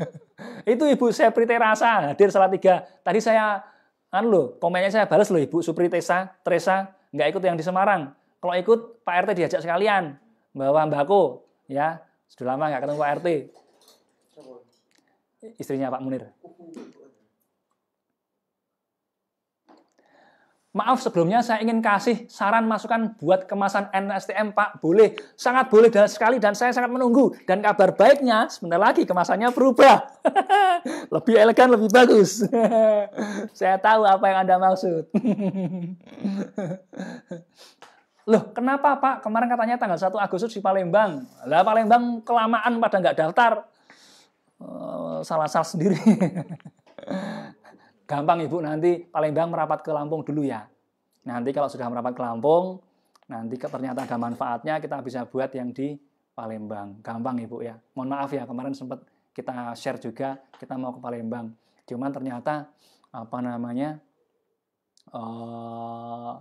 itu ibu saya Sepri Terasa hadir salah tiga tadi saya kan lo komennya saya balas loh Ibu Supri Tesa, Teresa nggak ikut yang di Semarang. Kalau ikut Pak RT diajak sekalian bawa mbakku ya. Sudah lama nggak ketemu Pak RT. Istrinya Pak Munir. Maaf sebelumnya saya ingin kasih saran masukan buat kemasan NSTM Pak. Boleh, sangat boleh dan sekali dan saya sangat menunggu. Dan kabar baiknya sebentar lagi kemasannya berubah. lebih elegan, lebih bagus. saya tahu apa yang Anda maksud. Loh, kenapa Pak? Kemarin katanya tanggal 1 Agustus di Palembang. Lah Palembang kelamaan pada nggak daftar. Eh, salah-salah sendiri gampang Ibu nanti Palembang merapat ke Lampung dulu ya. Nanti kalau sudah merapat ke Lampung, nanti ternyata ada manfaatnya kita bisa buat yang di Palembang. Gampang Ibu ya. Mohon maaf ya kemarin sempat kita share juga kita mau ke Palembang. Cuman ternyata apa namanya uh, eh,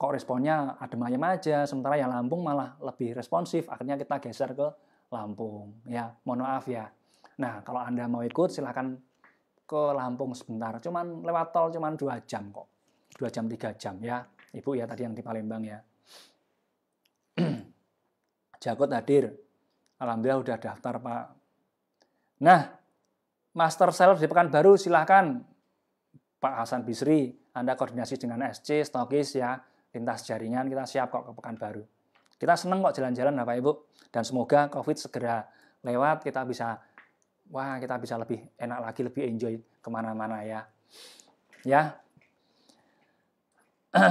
kok responnya adem ayem aja, sementara yang Lampung malah lebih responsif. Akhirnya kita geser ke Lampung. Ya, mohon maaf ya. Nah, kalau Anda mau ikut silahkan ke Lampung sebentar, cuman lewat tol cuman dua jam kok, dua jam tiga jam ya, ibu ya tadi yang di Palembang ya. Jakot hadir, alhamdulillah udah daftar pak. Nah, master Seller di Pekanbaru silahkan Pak Hasan Bisri, Anda koordinasi dengan SC, Stokis ya, lintas jaringan kita siap kok ke Pekanbaru. Kita seneng kok jalan-jalan Bapak Ibu dan semoga COVID segera lewat kita bisa wah kita bisa lebih enak lagi, lebih enjoy kemana-mana ya. Ya.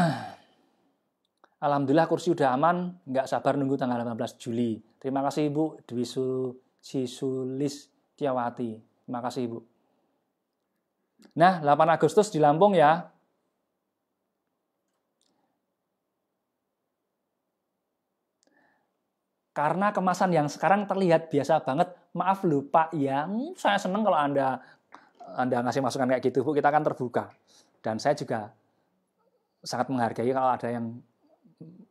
Alhamdulillah kursi udah aman, nggak sabar nunggu tanggal 18 Juli. Terima kasih Ibu Dwi Sisulis Tiawati. Terima kasih Ibu. Nah, 8 Agustus di Lampung ya. Karena kemasan yang sekarang terlihat biasa banget, maaf lupa yang saya senang kalau Anda Anda ngasih masukan kayak gitu, Bu, kita akan terbuka. Dan saya juga sangat menghargai kalau ada yang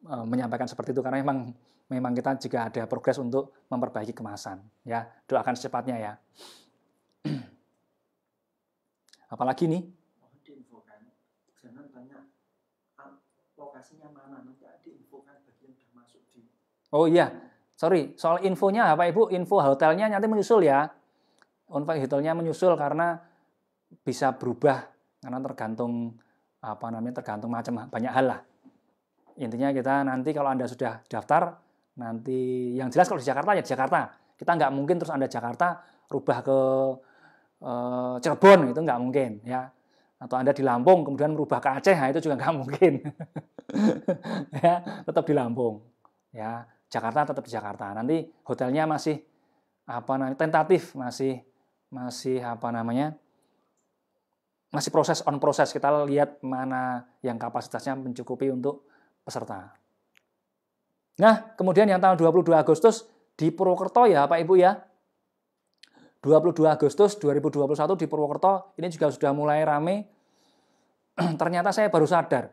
e, menyampaikan seperti itu karena memang memang kita juga ada progres untuk memperbaiki kemasan ya doakan secepatnya ya apalagi nih kan? kan oh iya Sorry, soal infonya Bapak Ibu, info hotelnya nanti menyusul ya. Unpack hotelnya menyusul karena bisa berubah karena tergantung apa namanya tergantung macam banyak hal lah. Intinya kita nanti kalau Anda sudah daftar nanti yang jelas kalau di Jakarta ya di Jakarta. Kita nggak mungkin terus Anda Jakarta rubah ke eh, Cirebon itu nggak mungkin ya atau Anda di Lampung kemudian merubah ke Aceh, nah itu juga nggak mungkin. ya, tetap di Lampung. Ya, Jakarta tetap di Jakarta. Nanti hotelnya masih apa namanya tentatif, masih masih apa namanya masih proses on proses kita lihat mana yang kapasitasnya mencukupi untuk peserta. Nah, kemudian yang tanggal 22 Agustus di Purwokerto ya Pak Ibu ya. 22 Agustus 2021 di Purwokerto ini juga sudah mulai rame. Ternyata saya baru sadar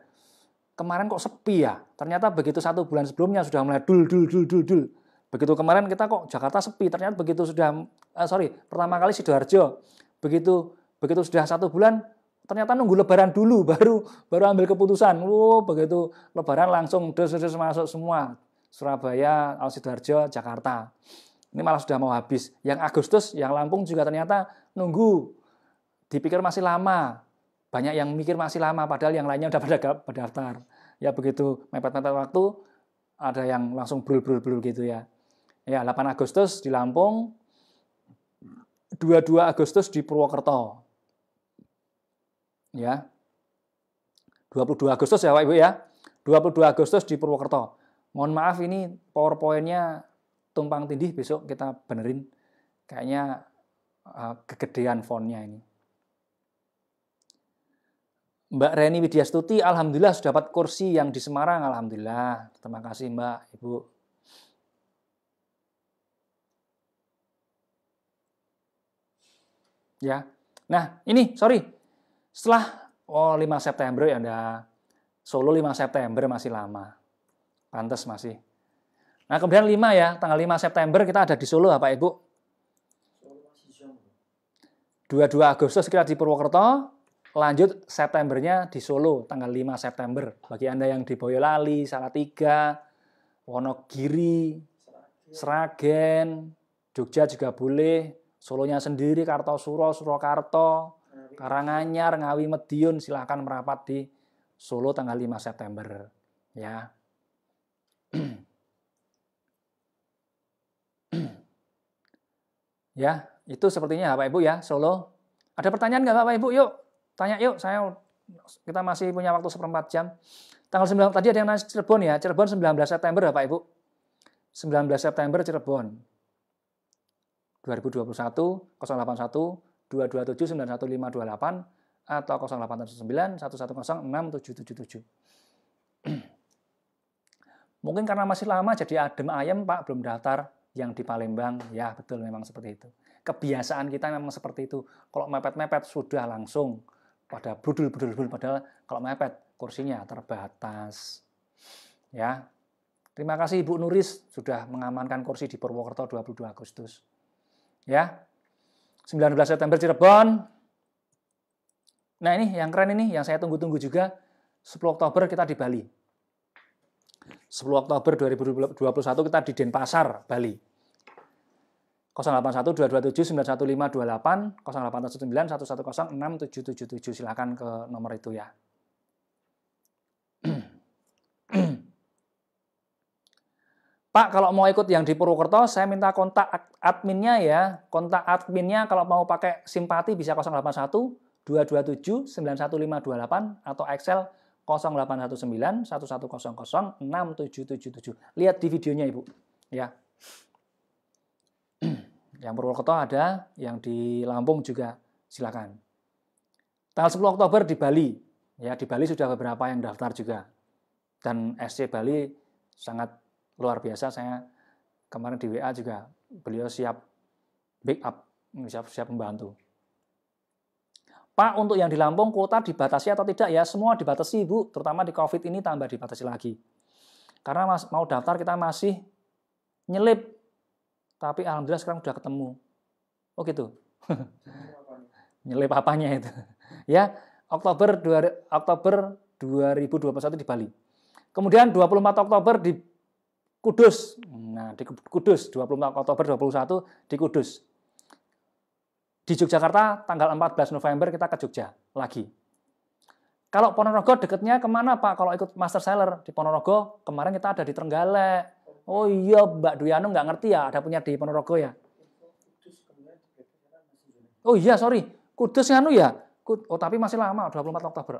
kemarin kok sepi ya. Ternyata begitu satu bulan sebelumnya sudah mulai dul dul dul dul dul. Begitu kemarin kita kok Jakarta sepi, ternyata begitu sudah eh, sorry pertama kali sidoarjo, begitu begitu sudah satu bulan ternyata nunggu lebaran dulu baru baru ambil keputusan. Wow, begitu lebaran langsung des des masuk semua Surabaya, Sidoarjo, Jakarta. Ini malah sudah mau habis. Yang Agustus, yang Lampung juga ternyata nunggu. Dipikir masih lama banyak yang mikir masih lama padahal yang lainnya udah pada daftar ya begitu mepet-mepet waktu ada yang langsung brul-brul-brul gitu ya ya 8 Agustus di Lampung 22 Agustus di Purwokerto ya 22 Agustus ya Pak Ibu ya 22 Agustus di Purwokerto mohon maaf ini powerpointnya tumpang tindih besok kita benerin kayaknya uh, kegedean fontnya ini Mbak Reni widiasututi Alhamdulillah sudah dapat kursi yang di Semarang, Alhamdulillah. Terima kasih Mbak, Ibu. Ya, nah ini, sorry. Setelah oh, 5 September ya Anda, Solo 5 September masih lama. pantas masih. Nah kemudian 5 ya, tanggal 5 September kita ada di Solo Bapak Ibu. 22 Agustus kita di Purwokerto, lanjut Septembernya di Solo tanggal 5 September bagi Anda yang di Boyolali, Salatiga, Wonogiri, Sragen, Jogja juga boleh, Solonya sendiri Kartosuro, Surakarta, Karanganyar, Ngawi Medion silahkan merapat di Solo tanggal 5 September ya. ya, itu sepertinya Bapak Ibu ya, Solo. Ada pertanyaan nggak Bapak Ibu? Yuk, Tanya yuk, saya kita masih punya waktu seperempat jam. Tanggal 9, tadi ada yang nanya Cirebon ya, Cirebon 19 September Bapak ya, Pak Ibu? 19 September Cirebon. 2021 081 227 91528 atau tujuh tujuh Mungkin karena masih lama jadi adem ayem Pak, belum daftar yang di Palembang. Ya betul memang seperti itu. Kebiasaan kita memang seperti itu. Kalau mepet-mepet sudah langsung pada brudul brudul brudul padahal kalau mepet kursinya terbatas ya terima kasih Ibu Nuris sudah mengamankan kursi di Purwokerto 22 Agustus ya 19 September Cirebon nah ini yang keren ini yang saya tunggu-tunggu juga 10 Oktober kita di Bali 10 Oktober 2021 kita di Denpasar Bali 081227911528 silahkan silakan ke nomor itu ya. Pak, kalau mau ikut yang di Purwokerto, saya minta kontak adminnya ya. Kontak adminnya kalau mau pakai simpati bisa 081 227 91528 atau Excel 0819 1100 6777. Lihat di videonya Ibu. Ya. Yang Purwokerto ada, yang di Lampung juga silakan. Tanggal 10 Oktober di Bali, ya di Bali sudah beberapa yang daftar juga. Dan SC Bali sangat luar biasa. Saya kemarin di WA juga beliau siap backup, siap siap membantu. Pak, untuk yang di Lampung kuota dibatasi atau tidak ya? Semua dibatasi, Bu. Terutama di COVID ini tambah dibatasi lagi. Karena mau daftar kita masih nyelip tapi alhamdulillah sekarang sudah ketemu. Oh gitu. Nyelip apanya itu. ya, Oktober 2, Oktober 2021 di Bali. Kemudian 24 Oktober di Kudus. Nah, di Kudus 24 Oktober 21 di Kudus. Di Yogyakarta tanggal 14 November kita ke Jogja lagi. Kalau Ponorogo dekatnya kemana Pak? Kalau ikut master seller di Ponorogo, kemarin kita ada di Trenggalek, Oh iya Mbak Duyano nggak ngerti ya ada punya di Ponorogo ya. Oh iya sorry Kudus nganu ya. Oh tapi masih lama 24 Oktober.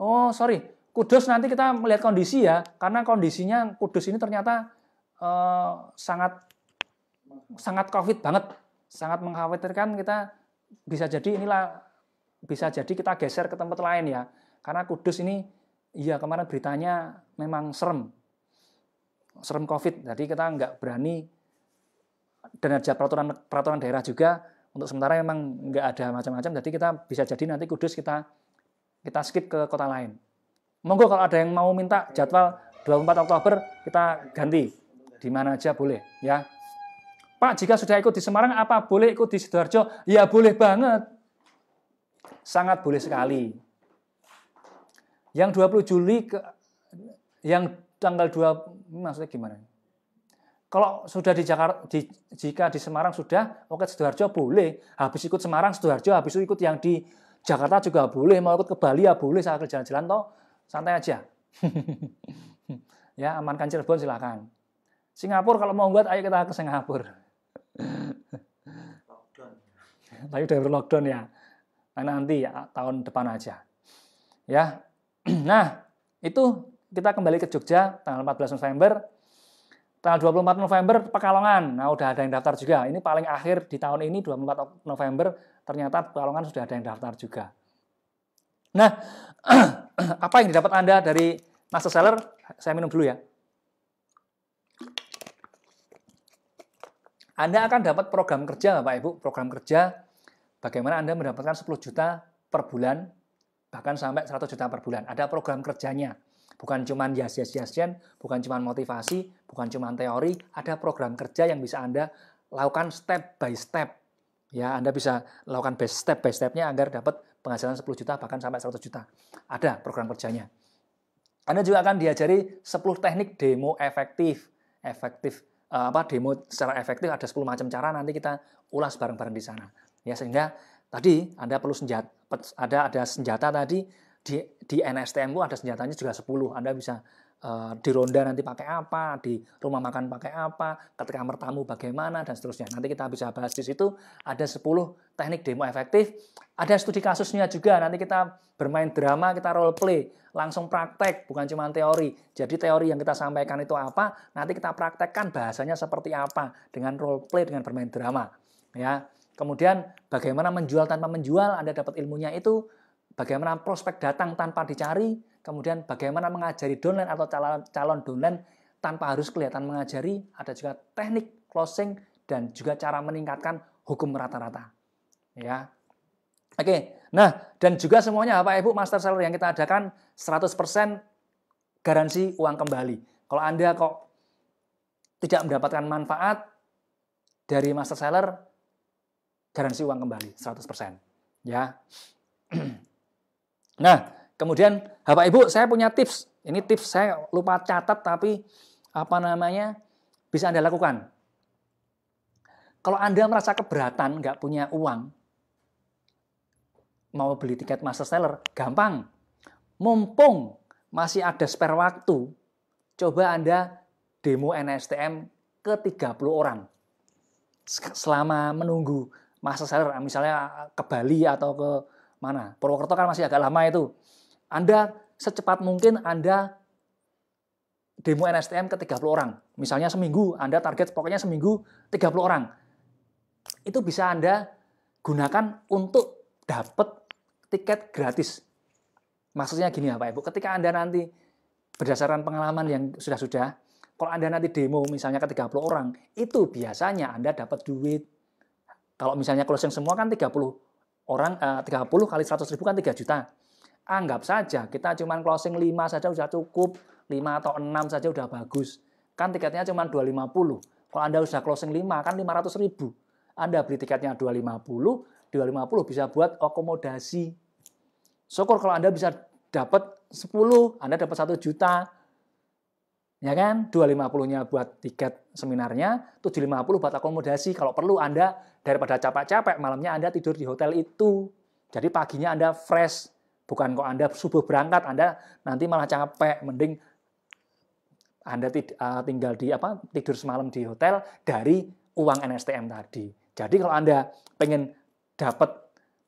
Oh sorry Kudus nanti kita melihat kondisi ya karena kondisinya Kudus ini ternyata uh, sangat sangat covid banget sangat mengkhawatirkan kita bisa jadi inilah bisa jadi kita geser ke tempat lain ya karena Kudus ini ya kemarin beritanya memang serem serem COVID, jadi kita nggak berani dan ada peraturan peraturan daerah juga untuk sementara memang nggak ada macam-macam, jadi kita bisa jadi nanti Kudus kita kita skip ke kota lain. Monggo kalau ada yang mau minta jadwal 24 Oktober kita ganti di mana aja boleh ya. Pak, jika sudah ikut di Semarang, apa boleh ikut di Sidoarjo? Ya boleh banget. Sangat boleh sekali. Yang 20 Juli ke, yang tanggal 2 maksudnya gimana? Kalau sudah di Jakarta di, jika di Semarang sudah, oke Sidoarjo boleh. Habis ikut Semarang Sidoarjo, habis itu ikut yang di Jakarta juga boleh, mau ikut ke Bali ya boleh, saya jalan-jalan toh santai aja. ya, amankan Cirebon silakan. Singapura kalau mau buat ayo kita ke Singapura. Tapi udah lockdown ya. Nah, nanti ya, tahun depan aja. Ya. Nah, itu kita kembali ke Jogja tanggal 14 November. Tanggal 24 November Pekalongan. Nah, udah ada yang daftar juga. Ini paling akhir di tahun ini 24 November ternyata Pekalongan sudah ada yang daftar juga. Nah, apa yang didapat Anda dari Master Seller? Saya minum dulu ya. Anda akan dapat program kerja, Bapak Ibu, program kerja bagaimana Anda mendapatkan 10 juta per bulan bahkan sampai 100 juta per bulan. Ada program kerjanya. Bukan cuma yes yes yes yes, bukan cuma motivasi, bukan cuma teori, ada program kerja yang bisa Anda lakukan step by step. Ya, Anda bisa lakukan step by stepnya agar dapat penghasilan 10 juta bahkan sampai 100 juta. Ada program kerjanya. Anda juga akan diajari 10 teknik demo efektif. Efektif eh, apa demo secara efektif ada 10 macam cara nanti kita ulas bareng-bareng di sana. Ya sehingga tadi Anda perlu senjata ada ada senjata tadi di di NSTM ada senjatanya juga 10. Anda bisa uh, eh, di ronda nanti pakai apa, di rumah makan pakai apa, ketika bertamu bagaimana dan seterusnya. Nanti kita bisa bahas di situ ada 10 teknik demo efektif. Ada studi kasusnya juga. Nanti kita bermain drama, kita role play, langsung praktek, bukan cuma teori. Jadi teori yang kita sampaikan itu apa, nanti kita praktekkan bahasanya seperti apa dengan role play dengan bermain drama. Ya. Kemudian bagaimana menjual tanpa menjual, Anda dapat ilmunya itu bagaimana prospek datang tanpa dicari, kemudian bagaimana mengajari downline atau calon, calon downline tanpa harus kelihatan mengajari, ada juga teknik closing dan juga cara meningkatkan hukum rata-rata. Ya. Oke, nah dan juga semuanya Bapak Ibu master seller yang kita adakan 100% garansi uang kembali. Kalau Anda kok tidak mendapatkan manfaat dari master seller garansi uang kembali 100%. Ya. Nah, kemudian Bapak Ibu, saya punya tips. Ini tips saya lupa catat tapi apa namanya bisa Anda lakukan. Kalau Anda merasa keberatan, nggak punya uang, mau beli tiket master seller, gampang. Mumpung masih ada spare waktu, coba Anda demo NSTM ke 30 orang. Selama menunggu master seller, misalnya ke Bali atau ke mana? Purwokerto kan masih agak lama itu. Anda secepat mungkin Anda demo NSTM ke 30 orang. Misalnya seminggu, Anda target pokoknya seminggu 30 orang. Itu bisa Anda gunakan untuk dapat tiket gratis. Maksudnya gini ya Pak Ibu, ketika Anda nanti berdasarkan pengalaman yang sudah-sudah, kalau Anda nanti demo misalnya ke 30 orang, itu biasanya Anda dapat duit. Kalau misalnya closing semua kan 30 orang eh, uh, 30 kali 100 ribu kan 3 juta. Anggap saja kita cuma closing 5 saja sudah cukup, 5 atau 6 saja sudah bagus. Kan tiketnya cuma 250. Kalau Anda sudah closing 5 kan 500 ribu. Anda beli tiketnya 250, 250 bisa buat akomodasi. Syukur kalau Anda bisa dapat 10, Anda dapat 1 juta, ya kan? 250-nya buat tiket seminarnya, 750 buat akomodasi. Kalau perlu Anda daripada capek-capek, malamnya Anda tidur di hotel itu. Jadi paginya Anda fresh, bukan kok Anda subuh berangkat, Anda nanti malah capek, mending Anda eh, tinggal di apa tidur semalam di hotel dari uang NSTM tadi. Jadi kalau Anda pengen dapat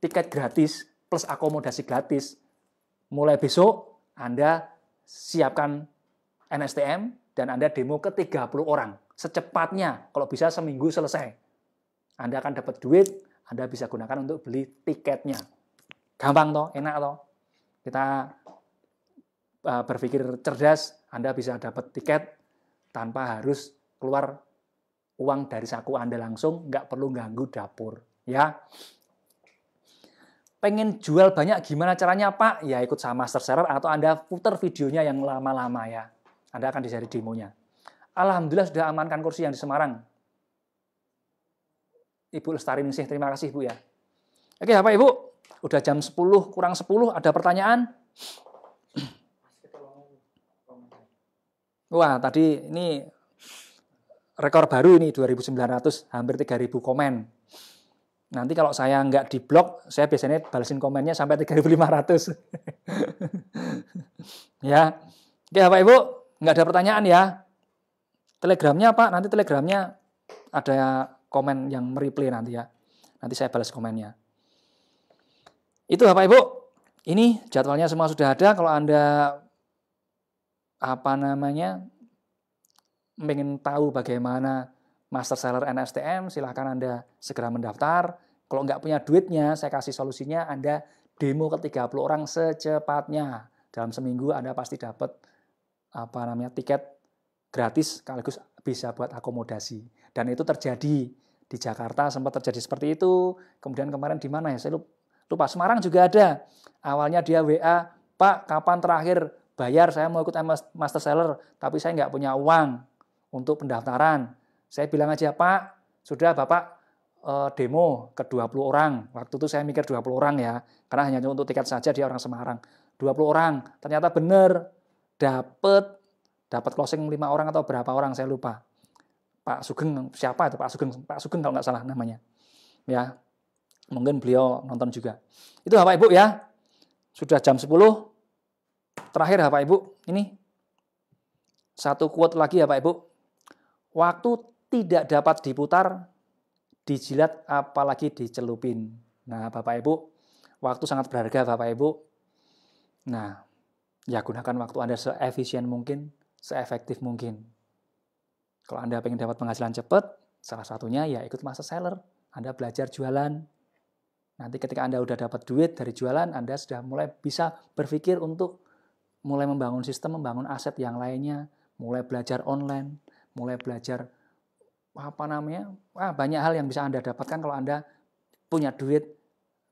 tiket gratis plus akomodasi gratis, mulai besok Anda siapkan NSTM dan Anda demo ke 30 orang. Secepatnya, kalau bisa seminggu selesai. Anda akan dapat duit, Anda bisa gunakan untuk beli tiketnya. Gampang toh, enak toh. Kita eh, berpikir cerdas, Anda bisa dapat tiket tanpa harus keluar uang dari saku Anda langsung, nggak perlu ganggu dapur. Ya, pengen jual banyak gimana caranya Pak? Ya ikut sama Master Serap atau Anda putar videonya yang lama-lama ya. Anda akan dicari demonya. Alhamdulillah sudah amankan kursi yang di Semarang. Ibu Lestari Ningsih, terima kasih ibu ya. Oke apa Ibu, udah jam 10 kurang 10, ada pertanyaan? Wah, tadi ini rekor baru ini 2.900, hampir 3.000 komen. Nanti kalau saya nggak di blog, saya biasanya balesin komennya sampai 3.500. ya, oke apa Ibu, nggak ada pertanyaan ya. Telegramnya Pak, nanti telegramnya ada komen yang mereplay nanti ya. Nanti saya balas komennya. Itu Bapak Ibu, ini jadwalnya semua sudah ada. Kalau Anda apa namanya ingin tahu bagaimana master seller NSTM, silahkan Anda segera mendaftar. Kalau nggak punya duitnya, saya kasih solusinya Anda demo ke 30 orang secepatnya. Dalam seminggu Anda pasti dapat apa namanya tiket gratis sekaligus bisa buat akomodasi dan itu terjadi di Jakarta sempat terjadi seperti itu. Kemudian kemarin di mana ya? Saya lupa. Semarang juga ada. Awalnya dia WA, Pak, kapan terakhir bayar? Saya mau ikut master seller, tapi saya nggak punya uang untuk pendaftaran. Saya bilang aja, Pak, sudah Bapak eh, demo ke 20 orang. Waktu itu saya mikir 20 orang ya, karena hanya untuk tiket saja dia orang Semarang. 20 orang, ternyata benar dapat dapat closing lima orang atau berapa orang saya lupa. Pak Sugeng siapa itu Pak Sugeng Pak Sugeng kalau nggak salah namanya. Ya. Mungkin beliau nonton juga. Itu Bapak Ibu ya. Sudah jam 10. Terakhir Bapak Ibu, ini satu quote lagi ya Pak Ibu. Waktu tidak dapat diputar, dijilat apalagi dicelupin. Nah, Bapak Ibu, waktu sangat berharga Bapak Ibu. Nah, Ya gunakan waktu Anda seefisien mungkin, seefektif mungkin. Kalau Anda pengen dapat penghasilan cepat, salah satunya ya ikut masa seller. Anda belajar jualan. Nanti ketika Anda udah dapat duit dari jualan, Anda sudah mulai bisa berpikir untuk mulai membangun sistem, membangun aset yang lainnya, mulai belajar online, mulai belajar apa namanya, wah, banyak hal yang bisa Anda dapatkan kalau Anda punya duit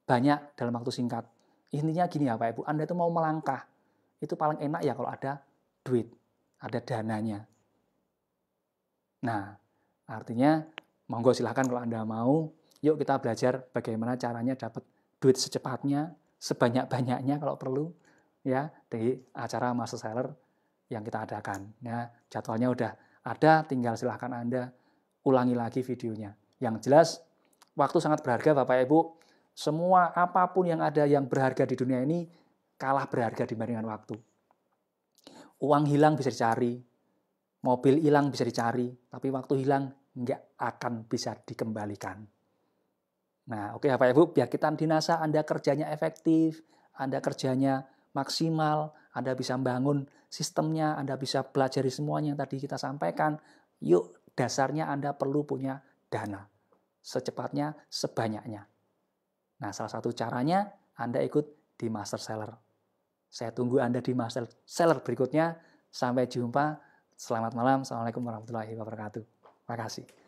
banyak dalam waktu singkat. Intinya gini ya Pak Ibu, Anda itu mau melangkah, itu paling enak ya kalau ada duit, ada dananya. Nah, artinya monggo silahkan kalau Anda mau, yuk kita belajar bagaimana caranya dapat duit secepatnya, sebanyak-banyaknya kalau perlu, ya di acara master seller yang kita adakan. Ya, jadwalnya udah ada, tinggal silahkan Anda ulangi lagi videonya. Yang jelas, waktu sangat berharga Bapak Ibu. Semua apapun yang ada yang berharga di dunia ini kalah berharga dibandingkan waktu. Uang hilang bisa dicari, mobil hilang bisa dicari, tapi waktu hilang nggak akan bisa dikembalikan. Nah, oke okay, Bapak Ibu, biar kita NASA Anda kerjanya efektif, Anda kerjanya maksimal, Anda bisa bangun sistemnya, Anda bisa pelajari semuanya yang tadi kita sampaikan. Yuk, dasarnya Anda perlu punya dana. Secepatnya, sebanyaknya. Nah, salah satu caranya Anda ikut di master seller saya tunggu Anda di master seller berikutnya. Sampai jumpa. Selamat malam. Assalamualaikum warahmatullahi wabarakatuh. Terima kasih.